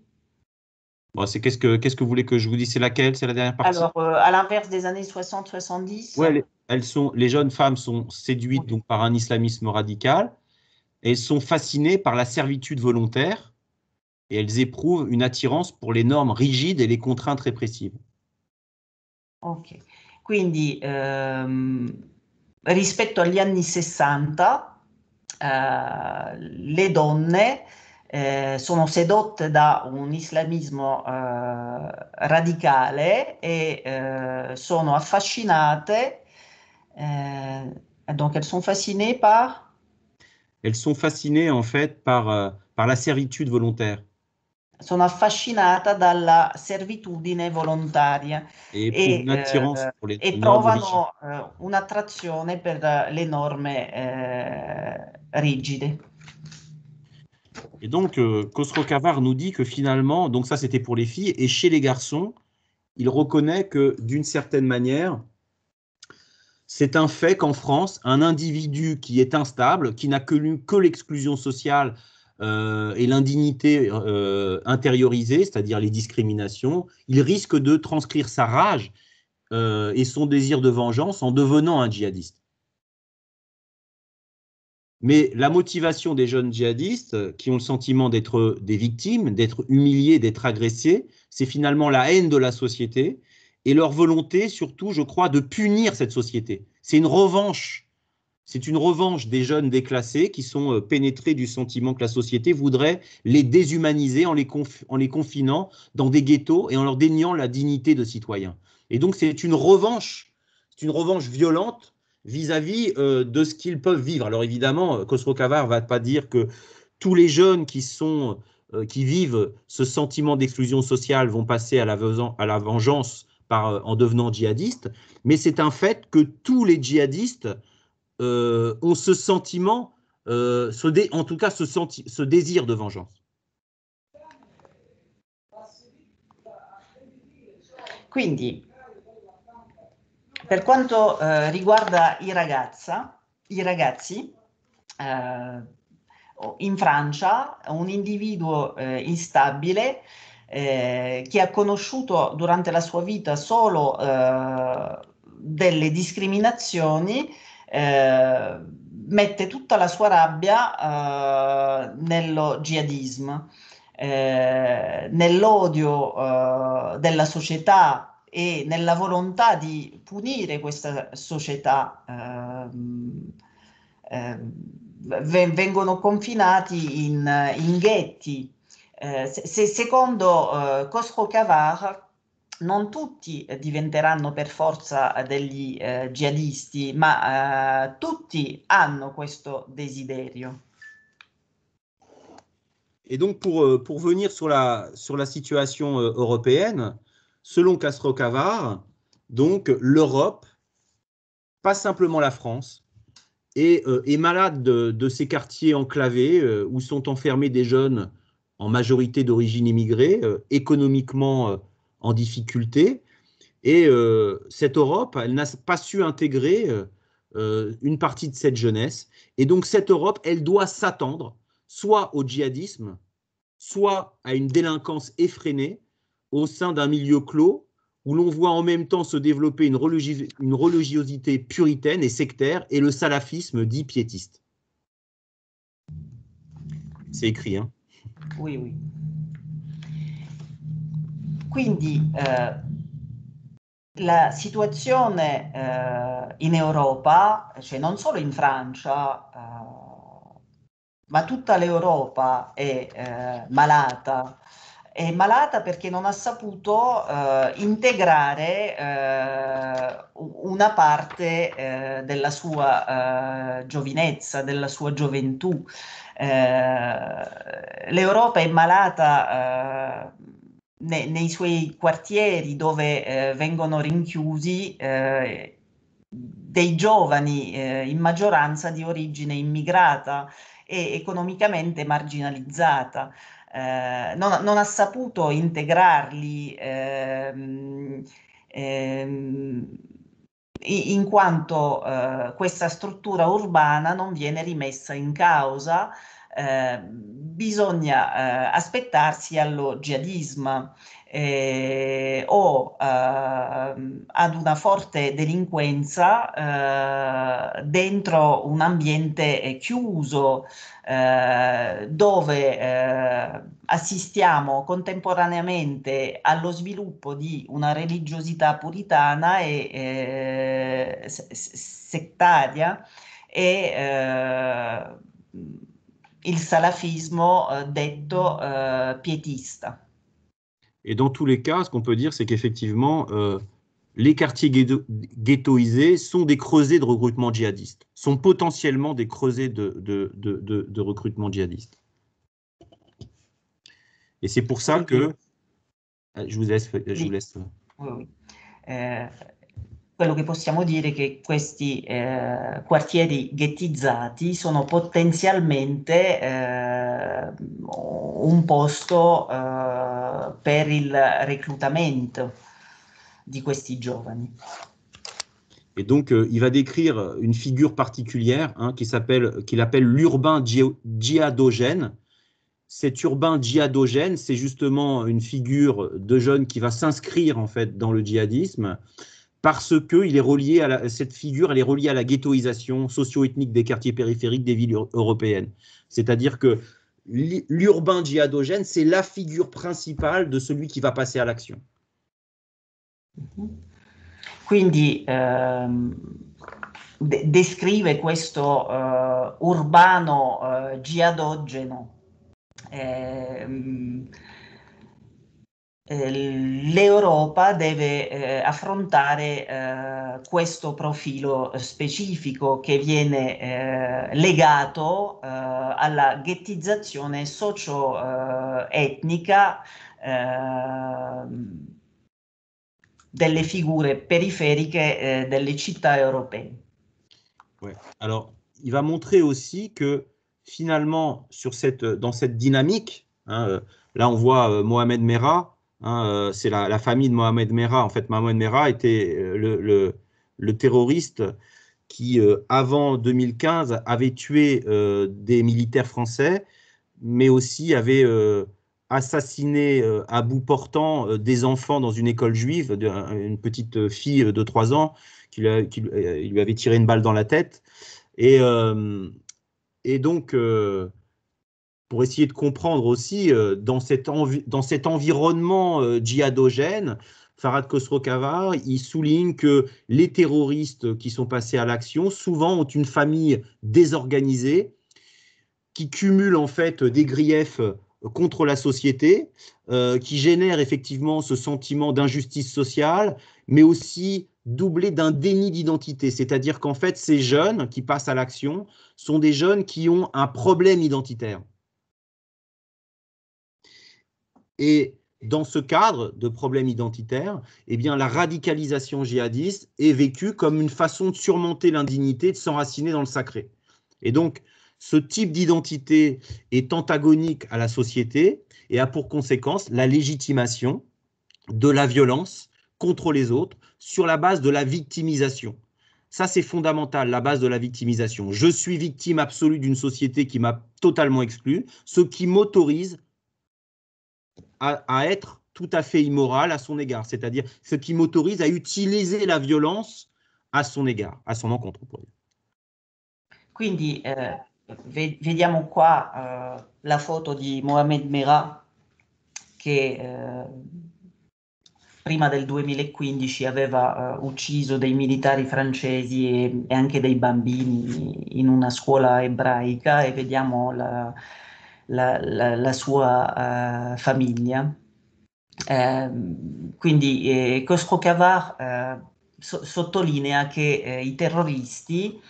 Bon, c'est qu'est-ce que qu'est-ce que vous voulez que je vous dise C'est laquelle C'est la dernière partie. Alors, à l'inverse des années 60-70. Ouais, les, elles sont les jeunes femmes sont séduites donc par un islamisme radical elles sont fascinées par la servitude volontaire et elles éprouvent une attirance pour les normes rigides et les contraintes répressives. Ok, quindi ehm, rispetto agli anni 60 les femmes donne eh, sono sedotte da un islamismo eh, radicale e, eh, eh, e donc elles sont fascinées par elles sont fascinées en fait par, euh, par la servitude volontaire. Son affascinata dalla servitudine volontaria e, e, eh, pour les e normes trovano euh, per eh, le norme eh, rigide. Et donc, euh, nous dit que finalement, donc ça c'était pour les filles, et chez les garçons, il reconnaît que d'une certaine manière, c'est un fait qu'en France, un individu qui est instable, qui n'a connu que l'exclusion sociale euh, et l'indignité euh, intériorisée, c'est-à-dire les discriminations, il risque de transcrire sa rage euh, et son désir de vengeance en devenant un djihadiste. Mais la motivation des jeunes djihadistes qui ont le sentiment d'être des victimes, d'être humiliés, d'être agressés, c'est finalement la haine de la société, et leur volonté, surtout, je crois, de punir cette société. C'est une revanche. C'est une revanche des jeunes déclassés qui sont euh, pénétrés du sentiment que la société voudrait les déshumaniser en les, en les confinant dans des ghettos et en leur déniant la dignité de citoyens. Et donc c'est une revanche, c'est une revanche violente vis-à-vis euh, de ce qu'ils peuvent vivre. Alors évidemment, Cosro euh, ne va pas dire que tous les jeunes qui sont qui vivent ce sentiment d'exclusion sociale vont passer à la, à la vengeance euh, en devenant djihadiste, mais c'est un fait que tous les djihadistes euh, ont ce sentiment, euh, en tout cas ce, senti, ce désir de vengeance. Quindi, per quanto eh, riguarda i, ragazza, i ragazzi, eh, in un individu instable, eh, instabile eh, che ha conosciuto durante la sua vita solo eh, delle discriminazioni, eh, mette tutta la sua rabbia eh, nello jihadismo, eh, nell'odio eh, della società e nella volontà di punire questa società ehm, ehm, vengono confinati in, in ghetti Eh, secondo eh, castro Cavar, non tutti diventeranno per forza degli eh, jihadisti, ma tutti hanno questo desiderio. Et donc, pour, euh, pour venir sur la, situation euh, européenne, selon Castro Cavard, donc l'Europe, pas simplement la France, est, euh, malade de, de, ces quartiers enclavés où sont enfermés des jeunes en majorité d'origine immigrée, euh, économiquement euh, en difficulté. Et euh, cette Europe, elle n'a pas su intégrer une partie de cette jeunesse. Et donc cette Europe, elle doit s'attendre soit au djihadisme, soit à une délinquance effrénée au sein d'un milieu clos où l'on voit en même temps se développer une, une, religiosité puritaine et sectaire et le salafisme dit piétiste. C'est écrit, hein Oui, oui. Quindi eh, la situazione eh, in Europa, cioè non solo in Francia, eh, ma tutta l'Europa è eh, malata è malata perché non ha saputo eh, integrare eh, una parte eh, della sua eh, giovinezza, della sua gioventù. Eh, L'Europa è malata eh, ne, nei suoi quartieri dove eh, vengono rinchiusi eh, dei giovani eh, in maggioranza di origine immigrata e economicamente marginalizzata. Non, non, ha saputo integrarli. Ehm, ehm in quanto eh, questa struttura urbana non viene rimessa in causa, eh, bisogna eh, aspettarsi allo jihadismo eh, o eh, ad una forte delinquenza eh, dentro un ambiente eh, chiuso eh, dove assistiamo contemporaneamente allo sviluppo di una religiosità puritana e settaria e il salafismo detto pietista. Et dans tous les cas, ce qu'on peut dire, c'est qu'effectivement, euh, les quartiers ghettoisés sont des creusets de recrutement djihadiste, sont potentiellement des creusets de, recrutement djihadiste. Et c'est pour ça que... Ah, je vous laisse. Je Oui. Euh, quello che possiamo dire è che questi eh, quartieri ghettizzati sono potenzialmente eh, un posto eh, per il reclutamento di questi giovani. Et donc, euh, il va décrire une figure particulière hein, qui s'appelle, qu'il appelle l'urbain djihadogène. Cet urbain djihadogène, c'est justement une figure de jeune qui va s'inscrire en fait dans le djihadisme, parce que est relié à cette figure, elle est reliée à la ghettoisation socio-ethnique des quartiers périphériques des villes européennes. C'est-à-dire que l'urbain djihadogène, c'est la figure principale de celui qui va passer à l'action. Quindi euh, descrive questo eh, urbano eh, Eh, l'Europa deve eh, affrontare eh, questo profilo specifico che viene eh, legato eh, alla ghettizzazione socio-etnica eh, ehm, delle figure periferiche des delle città europee. Ouais. Alors, il va montrer aussi que finalement, sur cette, dans cette dynamique, hein, euh, là on voit euh, Mohamed Merah, Hein, euh, c'est la, famille de Mohamed Merah. En fait, Mohamed Merah était euh, le, terroriste qui, euh, avant 2015, avait tué des militaires français, mais aussi avait assassiné à bout portant des enfants dans une école juive, une petite fille de 3 ans qui lui, avait tiré une balle dans la tête. et donc, pour essayer de comprendre aussi euh, dans, cet environnement euh, djihadogène, Farad Khosrokavar, il souligne que les terroristes qui sont passés à l'action souvent ont une famille désorganisée qui cumule en fait des griefs contre la société, euh, qui génère effectivement ce sentiment d'injustice sociale, mais aussi doublé d'un déni d'identité. C'est-à-dire qu'en fait, ces jeunes qui passent à l'action sont des jeunes qui ont un problème identitaire. Et dans ce cadre de problèmes identitaires, eh bien, la radicalisation djihadiste est vécue comme une façon de surmonter l'indignité, de s'enraciner dans le sacré. Et donc, ce type d'identité est antagonique à la société et a pour conséquence la légitimation de la violence contre les autres sur la base de la victimisation. Ça, c'est fondamental, la base de la victimisation. Je suis victime absolue d'une société qui m'a totalement exclu, ce qui m'autorise à, à être tout à fait immoral à son égard, c'est-à-dire ce qui m'autorise à utiliser la violence à son égard, a son encontre. Quindi eh, vediamo qua eh, la foto di Mohamed Merah che eh, prima del 2015 aveva eh, ucciso dei militari francesi e, e, anche dei bambini in una scuola ebraica e vediamo la, la, la, la sua uh, famiglia. Ehm, quindi eh, Cosco Cavard eh, so, sottolinea che eh, i terroristi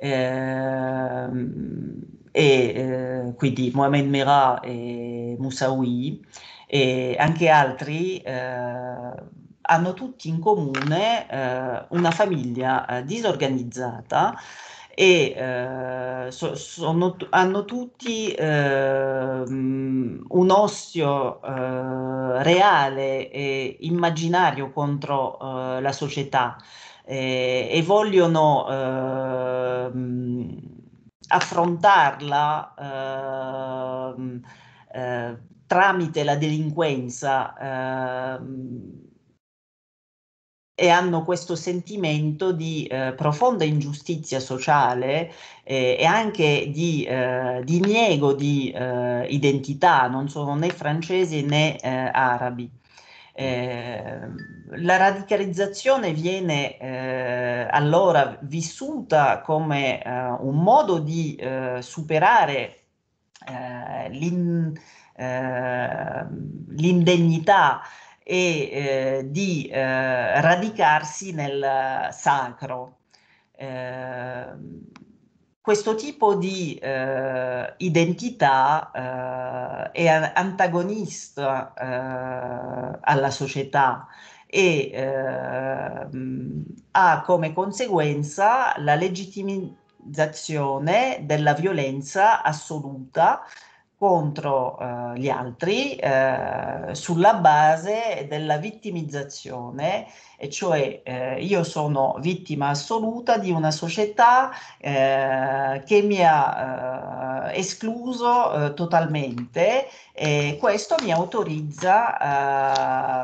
ehm, e quindi Mohamed Merah e Moussaoui e anche altri hanno tutti in comune eh, una famiglia eh, disorganizzata e eh, so, sono, hanno tutti eh, un ossio eh, reale e immaginario contro eh, la società eh, e vogliono ehm, affrontarla ehm, tramite la delinquenza ehm, e hanno questo sentimento di eh, profonda ingiustizia sociale eh, e anche di, eh, di niego eh, di identità, non sono né francesi né eh, arabi. Eh, la radicalizzazione viene allora vissuta come un modo di superare l'in, l'indegnità e eh, di eh, radicarsi nel sacro. Eh, questo tipo di eh, identità eh, è antagonista eh, alla società e ehm, ha come conseguenza la legittimità della violenza assoluta contro eh, gli altri eh, sulla base della vittimizzazione, e cioè eh, io sono vittima assoluta di una società eh, che mi ha eh, escluso eh, totalmente e questo mi autorizza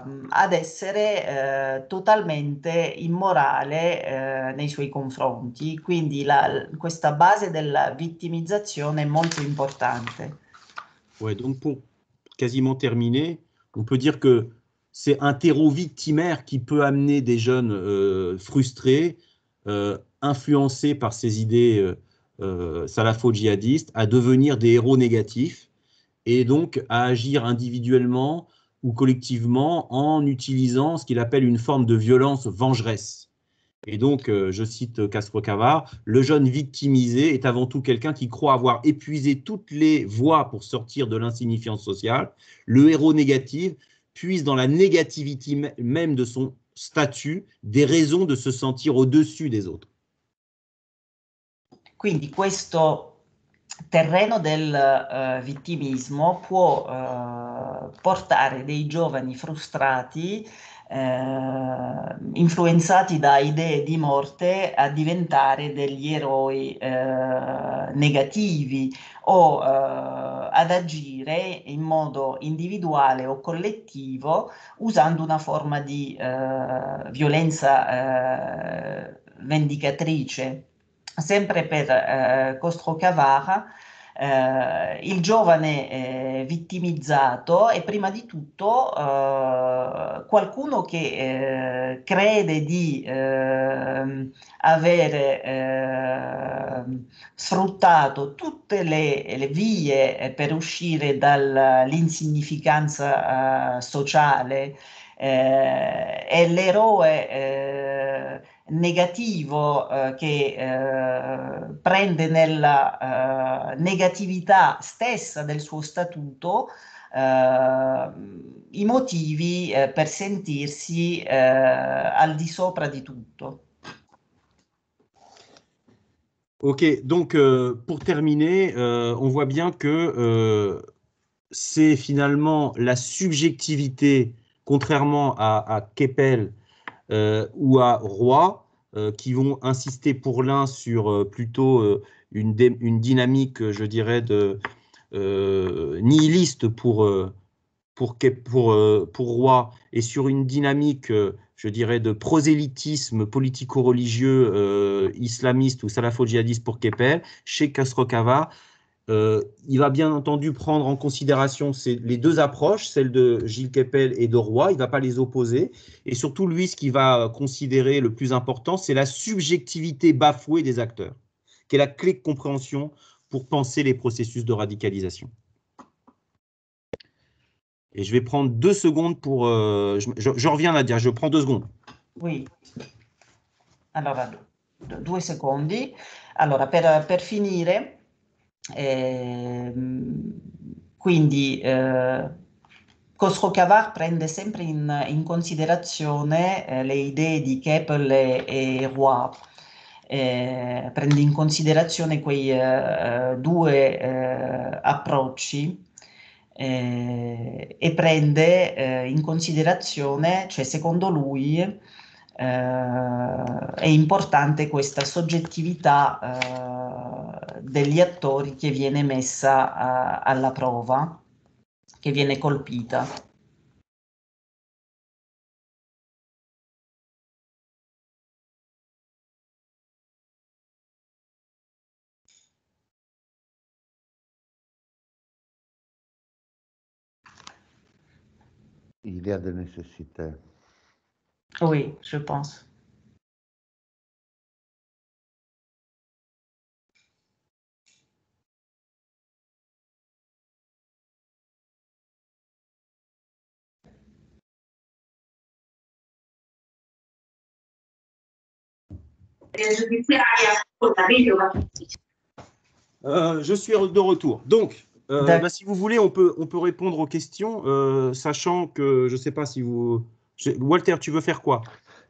ehm, ad essere totalmente immorale nei suoi confronti. Quindi la, questa base della vittimizzazione è molto importante. donc pour quasiment terminer, on peut dire que c'est un terreau victimaire qui peut amener des jeunes euh, frustrés, euh, influencés par ces idées euh, euh, salafo-djihadistes, à devenir des héros négatifs et donc à agir individuellement ou collectivement en utilisant ce qu'il appelle une forme de violence vengeresse. Et donc, euh, je cite euh, Castro Cavard, le jeune victimisé est avant tout quelqu'un qui croit avoir épuisé toutes les voies pour sortir de l'insignifiance sociale. Le héros négatif puise dans la négativité même de son statut des raisons de se sentir au-dessus des autres. Quindi questo terreno del uh, vittimismo può eh, portare dei giovani frustrati eh, influenzati da idee di morte a diventare degli eroi eh, negativi o eh, ad agire in modo individuale o collettivo usando una forma di eh, violenza eh, vendicatrice. Sempre per eh, Costro Cavara, eh, il giovane eh, vittimizzato e prima di tutto eh, qualcuno che eh, crede di ehm, avere ehm, sfruttato tutte le, le, vie eh, per uscire dall'insignificanza eh, sociale è l'eroe negativo qui eh, che eh, prende nella eh, negatività stessa del suo statuto i motivi per sentirsi al di sopra di tutto. Ok, donc euh, pour terminer, euh, on voit bien que euh, c'est finalement la subjectivité, contrairement à, à Keppel, euh, ou à Roi, euh, qui vont insister pour l'un sur euh, plutôt une, dynamique, je dirais, de, nihiliste pour, pour, pour et sur une dynamique je dirais, de prosélytisme politico-religieux islamiste ou salafo-djihadiste pour Kepel, Chez Kastrokava, euh, il va bien entendu prendre en considération les deux approches, celle de Gilles Keppel et de Roy. Il ne va pas les opposer. Et surtout, lui, ce qu'il va considérer le plus important, c'est la subjectivité bafouée des acteurs, qui est la clé de compréhension pour penser les processus de radicalisation. Et je vais prendre deux secondes pour... Euh, je, je, à reviens, Nadia, je prends deux secondes. Oui. Alors, deux secondes. Alors, pour finir… Eh, quindi eh, Costro Cavar prende sempre in, in considerazione eh, le idee di Keppel e, e Roy, eh, prende in considerazione quei eh, eh, due eh, approcci e prende in considerazione, cioè secondo lui, eh, è importante questa soggettività eh, degli attori che viene messa eh, alla prova, che viene colpita. Idea delle necessità. Oui, je pense. Euh, je suis de retour. Donc, euh, bah, si vous voulez, on peut, on peut répondre aux questions, euh, sachant que je ne sais pas si vous, Walter, tu veux faire quoi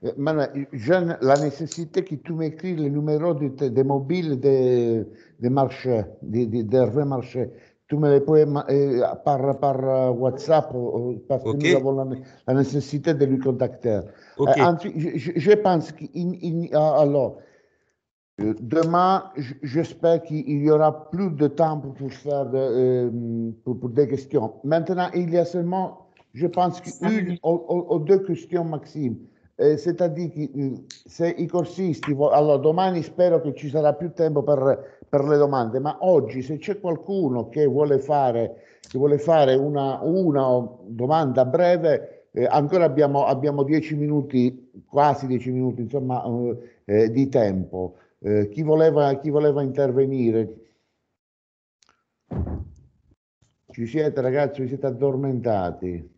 euh, la nécessité que tu m'écris le numéro de, de des marchés, des des Tu me les peux par, par euh, WhatsApp euh, parce que nous avons la, nécessité de lui contacter. je, pense qu'il ah, alors demain, j'espère qu'il y aura plus de temps pour faire pour, des questions. Maintenant, il y a seulement Je pense qu'une o, due question Maxime, eh, c'est-à-dire che euh, se i corsisti, allora domani spero che ci sarà più tempo per, per le domande, ma oggi se c'è qualcuno che vuole fare, che vuole fare una, una domanda breve, eh, ancora abbiamo, abbiamo dieci minuti, quasi dieci minuti insomma, eh, eh di tempo. Eh, chi, voleva, chi voleva intervenire? Ci siete ragazzi, vi siete addormentati.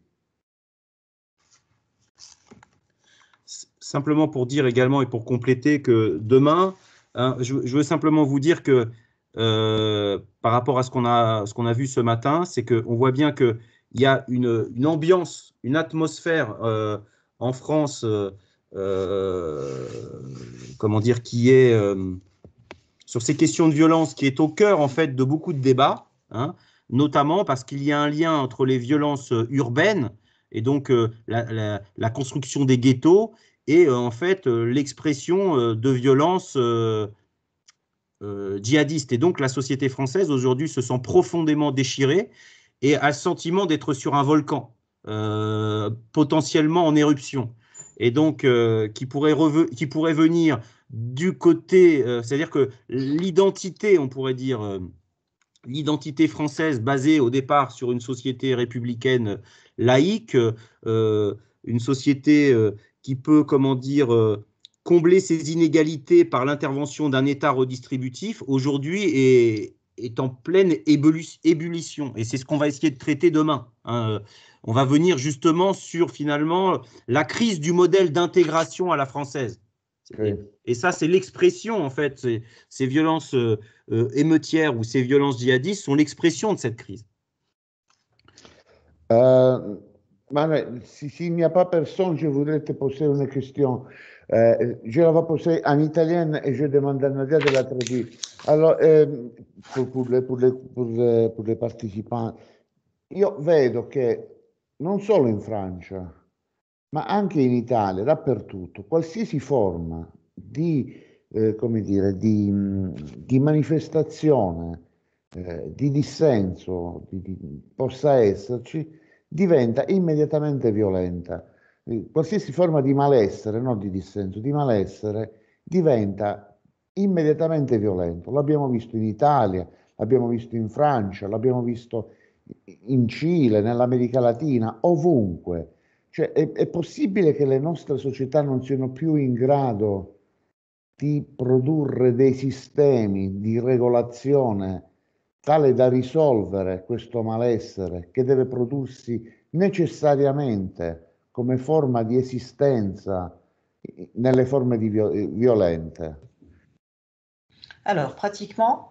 simplement pour dire également et pour compléter que demain, hein, je, veux simplement vous dire que euh, par rapport à ce qu'on a, qu'on a, vu ce matin, c'est qu'on voit bien qu'il y a une, ambiance, une atmosphère euh, en France, euh, comment dire, qui est sur ces questions de violence, qui est au cœur en fait de beaucoup de débats, hein, notamment parce qu'il y a un lien entre les violences urbaines et donc la, la, construction des ghettos et euh, en fait euh, l'expression euh, de violences djihadistes. Et donc la société française aujourd'hui se sent profondément déchirée et a le sentiment d'être sur un volcan, potentiellement en éruption. Et donc qui, pourrait qui pourrait venir du côté, c'est-à-dire que l'identité, on pourrait dire, l'identité française basée au départ sur une société républicaine laïque, une société qui peut, comment dire, euh, combler ces inégalités par l'intervention d'un État redistributif, aujourd'hui est, est en pleine ébullition. Et c'est ce qu'on va essayer de traiter demain. Hein. On va venir justement sur finalement la crise du modèle d'intégration à la française. Et ça, c'est l'expression, en fait. Ces violences euh, euh, émeutières ou ces violences djihadistes sont l'expression de cette crise. Euh, Manuel, s'il n'y a pas personne, je voudrais te poser une question. Euh, je la vais poser en italien et je demande à Nadia de la traduire. Alors, eh, pour, pour, les, pour, les, les, pour, les, partecipanti, io vedo che non solo in Francia, ma anche in Italia, dappertutto, qualsiasi forma di, eh, dire, di, di manifestazione, eh, di dissenso di, possa esserci, diventa immediatamente violenta. Eh, qualsiasi forma di malessere, non di dissenso, di malessere diventa immediatamente violento. L'abbiamo visto in Italia, l'abbiamo visto in Francia, l'abbiamo visto in Cile, nell'America Latina, ovunque. Cioè, è, è, possibile che le nostre società non siano più in grado di produrre dei sistemi di regolazione tale da risolvere questo malessere che deve prodursi necessariamente come forma di esistenza nelle forme di violente. Allora, praticamente,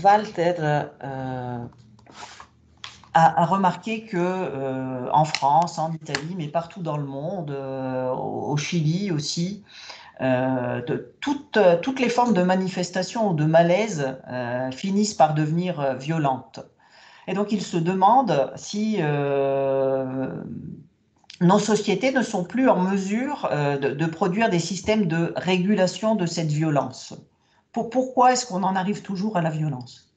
Walter euh, a, a, remarqué que euh, en France, en Italie, mais partout dans le monde, euh, au, Chili aussi, Euh, toutes, euh, toutes, les formes de manifestation ou de malaise euh, finissent par devenir violentes. Et donc il se demande si nos sociétés ne sont plus en mesure de, produire des systèmes de régulation de cette violence. pourquoi est-ce qu'on en arrive toujours à la violence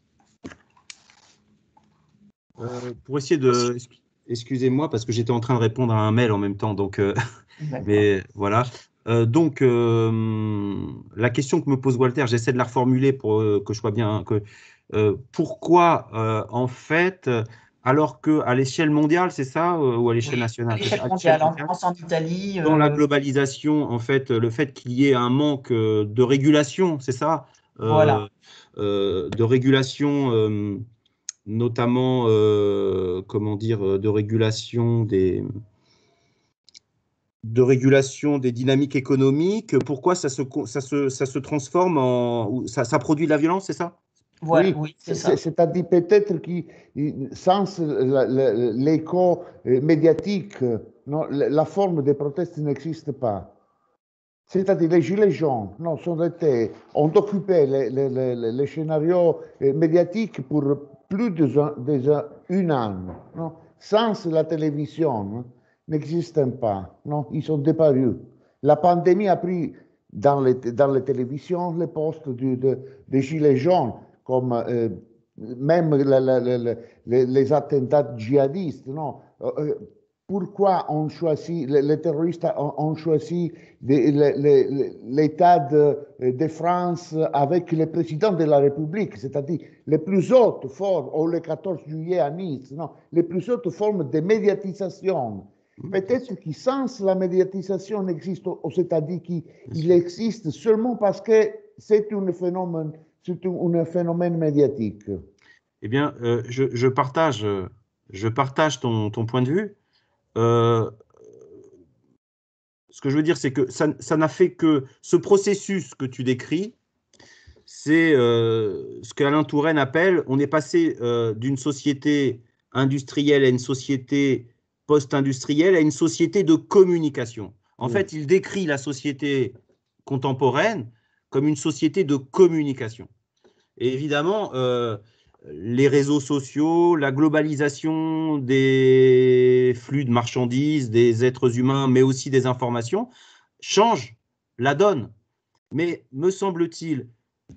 pour essayer de. Excusez-moi parce que j'étais en train de répondre à un mail en même temps, donc. mais voilà. Euh, donc, euh, la question que me pose Walter, j'essaie de la reformuler pour euh, que je sois bien. Hein, que, pourquoi, en fait, alors qu'à l'échelle mondiale, c'est ça, ou à l'échelle nationale Dans la globalisation, en fait, le fait qu'il y ait un manque de régulation, c'est ça Voilà. de régulation, notamment, comment dire, de régulation des de régulation des dynamiques économiques. Pourquoi ça se, ça se, ça se transforme en. Ça, produit de la violence, c'est ça Ouais, oui, ça. c'est-à-dire peut-être que sans l'écho euh, médiatique, euh, non, la forme des protestes n'existe pas. C'est-à-dire les gilets jaunes non, sont été, ont occupé les, scénarios euh, médiatiques pour plus d'une de, déjà une Sans la télévision, hein n'existent pas. Non, ils sont déparus. La pandémie a pris dans les, dans les télévisions les postes du, de, des gilets jaunes, comme euh, même les attentats djihadistes. Non. Euh, euh, pourquoi on choisit, les, terroristes ont, choisi l'État de, de, France avec le président de la République, c'est-à-dire les plus hautes formes, ou le 14 juillet à Nice, non, les plus hautes formes de médiatisation Peut-être qui sens la médiatisation n'existe, c'est-à-dire qu'il existe seulement parce que c'est un phénomène, un phénomène médiatique. Eh bien, euh, je, partage, je partage ton, point de vue. Euh, ce que je veux dire, c'est que ça n'a fait que ce processus que tu décris, c'est euh, ce qu'Alain Touraine appelle, on est passé d'une société industrielle à une société post industriel à une société de communication. En fait, il décrit la société contemporaine comme une société de communication. évidemment, euh, les réseaux sociaux, la globalisation des flux de marchandises, des êtres humains, mais aussi des informations, changent la donne. Mais me semble-t-il,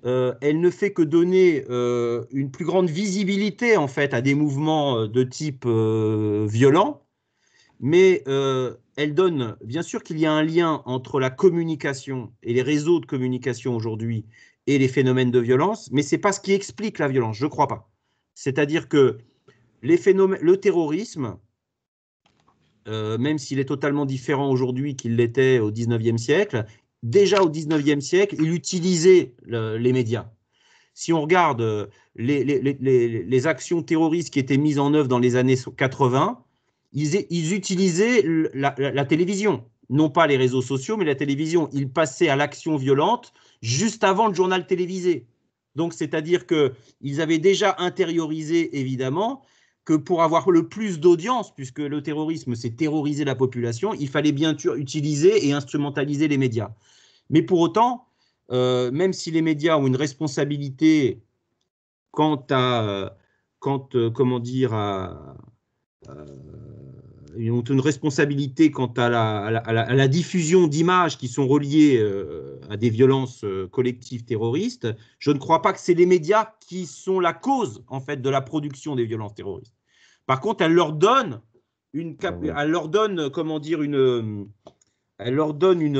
euh, elle ne fait que donner euh, une plus grande visibilité en fait à des mouvements de type violent mais euh, elle donne, bien sûr qu'il y a un lien entre la communication et les réseaux de communication aujourd'hui et les phénomènes de violence, mais ce n'est pas ce qui explique la violence, je ne crois pas. C'est-à-dire que les phénomènes, le terrorisme, euh, même s'il est totalement différent aujourd'hui qu'il l'était au 19e siècle, déjà au 19e siècle, il utilisait les médias. Si on regarde euh, les, les actions terroristes qui étaient mises en œuvre dans les années 80, ils, utilisaient la, télévision, non pas les réseaux sociaux, mais la télévision. Ils passaient à l'action violente juste avant le journal télévisé. Donc, c'est-à-dire qu'ils avaient déjà intériorisé, évidemment, que pour avoir le plus d'audience, puisque le terrorisme, c'est terroriser la population, il fallait bien sûr utiliser et instrumentaliser les médias. Mais pour autant, euh, même si les médias ont une responsabilité quant à, euh, euh, comment dire, à, euh, ils ont une responsabilité quant à la, diffusion d'images qui sont reliées euh, à des violences euh, collectives terroristes. Je ne crois pas que c'est les médias qui sont la cause en fait de la production des violences terroristes. Par contre, elle leur donne une, ah elle leur donne comment dire une, elle leur donne une,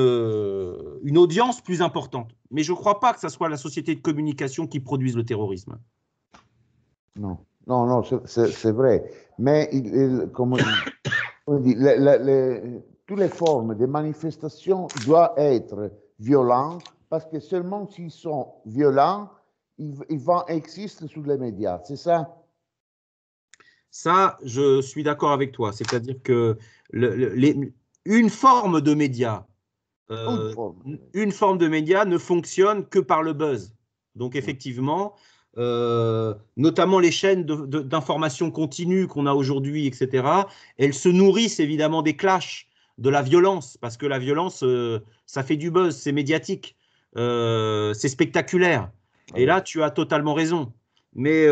une audience plus importante. Mais je ne crois pas que ce soit la société de communication qui produise le terrorisme. Non. Non, non, c'est vrai. Mais comme, on dit, toutes les formes de manifestation doivent être violentes parce que seulement s'ils sont violents, ils, vont exister sous les médias. C'est ça Ça, je suis d'accord avec toi. C'est-à-dire que euh, une forme de média, une, forme. forme de média ne fonctionne que par le buzz. Donc effectivement, euh, notamment les chaînes d'information continue qu'on a aujourd'hui, etc., elles se nourrissent évidemment des clashs, de la violence, parce que la violence, euh, ça fait du buzz, c'est médiatique, euh, c'est spectaculaire. Et là, tu as totalement raison. Mais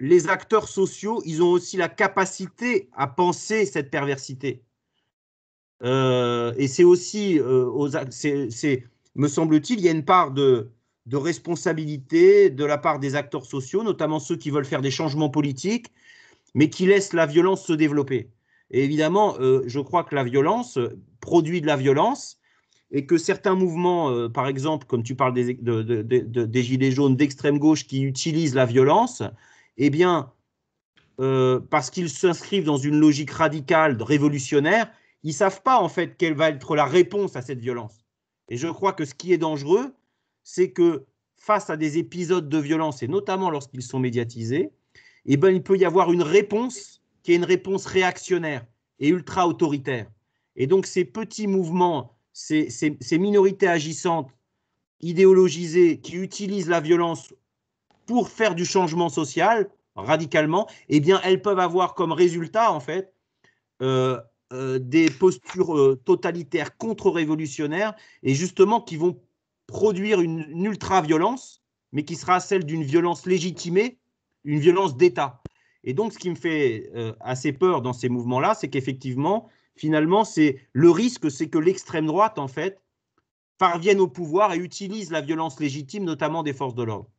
les acteurs sociaux, ils ont aussi la capacité à penser cette perversité. et c'est aussi, aux, me semble-t-il, il y a une part de, de responsabilité de la part des acteurs sociaux, notamment ceux qui veulent faire des changements politiques, mais qui laissent la violence se développer. Et évidemment, euh, je crois que la violence euh, produit de la violence et que certains mouvements, euh, par exemple, comme tu parles des, des Gilets jaunes d'extrême gauche qui utilisent la violence, eh bien, parce qu'ils s'inscrivent dans une logique radicale, révolutionnaire, ils ne savent pas en fait quelle va être la réponse à cette violence. Et je crois que ce qui est dangereux, c'est que face à des épisodes de violence, et notamment lorsqu'ils sont médiatisés, eh ben, il peut y avoir une réponse qui est une réponse réactionnaire et ultra-autoritaire. Et donc ces petits mouvements, ces, minorités agissantes, idéologisées, qui utilisent la violence pour faire du changement social radicalement, eh bien elles peuvent avoir comme résultat en fait euh, euh, des postures euh, totalitaires contre-révolutionnaires et justement qui vont produire une, ultra-violence, mais qui sera celle d'une violence légitimée, une violence d'État. Et donc, ce qui me fait euh, assez peur dans ces mouvements-là, c'est qu'effectivement, finalement, c'est le risque, c'est que l'extrême droite, en fait, parvienne au pouvoir et utilise la violence légitime, notamment des forces de l'ordre.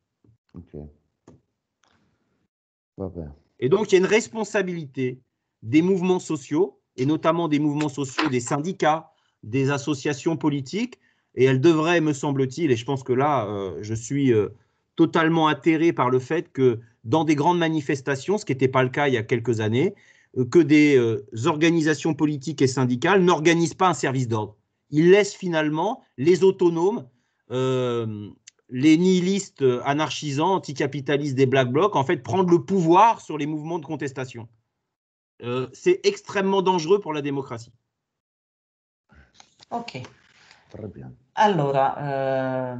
Et donc, il y a une responsabilité des mouvements sociaux, et notamment des mouvements sociaux, des syndicats, des associations politiques, et elle devrait, me semble-t-il, et je pense que là, euh, je suis euh, totalement atterré par le fait que dans des grandes manifestations, ce qui n'était pas le cas il y a quelques années, euh, que des organisations politiques et syndicales n'organisent pas un service d'ordre. Ils laissent finalement les autonomes, les nihilistes anarchisants, anticapitalistes des Black Blocs, en fait, prendre le pouvoir sur les mouvements de contestation. C'est extrêmement dangereux pour la démocratie. Ok. Très bien. Allora, eh,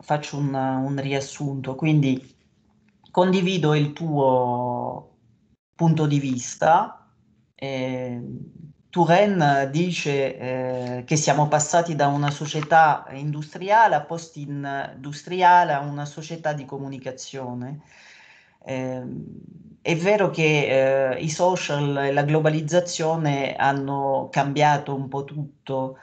faccio un, un riassunto, quindi condivido il tuo punto di vista. Eh, Turenne dice eh, che siamo passati da una società industriale a post-industriale a una società di comunicazione. Eh, è vero che eh, i social e la globalizzazione hanno cambiato un po' tutto,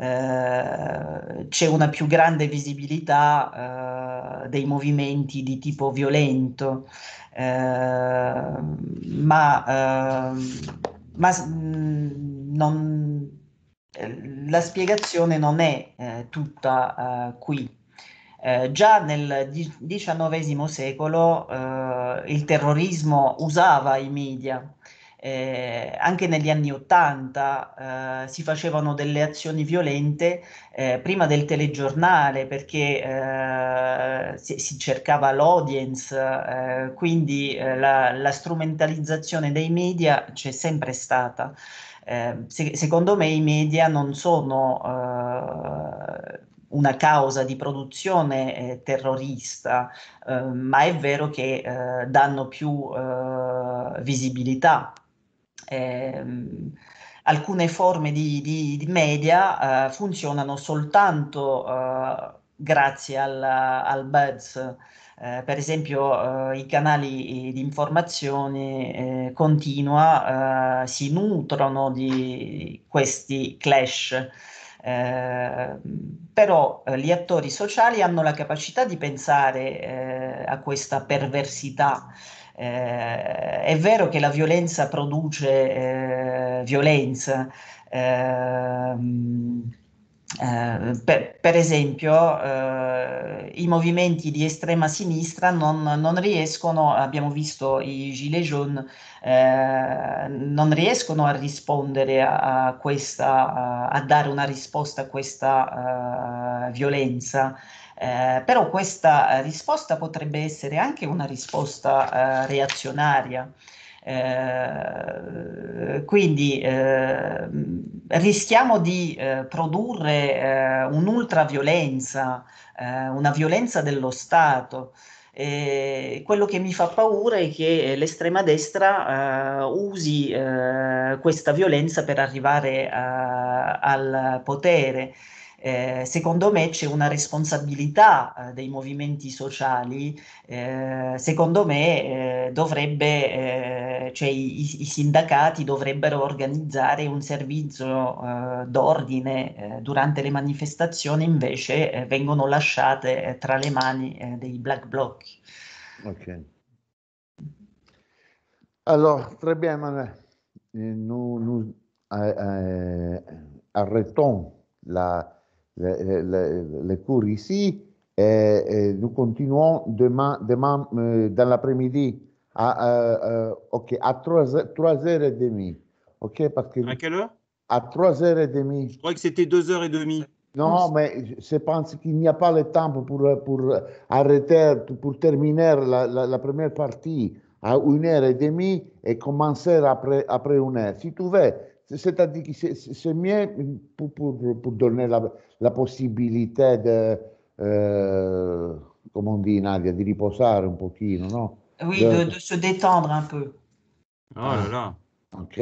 eh, c'è una più grande visibilità eh, dei movimenti di tipo violento, eh, ma, eh, ma mm, non, la spiegazione non è tutta qui. Eh, già nel XIX secolo eh, il terrorismo usava i media eh, anche negli anni Ottanta eh, si facevano delle azioni violente eh, prima del telegiornale perché eh, si, si, cercava l'audience, eh, quindi eh, la, la strumentalizzazione dei media c'è sempre stata. Eh, se, secondo me i media non sono eh, una causa di produzione eh, terrorista, ma è vero che danno più visibilità ehm, alcune forme di, di, di media eh, funzionano soltanto eh, grazie al, al buzz. Eh, per esempio eh, i canali di informazione eh, continua eh, si nutrono di questi clash. Eh, però eh, gli attori sociali hanno la capacità di pensare eh, a questa perversità eh, è vero che la violenza produce eh, violenza. Ehm, eh, per, per, esempio, eh, i movimenti di estrema sinistra non, non, riescono, abbiamo visto i Gilets jaunes, eh, non riescono a rispondere a, a questa, a, a dare una risposta a questa eh, violenza. Eh, però questa eh, risposta potrebbe essere anche una risposta eh, reazionaria. Eh, quindi eh, rischiamo di eh, produrre eh, un'ultraviolenza, una violenza dello Stato. E quello che mi fa paura è che l'estrema destra uh, usi uh, questa violenza per arrivare uh, al potere eh, secondo me c'è una responsabilità eh, dei movimenti sociali, eh, secondo me eh, dovrebbe, eh, cioè i, i, sindacati dovrebbero organizzare un servizio eh, d'ordine durante le manifestazioni, invece vengono lasciate tra le mani dei black bloc. Ok. Allora, très bien, Manuel. Nous, a euh, la le, cours ici. Et, nous continuons demain, demain euh, dans l'après-midi à, euh, euh à 3h, 3h30. OK, parce à quelle heure À 3h30. Je crois que c'était 2h30. Non, mais je pense qu'il n'y a pas le temps pour, pour arrêter, pour terminer la, la, la première partie à 1h30 et, et commencer après, après 1h. Si tu veux, c'est-à-dire que c'est mieux pour, pour, pour, donner la, la possibilité de euh, on dit Nadia, de reposer un peu non Oui, de, se détendre un peu. Oh là là. Ok.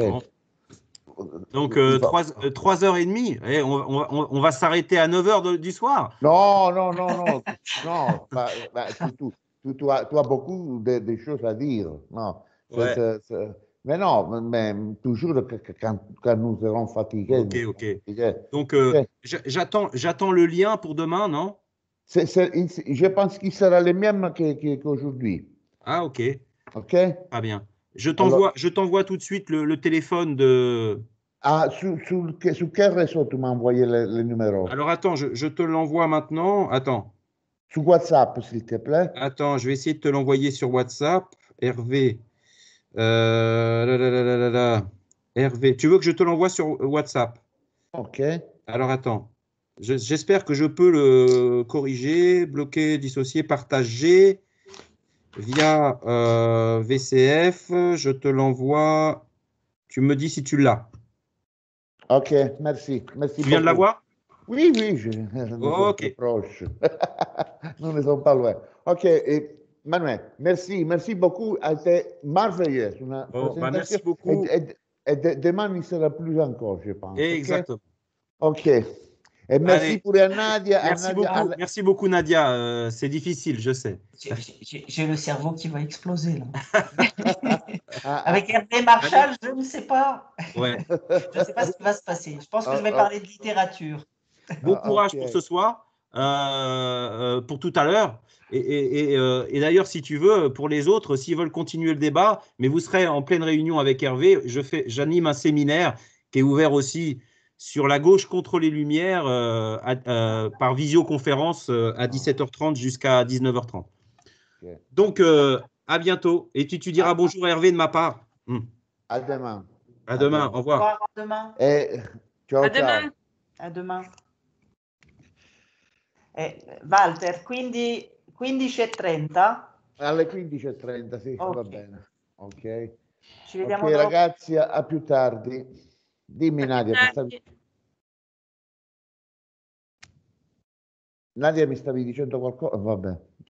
Donc, 3h30, euh, euh, eh, on, on, va s'arrêter à 9h du soir Non, non, non, non. non bah, bah, tu, as, beaucoup de, choses à dire. Non. Mais non, mais toujours quand, nous serons fatigués. Ok, ok. Donc, euh, j'attends, j'attends le lien pour demain, non Je pense qu'il sera le même qu'aujourd'hui. Ah, ok. Ok. Pas bien. Je t'envoie, je t'envoie tout de suite le, téléphone de. Ah, sous, quel réseau tu m'as envoyé le, numéro Alors attends, je, je te l'envoie maintenant. Attends. Sous WhatsApp, s'il te plaît. Attends, je vais essayer de te l'envoyer sur WhatsApp. Hervé. Euh, Hervé, tu veux que je te l'envoie sur WhatsApp Ok. Alors attends. J'espère que je peux le corriger, bloquer, dissocier, partager via euh, VCF. Je te l'envoie. Tu me dis si tu l'as. Ok, merci. merci tu viens de l'avoir Oui, oui. Je, ok. Proche. Nous ne sommes pas loin. Ok, et Manuel, merci, merci beaucoup. C'était merveilleux. Oh, bah, merci beaucoup. Et, demain, il sera plus encore, je pense. Exactement. OK. Et merci pour Nadia. Merci, beaucoup. merci beaucoup, Nadia. Euh, c'est difficile, je sais. J'ai le cerveau qui va exploser. Là. Avec Hervé Marshall, je ne sais pas. je ne sais pas ce qui va se passer. Je pense que je vais ah, ah. parler de littérature. Bon ah, courage pour ce soir, euh, euh, pour tout à l'heure. Euh, et, d'ailleurs, si tu veux, pour les autres, s'ils veulent continuer le débat, mais vous serez en pleine réunion avec Hervé, j'anime un séminaire qui est ouvert aussi sur la gauche contre les Lumières euh, euh, par visioconférence à 17h30 jusqu'à 19h30. Donc, à bientôt. Et tu, tu diras bonjour Hervé de ma part. Hmm. À demain. À demain. Au revoir. À demain. Et, eh, à demain. à demain. Eh, Walter, quindi 15.30? Alle 15.30, sì, okay. va bene. Ok. Ci vediamo okay, ragazzi, a più tardi. Dimmi Nadia, mi Nadia mi stavi dicendo qualcosa? Vabbè.